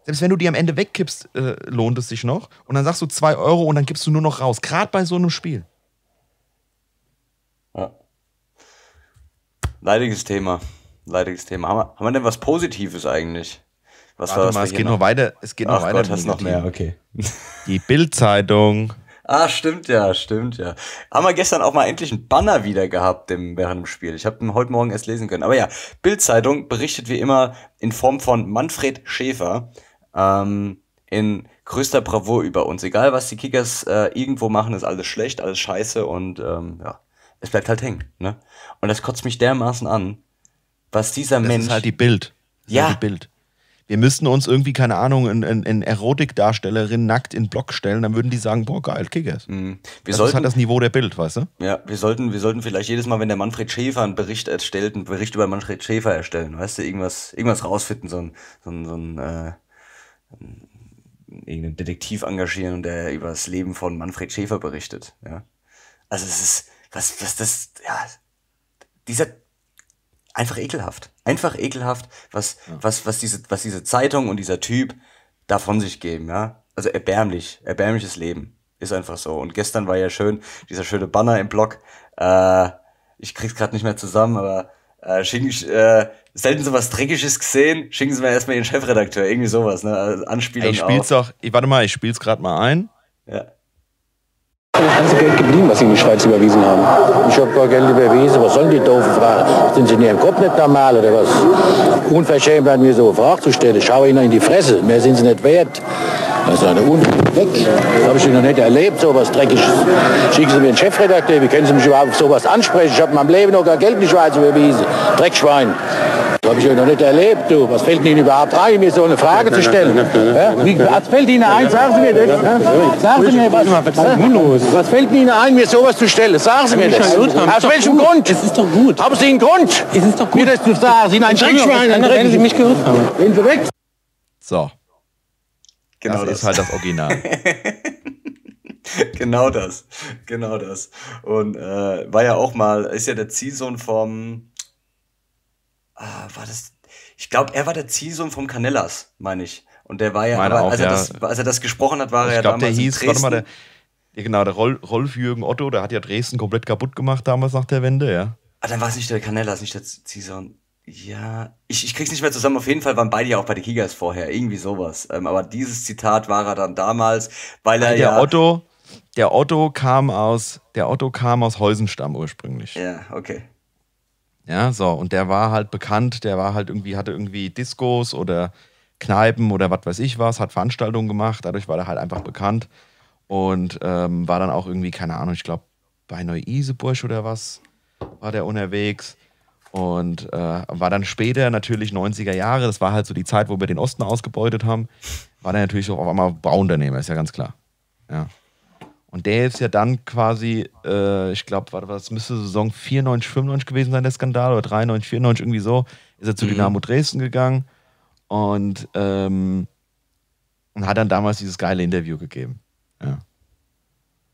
selbst wenn du die am Ende wegkippst, äh, lohnt es sich noch. Und dann sagst du 2 Euro und dann gibst du nur noch raus. Gerade bei so einem Spiel. Ja. Leidiges Thema. Leidiges Thema. Haben wir, haben wir denn was Positives eigentlich? Was Warte war das mal, es geht noch, weiter. Es geht Ach noch weiter. Gott, hast noch mehr, okay. Die Bild-Zeitung. Ah, stimmt ja, stimmt ja. Haben wir gestern auch mal endlich einen Banner wieder gehabt im, während dem Spiel. Ich habe ihn heute Morgen erst lesen können. Aber ja, Bild-Zeitung berichtet wie immer in Form von Manfred Schäfer, ähm, in größter Bravour über uns. Egal, was die Kickers äh, irgendwo machen, ist alles schlecht, alles scheiße und ähm, ja, es bleibt halt hängen. Ne? Und das kotzt mich dermaßen an, was dieser das Mensch. Das ist halt die Bild. Das halt ja. Halt die Bild. Wir müssten uns irgendwie, keine Ahnung, in, in, in Erotikdarstellerin nackt in Block stellen, dann würden die sagen, boah, geil, Kickers. Mhm. das sollten, ist halt das Niveau der Bild, weißt du? Ja, wir sollten, wir sollten vielleicht jedes Mal, wenn der Manfred Schäfer einen Bericht erstellt, einen Bericht über Manfred Schäfer erstellen, weißt du, irgendwas, irgendwas rausfinden, so ein, so ein, so ein äh irgendeinen Detektiv engagieren, der über das Leben von Manfred Schäfer berichtet. Ja? Also es ist, was, was das, ja, dieser einfach ekelhaft. Einfach ekelhaft, was, ja. was, was, diese, was diese Zeitung und dieser Typ da von sich geben, ja. Also erbärmlich, erbärmliches Leben. Ist einfach so. Und gestern war ja schön, dieser schöne Banner im Blog, äh, ich krieg's gerade nicht mehr zusammen, aber äh, Shin, äh, selten so was Dreckiges gesehen, schicken Sie mir erstmal Ihren Chefredakteur, irgendwie sowas, ne? Also Anspielung Ich spiel's auch. doch, ich, warte mal, ich spiel's gerade mal ein. Ja. Das ganze Geld geblieben, was Sie in die Schweiz überwiesen haben. Ich habe gar Geld überwiesen. Was sollen die doofen Fragen? Sind Sie in Ihrem Kopf nicht normal oder was? Unverschämt werden mir so Fragen zu stellen. Ich schaue Ihnen in die Fresse. Mehr sind Sie nicht wert. Das ist eine Unfug. Weg. Das habe ich noch nicht erlebt, so was Dreckiges. Schicken Sie mir einen Chefredakteur. Wie können Sie mich überhaupt auf sowas ansprechen? Ich habe meinem Leben noch gar Geld in die Schweiz überwiesen. Dreckschwein. Habe ich ja noch nicht erlebt, du. Was fällt Ihnen überhaupt ein, mir so eine Frage zu stellen? was fällt Ihnen ein? Sagen Sie mir das. Sagen Sie mir, was, was fällt Ihnen ein, mir sowas zu stellen? Sagen Sie mir das. Aus welchem Grund? Es ist doch gut. Haben Sie einen Grund? Es ist doch gut. Mir das zu sagen. Sie sind ein Dreckschwein. Wenn Sie mich gehört haben. Gehen Sie weg. So. Genau das, das ist halt das Original. genau das. Genau das. Und äh, war ja auch mal, ist ja der Ziehsohn vom ah, war das, ich glaube, er war der Zielsohn vom Canellas, meine ich. Und der war ja, aber, auch, als, er ja. Das, als er das gesprochen hat, war ich er glaub, ja damals der hieß, in Dresden. Warte mal, der, genau, der Rolf, Jürgen Otto, der hat ja Dresden komplett kaputt gemacht damals nach der Wende, ja. Ah, dann war es nicht der Canellas, nicht der Zielsohn. Ja, ich, ich krieg's nicht mehr zusammen. Auf jeden Fall waren beide ja auch bei den Kigas vorher, irgendwie sowas. Ähm, aber dieses Zitat war er dann damals, weil er der ja. Otto, der Otto kam aus, der Otto kam aus Heusenstamm ursprünglich. Ja, okay. Ja, so, und der war halt bekannt, der war halt irgendwie, hatte irgendwie Discos oder Kneipen oder was weiß ich was, hat Veranstaltungen gemacht, dadurch war er halt einfach bekannt und ähm, war dann auch irgendwie, keine Ahnung, ich glaube, bei Neu-Iseburg oder was war der unterwegs und äh, war dann später natürlich 90er Jahre, das war halt so die Zeit, wo wir den Osten ausgebeutet haben, war dann natürlich auch auf einmal Bauunternehmer, ist ja ganz klar. Ja. Und der ist ja dann quasi, äh, ich glaube, warte, das müsste Saison 94, 95 gewesen sein, der Skandal, oder 93, 94, irgendwie so, ist er zu mhm. Dynamo Dresden gegangen und, ähm, und hat dann damals dieses geile Interview gegeben. Ja.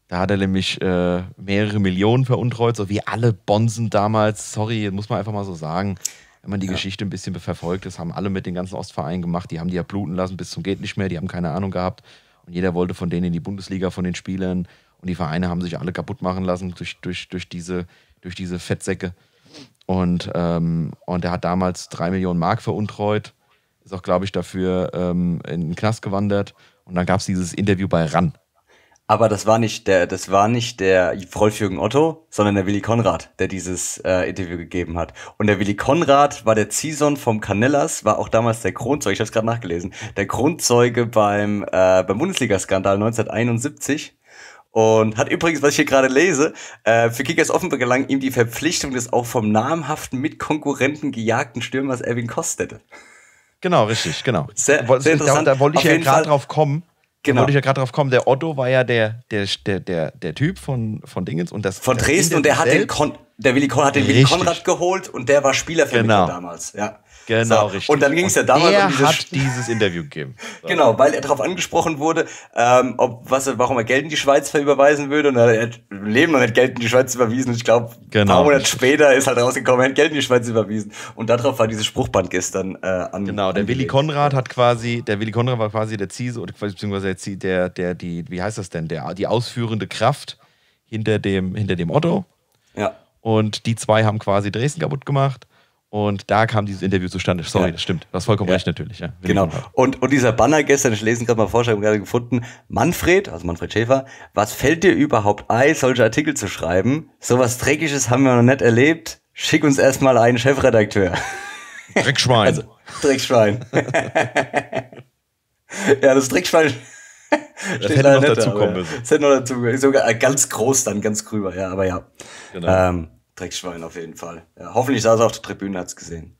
Da hat er nämlich äh, mehrere Millionen veruntreut, so wie alle Bonsen damals. Sorry, muss man einfach mal so sagen. Wenn man die ja. Geschichte ein bisschen verfolgt, das haben alle mit den ganzen Ostvereinen gemacht. Die haben die ja bluten lassen bis zum geht nicht mehr. Die haben keine Ahnung gehabt. Und jeder wollte von denen in die Bundesliga, von den Spielern. Und die Vereine haben sich alle kaputt machen lassen durch, durch, durch, diese, durch diese Fettsäcke. Und, ähm, und er hat damals drei Millionen Mark veruntreut, ist auch, glaube ich, dafür ähm, in den Knast gewandert. Und dann gab es dieses Interview bei RAN. Aber das war nicht der, das war nicht der Rolf-Jürgen Otto, sondern der Willi Konrad, der dieses äh, Interview gegeben hat. Und der Willi Konrad war der Zison vom Canellas, war auch damals der Kronzeuge, ich habe es gerade nachgelesen, der Kronzeuge beim, äh, beim Bundesliga-Skandal 1971. Und hat übrigens, was ich hier gerade lese, äh, für Kickers Offenburg gelang ihm die Verpflichtung des auch vom namhaften Mitkonkurrenten gejagten Stürmers Erwin Kostete. Genau, richtig, genau. Sehr, sehr interessant. Da, da wollte ich ja gerade drauf kommen. Genau. Da wollte ich ja gerade drauf kommen, der Otto war ja der, der, der, der, der Typ von, von Dingens und das. Von Dresden und der hat den Kon der Willi Kon hat den Willi Konrad geholt und der war Spielervermittler genau. damals, ja. Genau, so. richtig. Und dann ging es ja damals er um dieses hat dieses Interview gegeben. So. Genau, weil er darauf angesprochen wurde, ähm, ob, was, warum er Geld in die Schweiz verüberweisen würde. Und er hat Leben noch hat Geld in die Schweiz überwiesen. Und ich glaube, genau, ein paar Monate später ist halt rausgekommen, er hat Geld in die Schweiz überwiesen. Und darauf war dieses Spruchband gestern äh, an. Genau, der angelegt. Willy Konrad hat quasi, der Willy Konrad war quasi der Ziese, oder beziehungsweise der, der, der die, wie heißt das denn, der, die ausführende Kraft hinter dem, hinter dem Otto. Ja. Und die zwei haben quasi Dresden kaputt gemacht. Und da kam dieses Interview zustande. Sorry, ja. das stimmt. Du hast vollkommen ja. recht natürlich. Ja, genau. Und, und dieser Banner gestern, ich lese ihn gerade mal vor, ich habe gerade gefunden, Manfred, also Manfred Schäfer, was fällt dir überhaupt ein, solche Artikel zu schreiben? Sowas Dreckiges haben wir noch nicht erlebt. Schick uns erstmal einen Chefredakteur. Dreckschwein. Also, Dreckschwein. ja, das Dreckschwein. Das hätte noch dazu kommen müssen. Das hätte noch dazu Sogar ganz groß dann, ganz grüber, ja, aber ja. Genau. Ähm, Dreckschwein auf jeden Fall. Ja, hoffentlich saß er auf der Tribüne, hat es gesehen.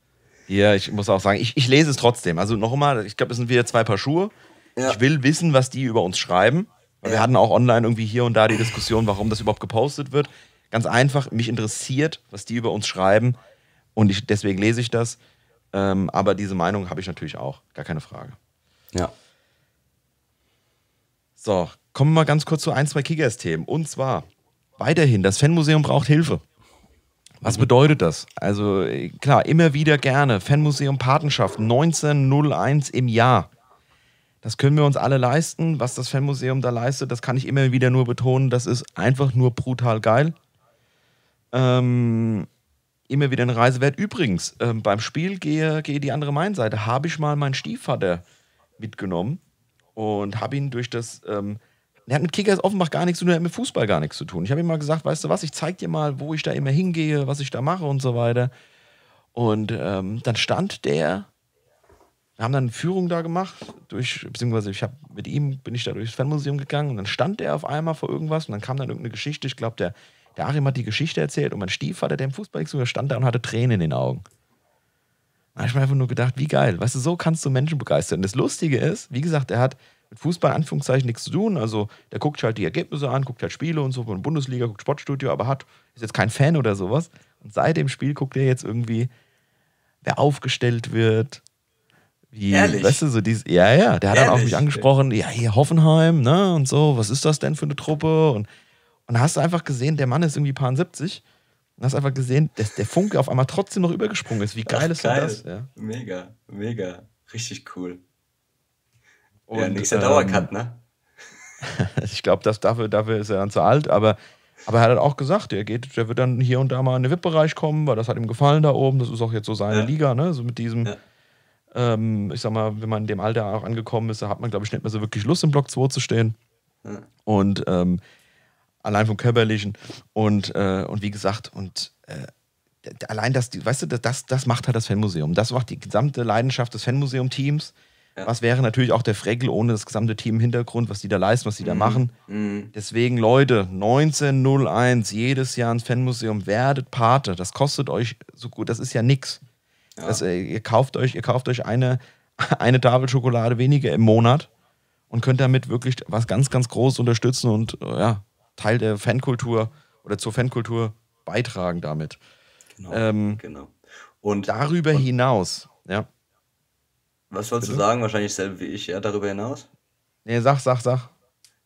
Ja, ich muss auch sagen, ich, ich lese es trotzdem. Also nochmal, ich glaube, es sind wieder zwei Paar Schuhe. Ja. Ich will wissen, was die über uns schreiben. Weil ja. Wir hatten auch online irgendwie hier und da die Diskussion, warum das überhaupt gepostet wird. Ganz einfach, mich interessiert, was die über uns schreiben. Und ich, deswegen lese ich das. Ähm, aber diese Meinung habe ich natürlich auch. Gar keine Frage. Ja. So, kommen wir mal ganz kurz zu ein, zwei Kickers-Themen. Und zwar weiterhin, das Fanmuseum braucht Hilfe. Was bedeutet das? Also äh, klar, immer wieder gerne. Fanmuseum Patenschaft 1901 im Jahr. Das können wir uns alle leisten. Was das Fanmuseum da leistet, das kann ich immer wieder nur betonen. Das ist einfach nur brutal geil. Ähm, immer wieder ein Reisewert. Übrigens, ähm, beim Spiel gehe, gehe die andere Mainseite. Habe ich mal meinen Stiefvater mitgenommen und habe ihn durch das ähm, der hat mit Kickers Offenbach gar nichts zu tun, der hat mit Fußball gar nichts zu tun. Ich habe ihm mal gesagt, weißt du was, ich zeig dir mal, wo ich da immer hingehe, was ich da mache und so weiter. Und ähm, dann stand der, wir haben dann eine Führung da gemacht, durch, beziehungsweise ich habe mit ihm bin ich da durchs Fanmuseum gegangen und dann stand der auf einmal vor irgendwas und dann kam dann irgendeine Geschichte. Ich glaube, der, der Arim hat die Geschichte erzählt und mein Stiefvater, der im Fußball ging, stand da und hatte Tränen in den Augen. Da habe ich mir einfach nur gedacht, wie geil, weißt du, so kannst du Menschen begeistern. das Lustige ist, wie gesagt, er hat mit Fußball in Anführungszeichen nichts zu tun. Also der guckt halt die Ergebnisse an, guckt halt Spiele und so von Bundesliga, guckt Sportstudio, aber hat, ist jetzt kein Fan oder sowas. Und seit dem Spiel guckt er jetzt irgendwie, wer aufgestellt wird. Wie, Ehrlich? weißt du, so dieses, ja, ja, der hat Ehrlich? dann auch mich angesprochen, ja, hier Hoffenheim, ne, und so, was ist das denn für eine Truppe? Und, und hast du einfach gesehen, der Mann ist irgendwie paar 70 und hast einfach gesehen, dass der Funke auf einmal trotzdem noch übergesprungen ist. Wie geil Ach, ist geil. das? Ja. Mega, mega, richtig cool. Und, ja, nächster ähm, Dauercut, ne? ich glaube, dafür, dafür ist er dann zu alt, aber, aber er hat halt auch gesagt, er geht, der wird dann hier und da mal in den VIP-Bereich kommen, weil das hat ihm gefallen da oben. Das ist auch jetzt so seine ja. Liga, ne? So mit diesem, ja. ähm, ich sag mal, wenn man in dem Alter auch angekommen ist, da hat man, glaube ich, nicht mehr so wirklich Lust, im Block 2 zu stehen. Ja. Und ähm, allein vom Körperlichen. Und, äh, und wie gesagt, und äh, allein das, weißt du, das, das macht halt das Fanmuseum. Das macht die gesamte Leidenschaft des Fanmuseum-Teams ja. Was wäre natürlich auch der Freckel ohne das gesamte Team im Hintergrund, was die da leisten, was die mhm. da machen. Mhm. Deswegen, Leute, 1901 jedes Jahr ins Fanmuseum, werdet Pate. Das kostet euch so gut, das ist ja nichts. Ja. Äh, ihr kauft euch, ihr kauft euch eine, eine Tafel Schokolade weniger im Monat und könnt damit wirklich was ganz, ganz Großes unterstützen und äh, ja, Teil der Fankultur oder zur Fankultur beitragen damit. Genau. Ähm, genau. Und darüber und hinaus, ja. Was wolltest Bitte? du sagen? Wahrscheinlich selber wie ich, ja, darüber hinaus? Nee, sag, sag, sag.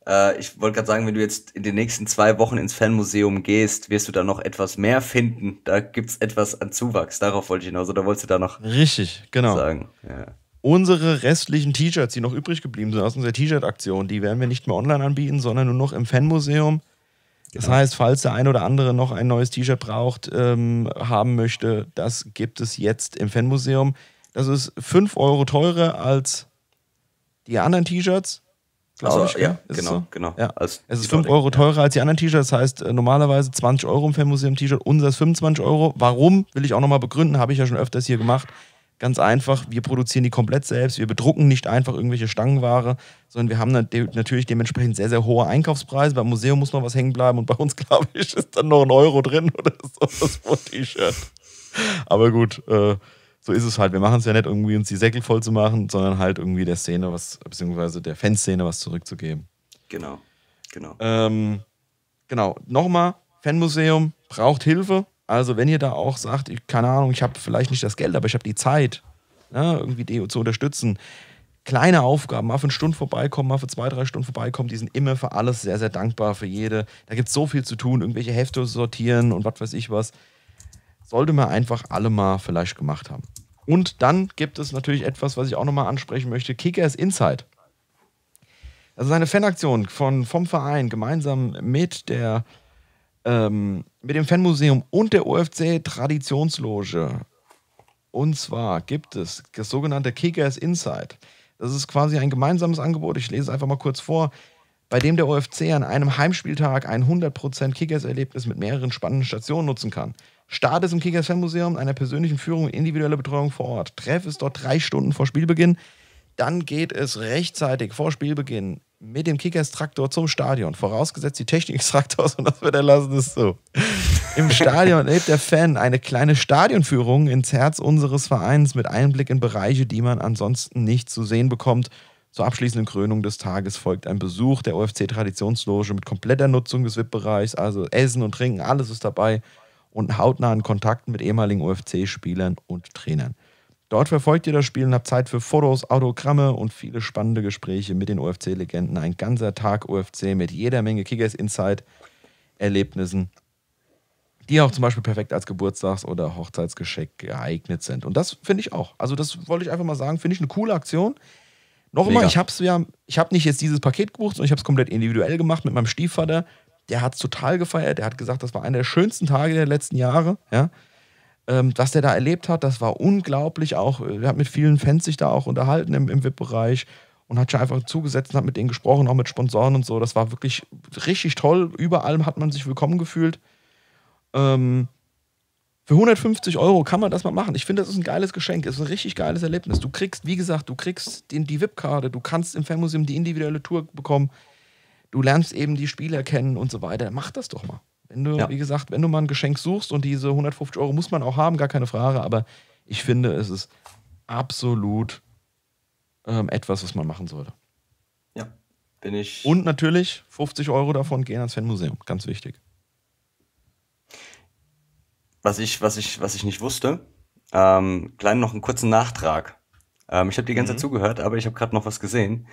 Äh, ich wollte gerade sagen, wenn du jetzt in den nächsten zwei Wochen ins Fanmuseum gehst, wirst du da noch etwas mehr finden. Da gibt es etwas an Zuwachs. Darauf wollte ich hinaus. Oder wolltest du da noch Richtig, genau. sagen? Ja. Unsere restlichen T-Shirts, die noch übrig geblieben sind aus unserer T-Shirt-Aktion, die werden wir nicht mehr online anbieten, sondern nur noch im Fanmuseum. Das genau. heißt, falls der ein oder andere noch ein neues T-Shirt braucht, ähm, haben möchte, das gibt es jetzt im Fanmuseum. Das ist 5 Euro teurer als die anderen T-Shirts. Also, ich, ja, genau, so? genau. Ja. es ist 5 Euro teurer als die anderen T-Shirts. Das heißt, normalerweise 20 Euro im Fanmuseum-T-Shirt, unser ist 25 Euro. Warum, will ich auch nochmal begründen, habe ich ja schon öfters hier gemacht. Ganz einfach, wir produzieren die komplett selbst. Wir bedrucken nicht einfach irgendwelche Stangenware, sondern wir haben natürlich dementsprechend sehr, sehr hohe Einkaufspreise. Beim Museum muss noch was hängen bleiben und bei uns, glaube ich, ist dann noch ein Euro drin oder so, das pro T-Shirt. Aber gut, äh, so ist es halt. Wir machen es ja nicht irgendwie, uns die Säckel voll zu machen, sondern halt irgendwie der Szene was, beziehungsweise der Fanszene was zurückzugeben. Genau, genau. Ähm, genau, nochmal, Fanmuseum braucht Hilfe. Also wenn ihr da auch sagt, ich, keine Ahnung, ich habe vielleicht nicht das Geld, aber ich habe die Zeit, ne, irgendwie die zu unterstützen. Kleine Aufgaben, mal für eine Stunde vorbeikommen, mal für zwei, drei Stunden vorbeikommen, die sind immer für alles sehr, sehr dankbar, für jede. Da gibt es so viel zu tun, irgendwelche Hefte sortieren und was weiß ich was sollte man einfach alle mal vielleicht gemacht haben. Und dann gibt es natürlich etwas, was ich auch nochmal ansprechen möchte: Kickers Inside. Das ist eine Fanaktion von, vom Verein gemeinsam mit, der, ähm, mit dem Fanmuseum und der OFC Traditionsloge. Und zwar gibt es das sogenannte Kickers Inside. Das ist quasi ein gemeinsames Angebot. Ich lese es einfach mal kurz vor bei dem der OFC an einem Heimspieltag ein 100% Kickers-Erlebnis mit mehreren spannenden Stationen nutzen kann. Start ist im Kickers Fanmuseum, einer persönlichen Führung und individueller Betreuung vor Ort. Treff ist dort drei Stunden vor Spielbeginn. Dann geht es rechtzeitig vor Spielbeginn mit dem Kickers-Traktor zum Stadion. Vorausgesetzt, die Technik des Traktors und das wird erlassen ist so. Im Stadion erlebt der Fan eine kleine Stadionführung ins Herz unseres Vereins mit Einblick in Bereiche, die man ansonsten nicht zu sehen bekommt. Zur abschließenden Krönung des Tages folgt ein Besuch der OFC Traditionsloge mit kompletter Nutzung des VIP-Bereichs. Also Essen und Trinken, alles ist dabei und hautnahen Kontakten mit ehemaligen UFC-Spielern und Trainern. Dort verfolgt ihr das Spiel und habt Zeit für Fotos, Autogramme und viele spannende Gespräche mit den UFC-Legenden. Ein ganzer Tag UFC mit jeder Menge Kickers inside Erlebnissen, die auch zum Beispiel perfekt als Geburtstags- oder Hochzeitsgeschenk geeignet sind. Und das finde ich auch. Also das wollte ich einfach mal sagen, finde ich eine coole Aktion. Nochmal, ich habe es ja, ich nicht jetzt dieses Paket gebucht, sondern ich habe es komplett individuell gemacht mit meinem Stiefvater der hat es total gefeiert. Der hat gesagt, das war einer der schönsten Tage der letzten Jahre. Ja? Ähm, was der da erlebt hat, das war unglaublich. Auch, er hat mit vielen Fans sich da auch unterhalten im, im VIP-Bereich und hat sich einfach zugesetzt und hat mit denen gesprochen, auch mit Sponsoren und so. Das war wirklich richtig toll. Überall hat man sich willkommen gefühlt. Ähm, für 150 Euro kann man das mal machen. Ich finde, das ist ein geiles Geschenk. Das ist ein richtig geiles Erlebnis. Du kriegst, wie gesagt, du kriegst den, die VIP-Karte, du kannst im Fanmuseum die individuelle Tour bekommen du lernst eben die Spieler kennen und so weiter. Mach das doch mal. Wenn du, ja. wie gesagt, wenn du mal ein Geschenk suchst und diese 150 Euro muss man auch haben, gar keine Frage, aber ich finde, es ist absolut ähm, etwas, was man machen sollte. Ja, bin ich. Und natürlich 50 Euro davon gehen ans Fanmuseum, ganz wichtig. Was ich, was ich, was ich nicht wusste, ähm, klein noch einen kurzen Nachtrag. Ähm, ich habe die ganze mhm. Zeit zugehört, aber ich habe gerade noch was gesehen.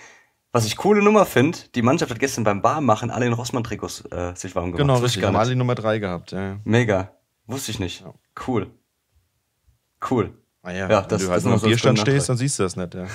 Was ich coole Nummer finde, die Mannschaft hat gestern beim Barmachen alle in Rossmann-Trikots äh, sich warm gemacht. Genau, richtig. Haben alle die Nummer 3 gehabt. Ja. Mega. Wusste ich nicht. Ja. Cool. Cool. Ah ja, ja das, wenn du halt nur am Bierstand so stehst, dann siehst du das nicht. Ja,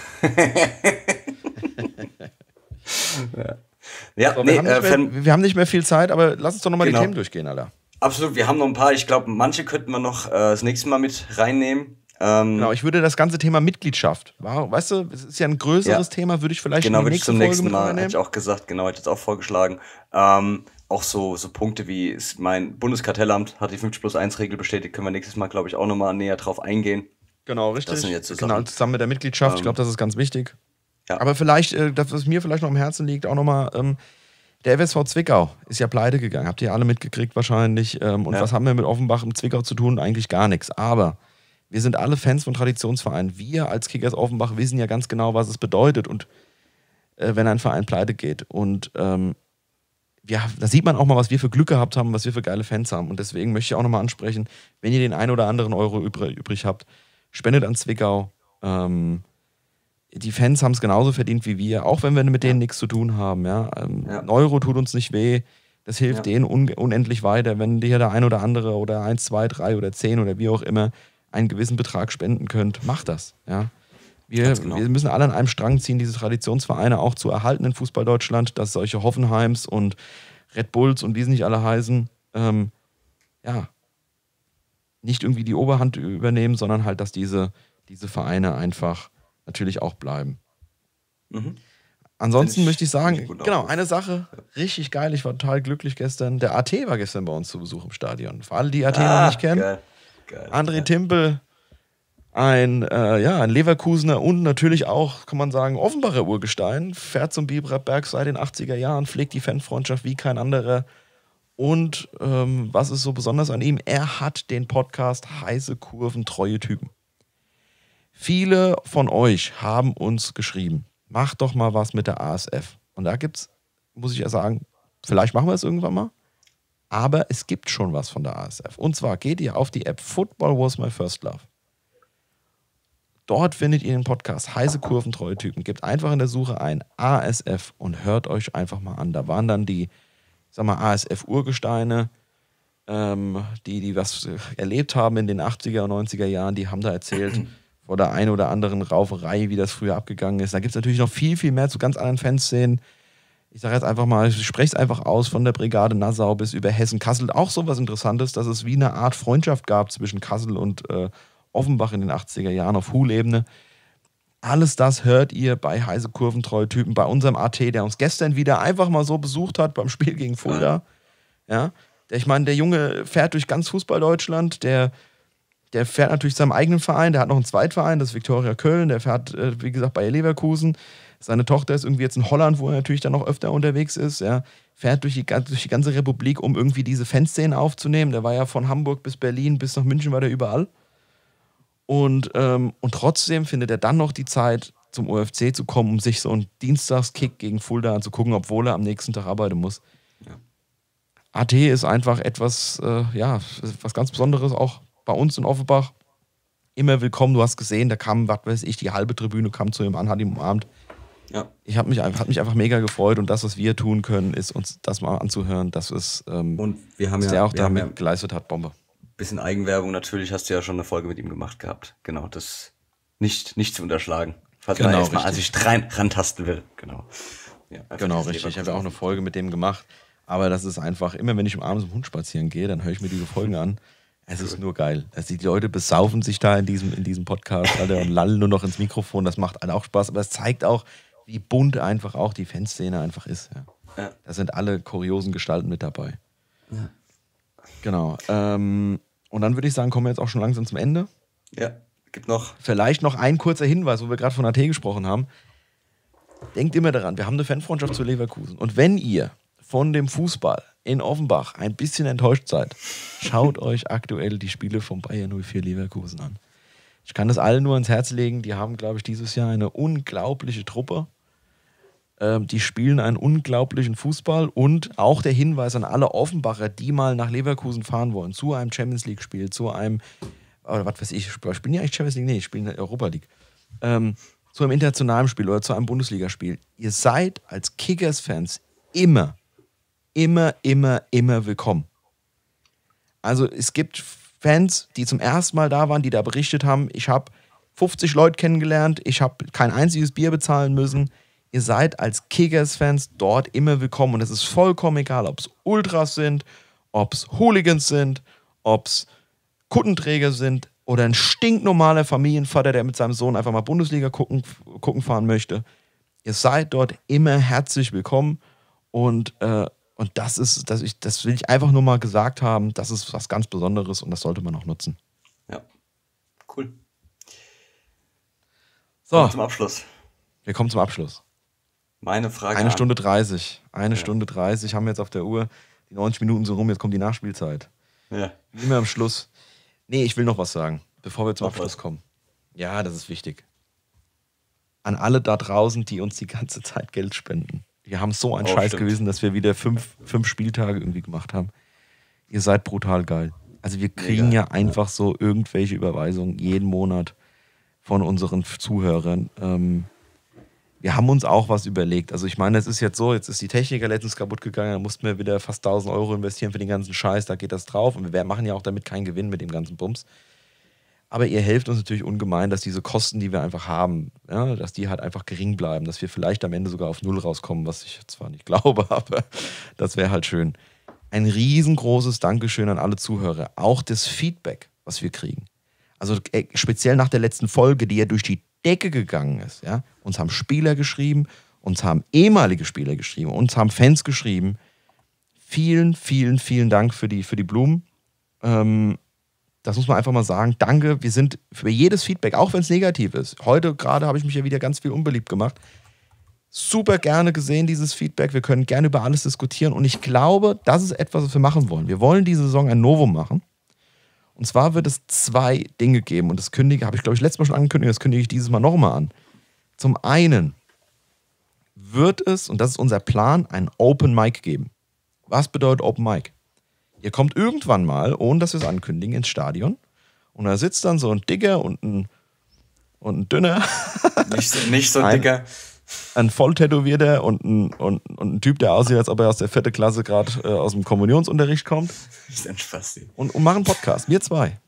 ja. Also, nee, wir, haben äh, mehr, wir, haben nicht mehr viel Zeit, aber lass uns doch nochmal genau. die Themen durchgehen, Alter. Absolut, wir haben noch ein paar. Ich glaube, manche könnten wir noch äh, das nächste Mal mit reinnehmen. Ähm, genau, ich würde das ganze Thema Mitgliedschaft, weißt du, es ist ja ein größeres ja. Thema, würde ich vielleicht genau, in die nächste zum Folge nächsten Mal, hätte ich auch gesagt, genau, hätte ich jetzt auch vorgeschlagen. Ähm, auch so, so Punkte wie mein Bundeskartellamt hat die 50 plus 1 Regel bestätigt, können wir nächstes Mal, glaube ich, auch nochmal näher drauf eingehen. Genau, richtig. Das sind jetzt so genau, zusammen mit der Mitgliedschaft, ähm, ich glaube, das ist ganz wichtig. Ja. Aber vielleicht, äh, das, was mir vielleicht noch am Herzen liegt, auch nochmal, ähm, der FSV Zwickau ist ja pleite gegangen, habt ihr alle mitgekriegt wahrscheinlich. Ähm, und ja. was haben wir mit Offenbach im Zwickau zu tun? Eigentlich gar nichts. Aber wir sind alle Fans von Traditionsvereinen. Wir als Kickers Offenbach wissen ja ganz genau, was es bedeutet und äh, wenn ein Verein pleite geht. Und ähm, ja, da sieht man auch mal, was wir für Glück gehabt haben, was wir für geile Fans haben. Und deswegen möchte ich auch nochmal ansprechen, wenn ihr den einen oder anderen Euro übrig, übrig habt, spendet an Zwickau. Ähm, die Fans haben es genauso verdient wie wir, auch wenn wir mit denen ja. nichts zu tun haben. Ja? Ähm, ja. Ein Euro tut uns nicht weh. Das hilft ja. denen un unendlich weiter, wenn dir der ein oder andere oder eins, zwei, drei oder zehn oder wie auch immer einen gewissen Betrag spenden könnt, macht das. Ja. Wir, genau. wir, müssen alle an einem Strang ziehen, diese Traditionsvereine auch zu erhalten in Fußball Deutschland, dass solche Hoffenheims und Red Bulls und wie sie nicht alle heißen, ähm, ja, nicht irgendwie die Oberhand übernehmen, sondern halt, dass diese, diese Vereine einfach natürlich auch bleiben. Mhm. Ansonsten ich, möchte ich sagen, ich genau, eine Sache, richtig geil, ich war total glücklich gestern. Der AT war gestern bei uns zu Besuch im Stadion. Für alle, die AT ah, noch nicht kennen, geil. Geil, André Timpel, ein, äh, ja, ein Leverkusener und natürlich auch, kann man sagen, Offenbacher Urgestein, fährt zum Biberberg seit den 80er Jahren, pflegt die Fanfreundschaft wie kein anderer. Und ähm, was ist so besonders an ihm? Er hat den Podcast Heiße Kurven, treue Typen. Viele von euch haben uns geschrieben, macht doch mal was mit der ASF. Und da gibt es, muss ich ja sagen, vielleicht machen wir es irgendwann mal aber es gibt schon was von der ASF. Und zwar geht ihr auf die App Football Was My First Love. Dort findet ihr den Podcast Heiße Kurven, treue Typen. Gebt einfach in der Suche ein ASF und hört euch einfach mal an. Da waren dann die, sag mal, ASF-Urgesteine, ähm, die, die was erlebt haben in den 80er und 90er Jahren, die haben da erzählt vor der einen oder anderen Rauferei, wie das früher abgegangen ist. Da gibt es natürlich noch viel, viel mehr zu ganz anderen Fanszenen ich sage jetzt einfach mal, ich spreche es einfach aus, von der Brigade Nassau bis über Hessen-Kassel. Auch so was Interessantes, dass es wie eine Art Freundschaft gab zwischen Kassel und äh, Offenbach in den 80er Jahren auf hul Alles das hört ihr bei Heise Kurventreue Typen, bei unserem AT, der uns gestern wieder einfach mal so besucht hat beim Spiel gegen Fulda. Ja. ja. Ich meine, der Junge fährt durch ganz Fußball-Deutschland, der, der fährt natürlich seinem eigenen Verein, der hat noch einen Zweitverein, das ist Viktoria Köln, der fährt, äh, wie gesagt, bei Leverkusen seine Tochter ist irgendwie jetzt in Holland, wo er natürlich dann noch öfter unterwegs ist. Er fährt durch die, durch die ganze Republik, um irgendwie diese Fanszenen aufzunehmen. Der war ja von Hamburg bis Berlin, bis nach München war der überall. Und, ähm, und trotzdem findet er dann noch die Zeit, zum OFC zu kommen, um sich so einen Dienstagskick gegen Fulda anzugucken, obwohl er am nächsten Tag arbeiten muss. Ja. AT ist einfach etwas, äh, ja, was ganz Besonderes, auch bei uns in Offenbach. Immer willkommen, du hast gesehen, da kam, was weiß ich, die halbe Tribüne kam zu ihm an, hat ihn umarmt. Ja. Ich habe mich, einfach, hab mich einfach mega gefreut und das, was wir tun können, ist uns das mal anzuhören. dass es ähm, und wir haben was ja, der auch damit ja geleistet hat, Bombe. Bisschen Eigenwerbung natürlich, hast du ja schon eine Folge mit ihm gemacht gehabt. Genau, das nicht, nicht zu unterschlagen. Falls genau, man erstmal an sich rein, rantasten will. Genau, ja, genau richtig. Ich habe ja auch eine Folge mit dem gemacht. Aber das ist einfach, immer wenn ich abends mit dem Hund spazieren gehe, dann höre ich mir diese Folgen an. Es ist nur geil. Also die Leute besaufen sich da in diesem, in diesem Podcast Alter, und lallen nur noch ins Mikrofon. Das macht auch Spaß. Aber es zeigt auch, wie bunt einfach auch die Fanszene einfach ist. Ja. ja. Da sind alle kuriosen Gestalten mit dabei. Ja. Genau. Ähm, und dann würde ich sagen, kommen wir jetzt auch schon langsam zum Ende. Ja, gibt noch. Vielleicht noch ein kurzer Hinweis, wo wir gerade von AT gesprochen haben. Denkt immer daran, wir haben eine Fanfreundschaft zu Leverkusen. Und wenn ihr von dem Fußball in Offenbach ein bisschen enttäuscht seid, schaut euch aktuell die Spiele vom Bayern 04 Leverkusen an. Ich kann das allen nur ans Herz legen. Die haben, glaube ich, dieses Jahr eine unglaubliche Truppe. Ähm, die spielen einen unglaublichen Fußball und auch der Hinweis an alle Offenbacher, die mal nach Leverkusen fahren wollen, zu einem Champions League-Spiel, zu einem, oder was weiß ich, spielen ja eigentlich Champions League? Nee, ich spielen Europa League. Ähm, zu einem internationalen Spiel oder zu einem Bundesligaspiel. Ihr seid als Kickers-Fans immer, immer, immer, immer willkommen. Also es gibt Fans, die zum ersten Mal da waren, die da berichtet haben, ich habe 50 Leute kennengelernt, ich habe kein einziges Bier bezahlen müssen Ihr seid als Kickers-Fans dort immer willkommen. Und es ist vollkommen egal, ob es Ultras sind, ob es Hooligans sind, ob es Kuttenträger sind oder ein stinknormaler Familienvater, der mit seinem Sohn einfach mal Bundesliga gucken, gucken fahren möchte. Ihr seid dort immer herzlich willkommen. Und, äh, und das ist, das, ich, das will ich einfach nur mal gesagt haben, das ist was ganz Besonderes und das sollte man auch nutzen. Ja. Cool. So. Wir kommen zum Abschluss. Wir kommen zum Abschluss. Meine Frage. Eine Stunde 30. Eine ja. Stunde 30 haben wir jetzt auf der Uhr. Die 90 Minuten sind rum, jetzt kommt die Nachspielzeit. Ja. Immer am Schluss. Nee, ich will noch was sagen, bevor wir zum Abschluss kommen. Ja, das ist wichtig. An alle da draußen, die uns die ganze Zeit Geld spenden. Wir haben so einen oh, Scheiß stimmt. gewesen, dass wir wieder fünf, fünf Spieltage irgendwie gemacht haben. Ihr seid brutal geil. Also wir kriegen Mega. ja einfach so irgendwelche Überweisungen jeden Monat von unseren Zuhörern. Ähm, wir haben uns auch was überlegt. Also ich meine, es ist jetzt so, jetzt ist die Techniker letztens kaputt gegangen, da mussten wir wieder fast 1000 Euro investieren für den ganzen Scheiß, da geht das drauf und wir machen ja auch damit keinen Gewinn mit dem ganzen Bums. Aber ihr helft uns natürlich ungemein, dass diese Kosten, die wir einfach haben, ja, dass die halt einfach gering bleiben, dass wir vielleicht am Ende sogar auf Null rauskommen, was ich zwar nicht glaube, aber das wäre halt schön. Ein riesengroßes Dankeschön an alle Zuhörer, auch das Feedback, was wir kriegen. Also äh, speziell nach der letzten Folge, die ja durch die Decke gegangen ist. Ja? Uns haben Spieler geschrieben, uns haben ehemalige Spieler geschrieben, uns haben Fans geschrieben. Vielen, vielen, vielen Dank für die, für die Blumen. Ähm, das muss man einfach mal sagen. Danke, wir sind für jedes Feedback, auch wenn es negativ ist. Heute gerade habe ich mich ja wieder ganz viel unbeliebt gemacht. Super gerne gesehen, dieses Feedback. Wir können gerne über alles diskutieren. Und ich glaube, das ist etwas, was wir machen wollen. Wir wollen diese Saison ein Novum machen. Und zwar wird es zwei Dinge geben. Und das kündige, habe ich, glaube ich, letztes Mal schon angekündigt, das kündige ich dieses Mal nochmal an. Zum einen wird es, und das ist unser Plan, ein Open Mic geben. Was bedeutet Open Mic? Ihr kommt irgendwann mal, ohne dass wir es ankündigen, ins Stadion. Und da sitzt dann so ein Dicker und ein, und ein Dünner. Nicht, so, nicht so ein Dicker ein Volltätowierter und ein, und, und ein Typ, der aussieht, als ob er aus der vierten Klasse gerade äh, aus dem Kommunionsunterricht kommt. Das Ist ein Spasti. Und, und machen Podcast, wir zwei.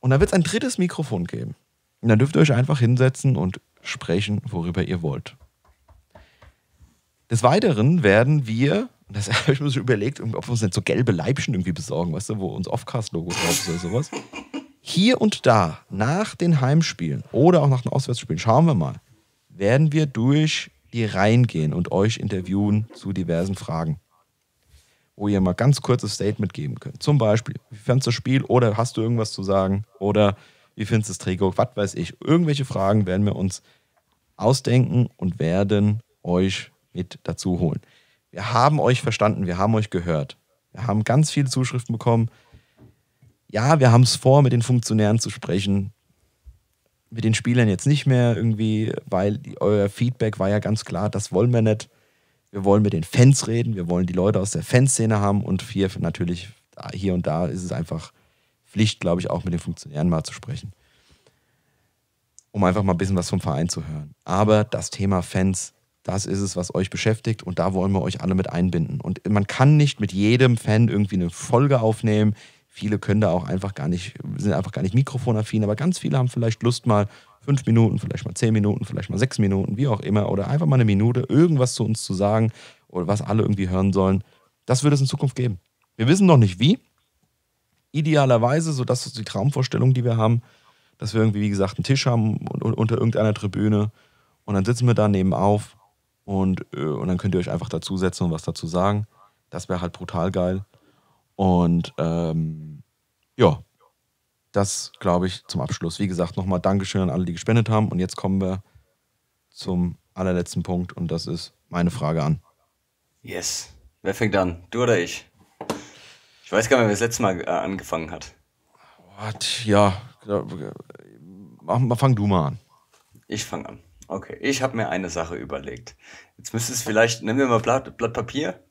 Und da wird es ein drittes Mikrofon geben. Und dann dürft ihr euch einfach hinsetzen und sprechen, worüber ihr wollt. Des Weiteren werden wir, das habe ich mir so überlegt, ob wir uns nicht so gelbe Leibchen irgendwie besorgen, weißt du, wo uns Offcast-Logo drauf ist oder sowas. Hier und da, nach den Heimspielen oder auch nach den Auswärtsspielen, schauen wir mal, werden wir durch die reingehen und euch interviewen zu diversen Fragen. Wo ihr mal ganz kurzes Statement geben könnt. Zum Beispiel, wie fandest du das Spiel oder hast du irgendwas zu sagen? Oder wie findest du das Trigo? Was weiß ich. Irgendwelche Fragen werden wir uns ausdenken und werden euch mit dazu holen. Wir haben euch verstanden, wir haben euch gehört. Wir haben ganz viele Zuschriften bekommen. Ja, wir haben es vor, mit den Funktionären zu sprechen mit den Spielern jetzt nicht mehr irgendwie, weil euer Feedback war ja ganz klar, das wollen wir nicht. Wir wollen mit den Fans reden, wir wollen die Leute aus der Fanszene haben und hier natürlich, hier und da ist es einfach Pflicht, glaube ich, auch mit den Funktionären mal zu sprechen. Um einfach mal ein bisschen was vom Verein zu hören. Aber das Thema Fans, das ist es, was euch beschäftigt und da wollen wir euch alle mit einbinden. Und man kann nicht mit jedem Fan irgendwie eine Folge aufnehmen, Viele können da auch einfach gar nicht, sind einfach gar nicht mikrofonaffin, aber ganz viele haben vielleicht Lust, mal fünf Minuten, vielleicht mal zehn Minuten, vielleicht mal sechs Minuten, wie auch immer, oder einfach mal eine Minute irgendwas zu uns zu sagen oder was alle irgendwie hören sollen. Das würde es in Zukunft geben. Wir wissen noch nicht wie. Idealerweise, so dass die Traumvorstellung, die wir haben, dass wir irgendwie, wie gesagt, einen Tisch haben und, und unter irgendeiner Tribüne und dann sitzen wir da nebenauf und, äh, und dann könnt ihr euch einfach dazusetzen und was dazu sagen. Das wäre halt brutal geil. Und ähm, ja, das glaube ich zum Abschluss. Wie gesagt, nochmal Dankeschön an alle, die gespendet haben. Und jetzt kommen wir zum allerletzten Punkt und das ist meine Frage an. Yes. Wer fängt an? Du oder ich? Ich weiß gar nicht, wer das letzte Mal äh, angefangen hat. What? Ja, fang du mal an. Ich fange an. Okay, ich habe mir eine Sache überlegt. Jetzt müsste es vielleicht, nehmen wir mal Blatt, Blatt Papier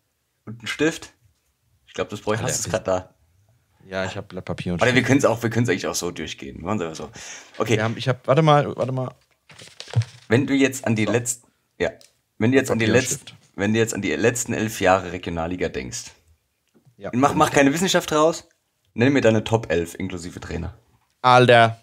und einen Stift ich glaube, das Projekt hast du gerade da. Ja, ich habe Blatt Papier und Warte, wir können es eigentlich auch so durchgehen. machen es so. Okay. Haben, ich habe, warte mal, warte mal. Wenn du jetzt an die so. letzten, ja, wenn du jetzt an die letzten, wenn du jetzt an die letzten elf Jahre Regionalliga denkst, ja. mach, mach keine Wissenschaft draus. Nenn mir deine Top 11 inklusive Trainer. Alter.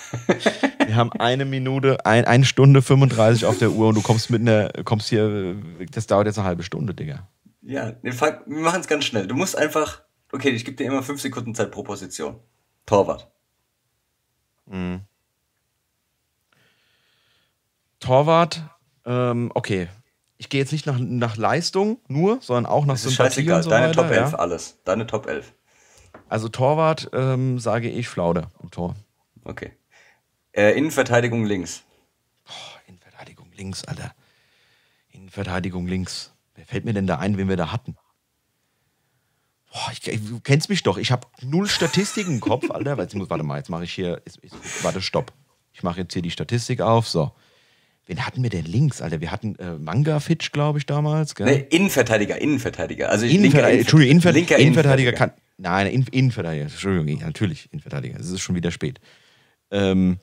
Wir haben eine Minute, ein, eine Stunde 35 auf der Uhr und du kommst mit einer, kommst hier, das dauert jetzt eine halbe Stunde, Digga. Ja, wir, wir machen es ganz schnell. Du musst einfach. Okay, ich gebe dir immer 5 Sekunden Zeit pro Position. Torwart. Mhm. Torwart, ähm, okay. Ich gehe jetzt nicht nach, nach Leistung nur, sondern auch nach das Sympathie ist scheißegal. So Deine weiter, Top 11, ja? alles. Deine Top 11. Also Torwart ähm, sage ich Flaude im Tor. Okay. Äh, Innenverteidigung links. Oh, Innenverteidigung links, Alter. Innenverteidigung links. Wer fällt mir denn da ein, wen wir da hatten? Boah, ich, du kennst mich doch. Ich habe null Statistiken im Kopf, Alter. Jetzt muss, warte mal, jetzt mache ich hier. Jetzt, jetzt, warte, stopp. Ich mache jetzt hier die Statistik auf. So. Wen hatten wir denn links, Alter? Wir hatten äh, Manga Fitch, glaube ich, damals. Gell? Nee, Innenverteidiger, Innenverteidiger. Also Innenverteidiger, äh, Entschuldigung, Innenver linker Innenverteidiger, Innenverteidiger kann. Nein, Innenverteidiger. Entschuldigung, natürlich Innenverteidiger. Es ist schon wieder spät. Ähm,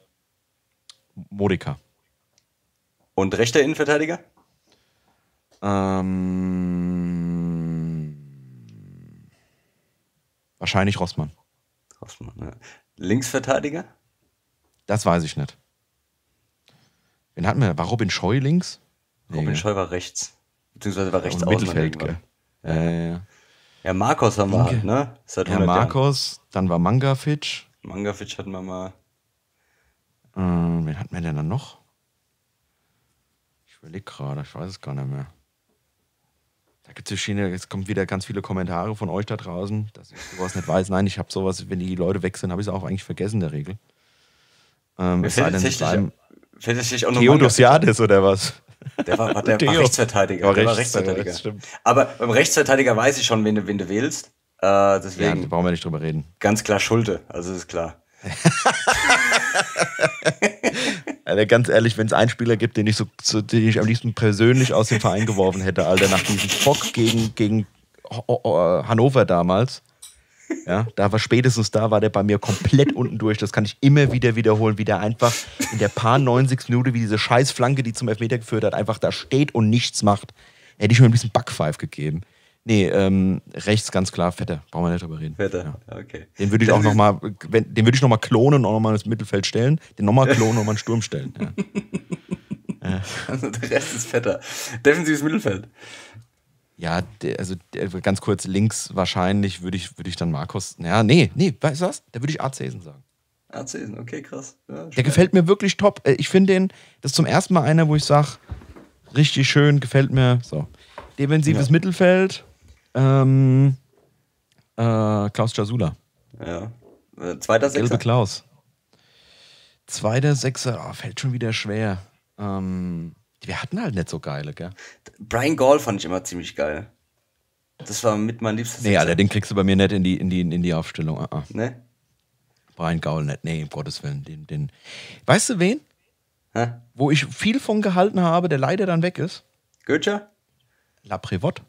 Modika. Und rechter Innenverteidiger? Ähm, wahrscheinlich Rossmann. Rossmann, ja. Linksverteidiger? Das weiß ich nicht. Wen hatten wir? War Robin Scheu links? Robin nee. Scheu war rechts. Beziehungsweise war rechts ja, außen. Mittelfeld, gell? Ja. Äh, ja. ja, Markus haben wir, halt, ne? Seit ja, Markus, Jahren. dann war Mangafitsch. Mangafitsch hatten wir mal. Ähm, wen hatten wir denn dann noch? Ich überlege gerade, ich weiß es gar nicht mehr. Da gibt es jetzt kommt wieder ganz viele Kommentare von euch da draußen, dass ich sowas nicht weiß. Nein, ich habe sowas, wenn die Leute weg sind, habe ich es auch eigentlich vergessen in der Regel. Ähm, es sei denn, es einem Theodosiades oder was? Der war, der war Rechtsverteidiger. War der war Rechtsverteidiger. Oh, Aber beim Rechtsverteidiger weiß ich schon, wen du, wen du willst. Äh, deswegen. Ja, brauchen wir nicht drüber reden. Ganz klar Schulte, also ist klar. Alter, ganz ehrlich, wenn es einen Spieler gibt, den ich, so, so, den ich am liebsten persönlich aus dem Verein geworfen hätte, Alter, nach diesem Bock gegen, gegen oh, oh, oh, Hannover damals. Ja, da war spätestens da, war der bei mir komplett unten durch. Das kann ich immer wieder wiederholen, wie der einfach in der paar 90 Minute, wie diese scheiß Flanke, die zum Elfmeter geführt hat, einfach da steht und nichts macht. Hätte ich mir ein bisschen Backpfeif gegeben. Nee, ähm, rechts ganz klar, Vetter. Brauchen wir nicht drüber reden. Vetter, ja. okay. Den würde ich auch nochmal, den würde ich nochmal klonen und nochmal ins Mittelfeld stellen. Den nochmal klonen und mal einen Sturm stellen. Ja. Also der Rest ist Vetter. Defensives Mittelfeld. Ja, der, also der, ganz kurz, links wahrscheinlich würde ich, würd ich dann Markus. Ja, nee, nee, weißt du was? Da würde ich Arzesen sagen. Arzesen, okay, krass. Ja, der gefällt mir wirklich top. Äh, ich finde den, das ist zum ersten Mal einer, wo ich sage, richtig schön, gefällt mir. So. Defensives Mittelfeld, ähm, äh, Klaus Jasula. Ja. Äh, zweiter Sechser. Gelbe Klaus. Zweiter Sechser, oh, fällt schon wieder schwer. Ähm, wir hatten halt nicht so geile, gell? Brian Gall fand ich immer ziemlich geil. Das war mit mein liebstes. Nee, Sechser. Alter, den kriegst du bei mir nicht in die, in die, in die Aufstellung. Ah, ah. Ne? Brian Gaul nicht. Nee, um Gottes Willen. Den, den. Weißt du wen? Hä? Wo ich viel von gehalten habe, der leider dann weg ist? Goethe? La Prévotte.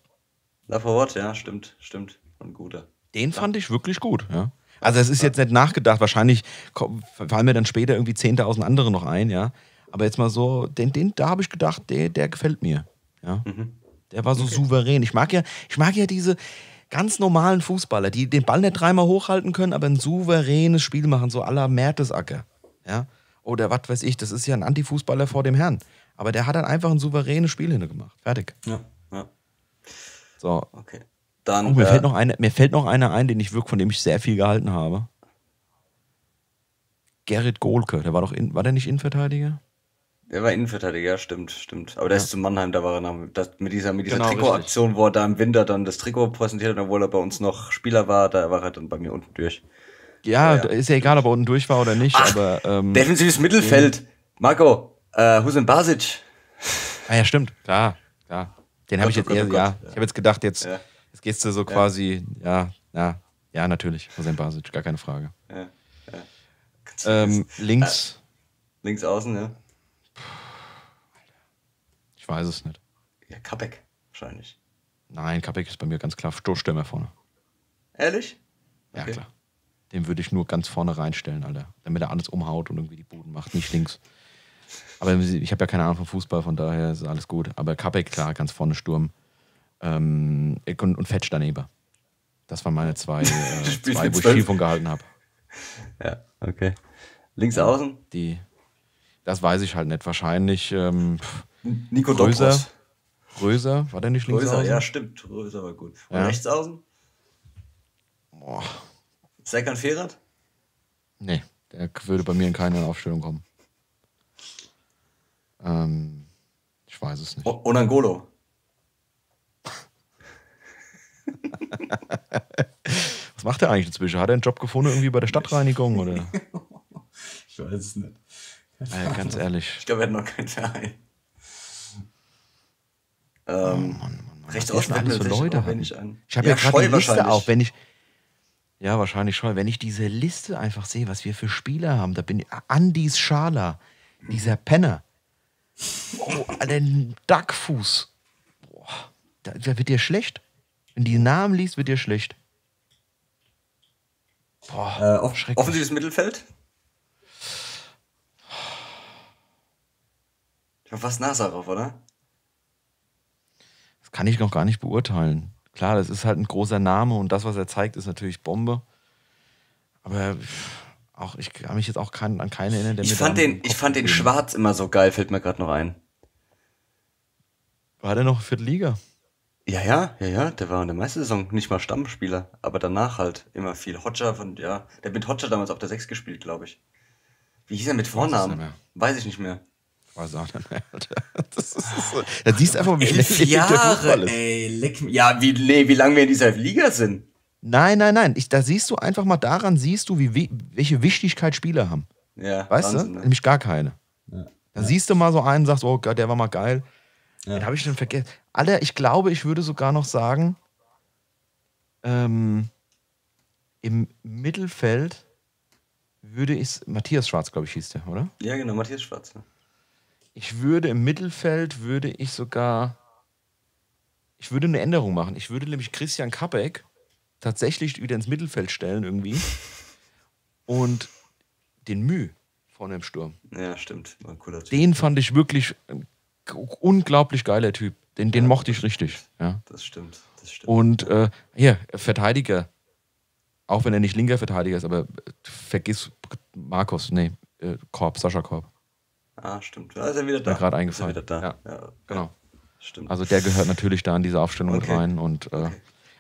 Love for What, ja, stimmt, stimmt. Und guter. Den fand ich wirklich gut, ja. Also es ist jetzt nicht nachgedacht, wahrscheinlich fallen mir dann später irgendwie 10.000 andere noch ein, ja. Aber jetzt mal so, den, den da habe ich gedacht, der, der gefällt mir, ja. Mhm. Der war so okay. souverän. Ich mag ja, ich mag ja diese ganz normalen Fußballer, die den Ball nicht dreimal hochhalten können, aber ein souveränes Spiel machen, so à la Mertesacker, ja. Oder was weiß ich, das ist ja ein Antifußballer vor dem Herrn. Aber der hat dann einfach ein souveränes Spiel hingemacht. Fertig. Ja. So. Okay. Dann, oh, mir, äh, fällt noch eine, mir fällt noch einer ein, den ich wirklich, von dem ich sehr viel gehalten habe. Gerrit Gohlke, der war doch in, war der nicht Innenverteidiger? Der war Innenverteidiger, stimmt, stimmt. Aber der ja. ist zu Mannheim, da war er noch, das, mit dieser, mit dieser genau, Trikotaktion, wo er da im Winter dann das Trikot präsentiert hat, obwohl er bei uns noch Spieler war, da war er dann bei mir unten durch. Ja, ja, ja. ist ja egal, ob er unten durch war oder nicht. Ach, aber, ähm, defensives Mittelfeld. Marco, äh, Husin Basic. Ah ja, stimmt, klar, klar. Den habe ich oh jetzt Gott, oh eher, Gott, ja. Ich habe jetzt gedacht, jetzt, jetzt gehst du so quasi, ja, ja, ja, natürlich, Hussein Basic, gar keine Frage. Ähm, links. Ah, links außen, ja. Ich weiß es nicht. Ja, Kapek wahrscheinlich. Nein, Kapek ist bei mir ganz klar Stoßstürmer vorne. Ehrlich? Ja, okay. klar. Den würde ich nur ganz vorne reinstellen, Alter. Damit er alles umhaut und irgendwie die Boden macht, nicht links. Aber ich habe ja keine Ahnung von Fußball, von daher ist alles gut. Aber Kapek, klar, ganz vorne Sturm. Ähm, und, und Fetch daneben. Das waren meine zwei, äh, zwei wo ich viel von gehalten habe. Ja, okay. Links außen? Die, das weiß ich halt nicht. Wahrscheinlich ähm, Nico Röser. Röser, war der nicht links Röser, außen? ja, stimmt. Röser war gut. Und ja. rechts außen? Boah. Serkan Ferhat? Nee, der würde bei mir in keine Aufstellung kommen. Ähm, ich weiß es nicht. O Onangolo. Was macht er eigentlich inzwischen? Hat er einen Job gefunden irgendwie bei der Stadtreinigung oder? ich weiß es nicht. Äh, ganz ehrlich. Ich glaube, er hat noch keinen Verein. Oh ähm, oh Mann, Mann, Mann. Recht offen alles für Leute haben. Ich, ich habe ja, ja gerade die Liste auch, wenn ich ja wahrscheinlich schon, wenn ich diese Liste einfach sehe, was wir für Spieler haben, da bin ich Andis Schala, dieser Penner. Oh, den Duckfuß. Boah, da, da, wird dir schlecht. Wenn du die Namen liest, wird dir schlecht. Boah, äh, off schrecklich. Offensives Mittelfeld? Ich war fast Nazarov, oder? Das kann ich noch gar nicht beurteilen. Klar, das ist halt ein großer Name und das, was er zeigt, ist natürlich Bombe. Aber. Pff auch, ich kann mich jetzt auch kein, an keine erinnern, der ich fand den, Ich fand den Schwarz immer so geil, fällt mir gerade noch ein. War der noch für die Liga? Ja, ja, ja, ja, der war in der meisten Saison nicht mal Stammspieler, aber danach halt immer viel. Hodger von, ja, der hat mit Hodger damals auf der 6 gespielt, glaube ich. Wie hieß er mit Vornamen? Weiß, ich nicht mehr. Weiß auch nicht mehr, Alter. Das ist, so. Da siehst einfach, wie Elf Jahre, der Fußball ist. ey, leck, Ja, wie, wie lange wir in dieser Liga sind. Nein, nein, nein. Ich, da siehst du einfach mal daran, siehst du, wie, welche Wichtigkeit Spieler haben. Ja, weißt Wahnsinn, du? Ne? Nämlich gar keine. Ja, da ja. siehst du mal so einen, sagst, oh Gott, der war mal geil. Ja. Den habe ich schon vergessen. Alter, ich glaube, ich würde sogar noch sagen, ähm, im Mittelfeld würde ich, Matthias Schwarz, glaube ich, hieß der, oder? Ja, genau, Matthias Schwarz. Ne? Ich würde im Mittelfeld, würde ich sogar, ich würde eine Änderung machen. Ich würde nämlich Christian Kappeck tatsächlich wieder ins Mittelfeld stellen irgendwie und den Mühe vorne im Sturm. Ja, stimmt. War ein cooler typ. Den fand ich wirklich ein unglaublich geiler Typ. Den, den ja, mochte ich richtig. Ja. Das stimmt. Das stimmt. Und äh, hier, Verteidiger. Auch wenn er nicht linker Verteidiger ist, aber äh, vergiss Markus, nee, äh, Korb, Sascha Korb. Ah, stimmt. Da ist er wieder da. gerade eingefallen. Ist er wieder da. Ja. ja. Genau. Stimmt. Also der gehört natürlich da in diese Aufstellung okay. rein und äh, okay.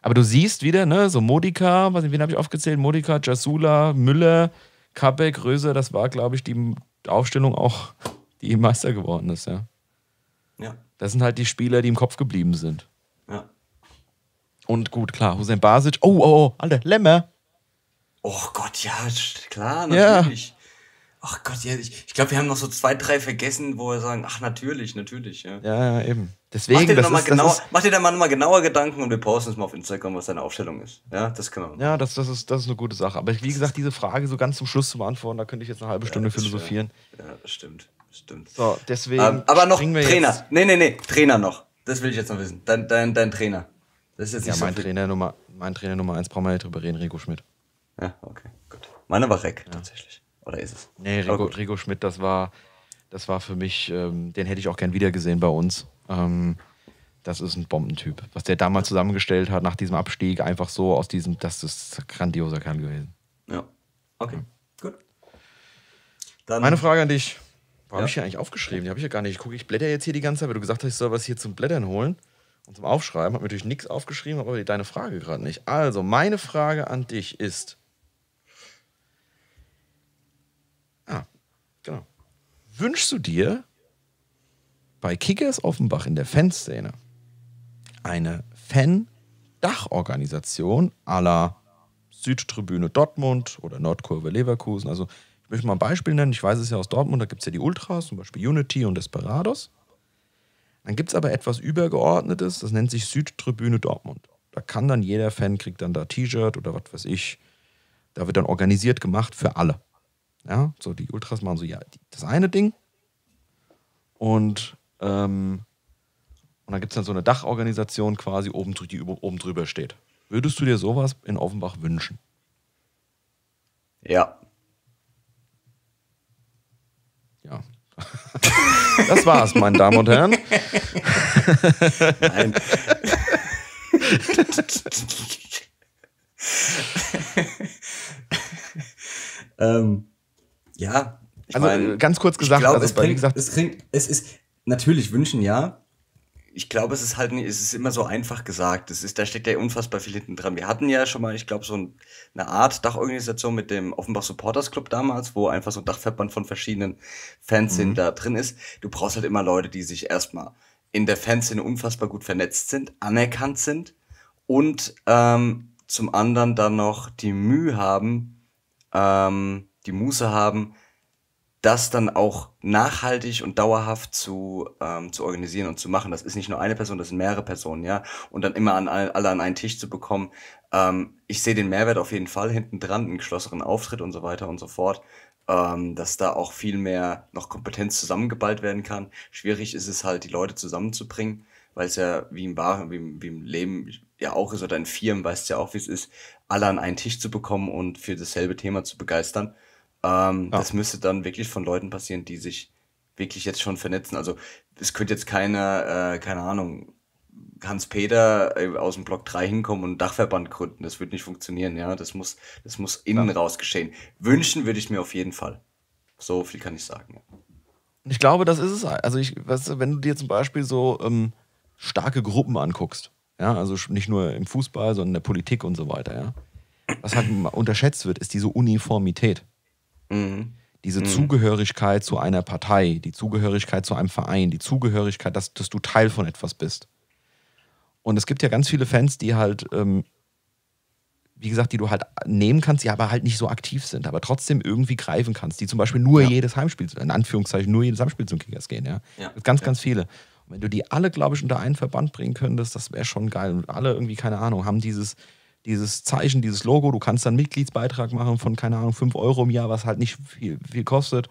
Aber du siehst wieder, ne, so Modika, was, wen habe ich aufgezählt? Modika, Jasula, Müller, Kabek, Röse, das war, glaube ich, die Aufstellung auch, die Meister geworden ist, ja. Ja. Das sind halt die Spieler, die im Kopf geblieben sind. Ja. Und gut, klar, Hussein Basic. Oh, oh, oh, Alter, Lämmer. Oh Gott, ja, klar, natürlich. Ja. Ach Gott, ja, ich, ich glaube, wir haben noch so zwei, drei vergessen, wo wir sagen, ach natürlich, natürlich, ja. Ja, ja eben. Deswegen, mach dir, das ist, genauer, das ist, mach dir da mal nochmal genauer Gedanken und wir posten es mal auf Instagram, was deine Aufstellung ist. Ja, das können wir Ja, das, das, ist, das ist eine gute Sache. Aber wie gesagt, diese Frage so ganz zum Schluss zu beantworten, da könnte ich jetzt eine halbe Stunde ja, philosophieren. Schwer. Ja, stimmt. stimmt. So, deswegen. Ähm, aber noch Trainer. Jetzt. Nee, nee, nee, Trainer noch. Das will ich jetzt noch wissen. Dein, dein, dein Trainer. Das ist jetzt ja, nicht mein, so Trainer Nummer, mein Trainer Nummer eins brauchen wir nicht drüber reden, Rico Schmidt. Ja, okay, gut. Meine war Reck, ja. tatsächlich. Oder ist es? Nee, Rico, Rico Schmidt, das war das war für mich, ähm, den hätte ich auch gern wiedergesehen bei uns. Ähm, das ist ein Bombentyp. Was der damals zusammengestellt hat nach diesem Abstieg, einfach so aus diesem, das ist grandioser Kern gewesen. Ja. Okay, ja. gut. Dann Meine Frage an dich. Warum ja. habe ich hier eigentlich aufgeschrieben? Die habe ich ja gar nicht. Ich gucke, ich blätter jetzt hier die ganze Zeit, weil du gesagt hast, ich soll was hier zum Blättern holen und zum Aufschreiben. Habe natürlich nichts aufgeschrieben, aber deine Frage gerade nicht. Also, meine Frage an dich ist, wünschst du dir bei Kickers Offenbach in der Fanszene eine Fan-Dachorganisation à la Südtribüne Dortmund oder Nordkurve Leverkusen. Also ich möchte mal ein Beispiel nennen. Ich weiß es ja aus Dortmund, da gibt es ja die Ultras, zum Beispiel Unity und Desperados. Dann gibt es aber etwas Übergeordnetes, das nennt sich Südtribüne Dortmund. Da kann dann jeder Fan, kriegt dann da T-Shirt oder was weiß ich. Da wird dann organisiert gemacht für alle. Ja, so die Ultras machen so ja das eine Ding und ähm, und dann gibt es dann so eine Dachorganisation quasi oben, die oben drüber steht. Würdest du dir sowas in Offenbach wünschen? Ja. Ja. Das war's, meine Damen und Herren. Nein. ähm, ja. also mein, ganz kurz gesagt, ich glaub, also es, bringt, gesagt es, bringt, es ist natürlich wünschen, ja. Ich glaube, es ist halt nicht, es ist immer so einfach gesagt. Es ist, da steckt ja unfassbar viel hinten dran. Wir hatten ja schon mal, ich glaube, so ein, eine Art Dachorganisation mit dem Offenbach Supporters Club damals, wo einfach so ein Dachverband von verschiedenen Fans mhm. da drin ist. Du brauchst halt immer Leute, die sich erstmal in der Fanszene unfassbar gut vernetzt sind, anerkannt sind und ähm, zum anderen dann noch die Mühe haben, ähm, die Muße haben, das dann auch nachhaltig und dauerhaft zu, ähm, zu organisieren und zu machen. Das ist nicht nur eine Person, das sind mehrere Personen, ja. Und dann immer an alle, alle an einen Tisch zu bekommen. Ähm, ich sehe den Mehrwert auf jeden Fall hinten dran, einen geschlossenen Auftritt und so weiter und so fort. Ähm, dass da auch viel mehr noch Kompetenz zusammengeballt werden kann. Schwierig ist es halt, die Leute zusammenzubringen, weil es ja wie im, Bar, wie, wie im Leben ja auch ist oder in Firmen, weißt du ja auch, wie es ist, alle an einen Tisch zu bekommen und für dasselbe Thema zu begeistern. Ähm, ja. Das müsste dann wirklich von Leuten passieren, die sich wirklich jetzt schon vernetzen. Also es könnte jetzt keine, äh, keine Ahnung, Hans-Peter äh, aus dem Block 3 hinkommen und einen Dachverband gründen. Das würde nicht funktionieren, ja. Das muss, das muss innen ja. raus geschehen. Wünschen würde ich mir auf jeden Fall. So viel kann ich sagen. Ich glaube, das ist es. Also, ich, weißt du, wenn du dir zum Beispiel so ähm, starke Gruppen anguckst, ja, also nicht nur im Fußball, sondern in der Politik und so weiter, ja. Was halt unterschätzt wird, ist diese Uniformität. Mhm. Diese mhm. Zugehörigkeit zu einer Partei, die Zugehörigkeit zu einem Verein, die Zugehörigkeit, dass, dass du Teil von etwas bist. Und es gibt ja ganz viele Fans, die halt, ähm, wie gesagt, die du halt nehmen kannst, die aber halt nicht so aktiv sind, aber trotzdem irgendwie greifen kannst, die zum Beispiel nur ja. jedes Heimspiel, in Anführungszeichen, nur jedes Heimspiel zum Kickers gehen. Ja? ja. Ganz, ja. ganz viele. Und wenn du die alle, glaube ich, unter einen Verband bringen könntest, das wäre schon geil. Und alle irgendwie, keine Ahnung, haben dieses, dieses Zeichen, dieses Logo. Du kannst dann Mitgliedsbeitrag machen von, keine Ahnung, 5 Euro im Jahr, was halt nicht viel, viel kostet.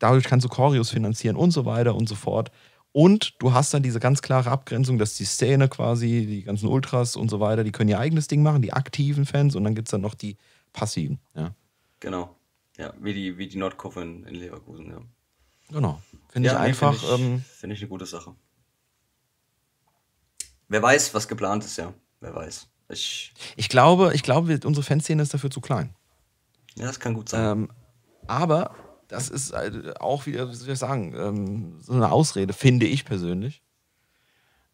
Dadurch kannst du Choreos finanzieren und so weiter und so fort. Und du hast dann diese ganz klare Abgrenzung, dass die Szene quasi, die ganzen Ultras und so weiter, die können ihr eigenes Ding machen, die aktiven Fans und dann gibt es dann noch die passiven. Ja. Genau. Ja, wie die, wie die Nordkurve in, in Leverkusen, ja. Genau. Finde ja, ich einfach. Finde ich, ähm, find ich eine gute Sache. Wer weiß, was geplant ist, ja. Wer weiß. Ich, ich glaube, ich glaube, unsere Fanszene ist dafür zu klein. Ja, das kann gut sein. Ähm, aber das ist halt auch wieder, wie soll ich sagen, ähm, so eine Ausrede, finde ich persönlich.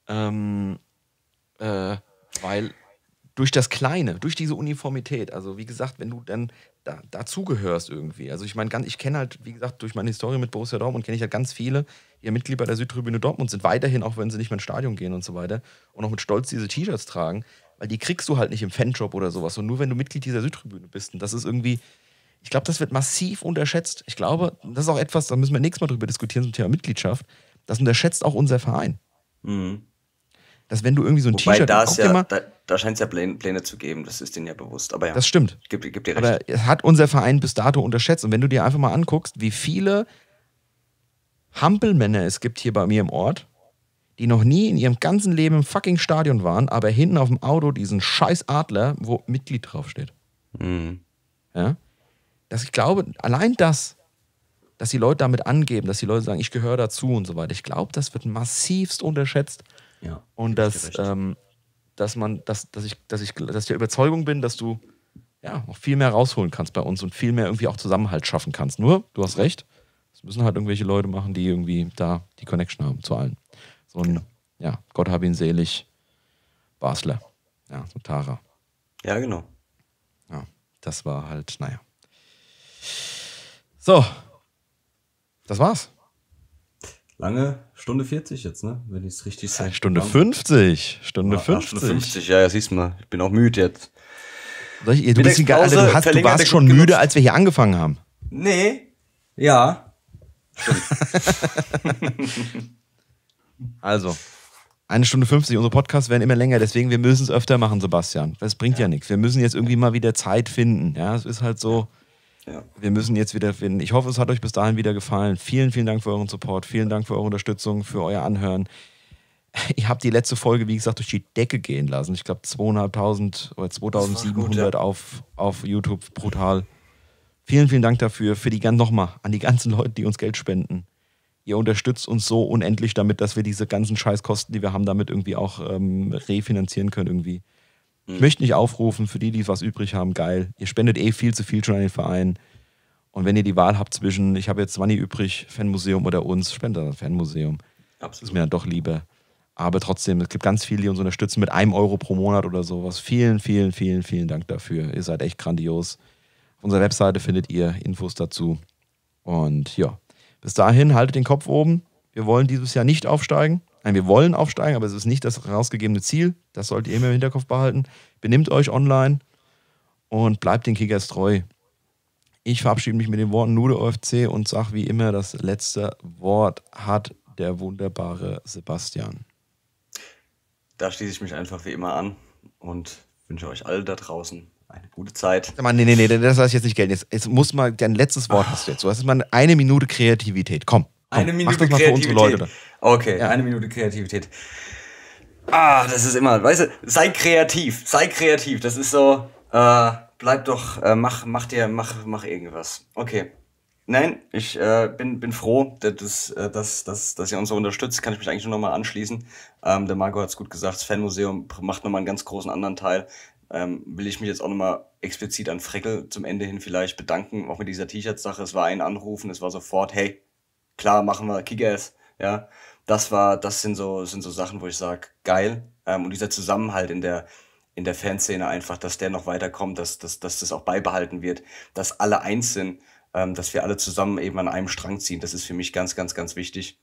Ähm, äh, weil durch das Kleine, durch diese Uniformität, also wie gesagt, wenn du dann da, dazugehörst irgendwie. Also ich meine, ich kenne halt, wie gesagt, durch meine Historie mit Borussia Dortmund kenne ich halt ganz viele, die Mitglied bei der Südtribüne Dortmund sind, weiterhin, auch wenn sie nicht mehr ins Stadion gehen und so weiter, und auch mit Stolz diese T-Shirts tragen. Weil die kriegst du halt nicht im Fanjob oder sowas. Und nur wenn du Mitglied dieser Südtribüne bist. Und das ist irgendwie, ich glaube, das wird massiv unterschätzt. Ich glaube, das ist auch etwas, da müssen wir nächstes Mal drüber diskutieren zum Thema Mitgliedschaft. Das unterschätzt auch unser Verein. Mhm. Dass wenn du irgendwie so ein T-Shirt da, ja, da, da scheint es ja Pläne, Pläne, zu geben, das ist denen ja bewusst. Aber ja, das stimmt. Gib, gib dir recht. Aber es hat unser Verein bis dato unterschätzt. Und wenn du dir einfach mal anguckst, wie viele Hampelmänner es gibt hier bei mir im Ort, die noch nie in ihrem ganzen Leben im fucking Stadion waren, aber hinten auf dem Auto diesen scheiß Adler, wo Mitglied draufsteht. Mhm. Ja? Dass ich glaube, allein das, dass die Leute damit angeben, dass die Leute sagen, ich gehöre dazu und so weiter, ich glaube, das wird massivst unterschätzt. Ja, und dass, ähm, dass man, dass, dass ich, dass ich, dass ich der Überzeugung bin, dass du ja noch viel mehr rausholen kannst bei uns und viel mehr irgendwie auch Zusammenhalt schaffen kannst. Nur, du hast recht, das müssen halt irgendwelche Leute machen, die irgendwie da die Connection haben zu allen. So ein, genau. ja, Gott habe ihn selig, Basler. Ja, so Tara. Ja, genau. Ja, das war halt, naja. So, das war's. Lange, Stunde 40 jetzt, ne? Wenn ich es richtig sage. Stunde 50. Stunde ah, 50. Stunde 50, ja, ja, siehst du mal. Ich bin auch müde jetzt. Soll ich, du, bist egal, also, du, hast, du warst schon müde, als wir hier angefangen haben. Nee. Ja. Stimmt. Also, eine Stunde 50, unsere Podcasts werden immer länger, deswegen wir müssen es öfter machen, Sebastian. Das bringt ja, ja nichts. Wir müssen jetzt irgendwie mal wieder Zeit finden. Ja, es ist halt so. Ja. Wir müssen jetzt wieder finden. Ich hoffe, es hat euch bis dahin wieder gefallen. Vielen, vielen Dank für euren Support. Vielen Dank für eure Unterstützung, für euer Anhören. Ich habe die letzte Folge, wie gesagt, durch die Decke gehen lassen. Ich glaube, 2.500 oder 2.700 ja. auf, auf YouTube. Brutal. Vielen, vielen Dank dafür. Für die nochmal an die ganzen Leute, die uns Geld spenden ihr unterstützt uns so unendlich damit, dass wir diese ganzen Scheißkosten, die wir haben, damit irgendwie auch ähm, refinanzieren können irgendwie. Ich mhm. möchte nicht aufrufen, für die, die was übrig haben, geil. Ihr spendet eh viel zu viel schon an den Verein. Und wenn ihr die Wahl habt zwischen, ich habe jetzt Wanni übrig, Fanmuseum oder uns, spendet an Fanmuseum. Absolut. ist mir dann doch lieber. Aber trotzdem, es gibt ganz viele, die uns unterstützen mit einem Euro pro Monat oder sowas. Vielen, vielen, vielen, vielen Dank dafür. Ihr seid echt grandios. Auf unserer Webseite findet ihr Infos dazu. Und ja, bis dahin haltet den Kopf oben. Wir wollen dieses Jahr nicht aufsteigen. Nein, wir wollen aufsteigen, aber es ist nicht das rausgegebene Ziel. Das solltet ihr immer im Hinterkopf behalten. Benimmt euch online und bleibt den Kickers treu. Ich verabschiede mich mit den Worten Nude OFC und sage wie immer, das letzte Wort hat der wunderbare Sebastian. Da schließe ich mich einfach wie immer an und wünsche euch alle da draußen eine gute Zeit. Sag mal, nee, nee, nee, das lasse ich jetzt nicht gelten. Jetzt, jetzt muss mal, dein letztes Wort ah. hast du jetzt. Du hast jetzt mal eine Minute Kreativität. Komm. komm eine Minute mach das mal Kreativität. Für unsere Leute. Okay, ja. eine Minute Kreativität. Ah, das ist immer, weißt du, sei kreativ, sei kreativ. Das ist so, äh, bleib doch, äh, mach, mach dir, mach, mach irgendwas. Okay. Nein, ich äh, bin, bin froh, dass, äh, dass, dass, dass ihr uns so unterstützt. Kann ich mich eigentlich nur nochmal anschließen. Ähm, der Marco hat es gut gesagt, das Fanmuseum macht nochmal einen ganz großen anderen Teil ähm, will ich mich jetzt auch nochmal explizit an Freckel zum Ende hin vielleicht bedanken, auch mit dieser T-Shirt-Sache. Es war ein Anrufen, es war sofort, hey, klar, machen wir Kickers. Ja, das war, das sind so, sind so Sachen, wo ich sage, geil. Ähm, und dieser Zusammenhalt in der, in der Fanszene einfach, dass der noch weiterkommt, dass, dass, dass das auch beibehalten wird, dass alle eins sind, ähm, dass wir alle zusammen eben an einem Strang ziehen. Das ist für mich ganz, ganz, ganz wichtig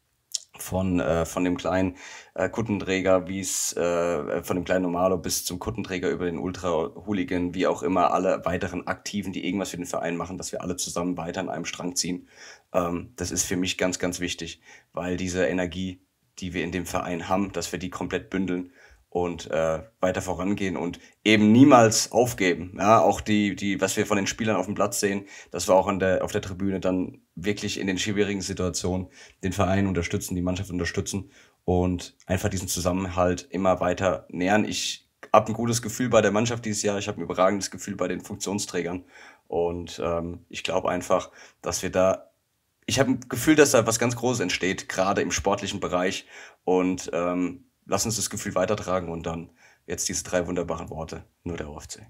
von, äh, von dem kleinen äh, Kuttenträger, wie es äh, von dem kleinen Normalo bis zum Kuttenträger über den Ultra-Hooligan, wie auch immer, alle weiteren Aktiven, die irgendwas für den Verein machen, dass wir alle zusammen weiter an einem Strang ziehen. Ähm, das ist für mich ganz, ganz wichtig, weil diese Energie, die wir in dem Verein haben, dass wir die komplett bündeln und äh, weiter vorangehen und eben niemals aufgeben. Ja, auch die, die, was wir von den Spielern auf dem Platz sehen, dass wir auch an der, auf der Tribüne dann wirklich in den schwierigen Situationen den Verein unterstützen, die Mannschaft unterstützen und einfach diesen Zusammenhalt immer weiter nähern. Ich habe ein gutes Gefühl bei der Mannschaft dieses Jahr, ich habe ein überragendes Gefühl bei den Funktionsträgern und ähm, ich glaube einfach, dass wir da ich habe ein Gefühl, dass da was ganz Großes entsteht, gerade im sportlichen Bereich. Und ähm, lass uns das Gefühl weitertragen und dann jetzt diese drei wunderbaren Worte, nur der OFC.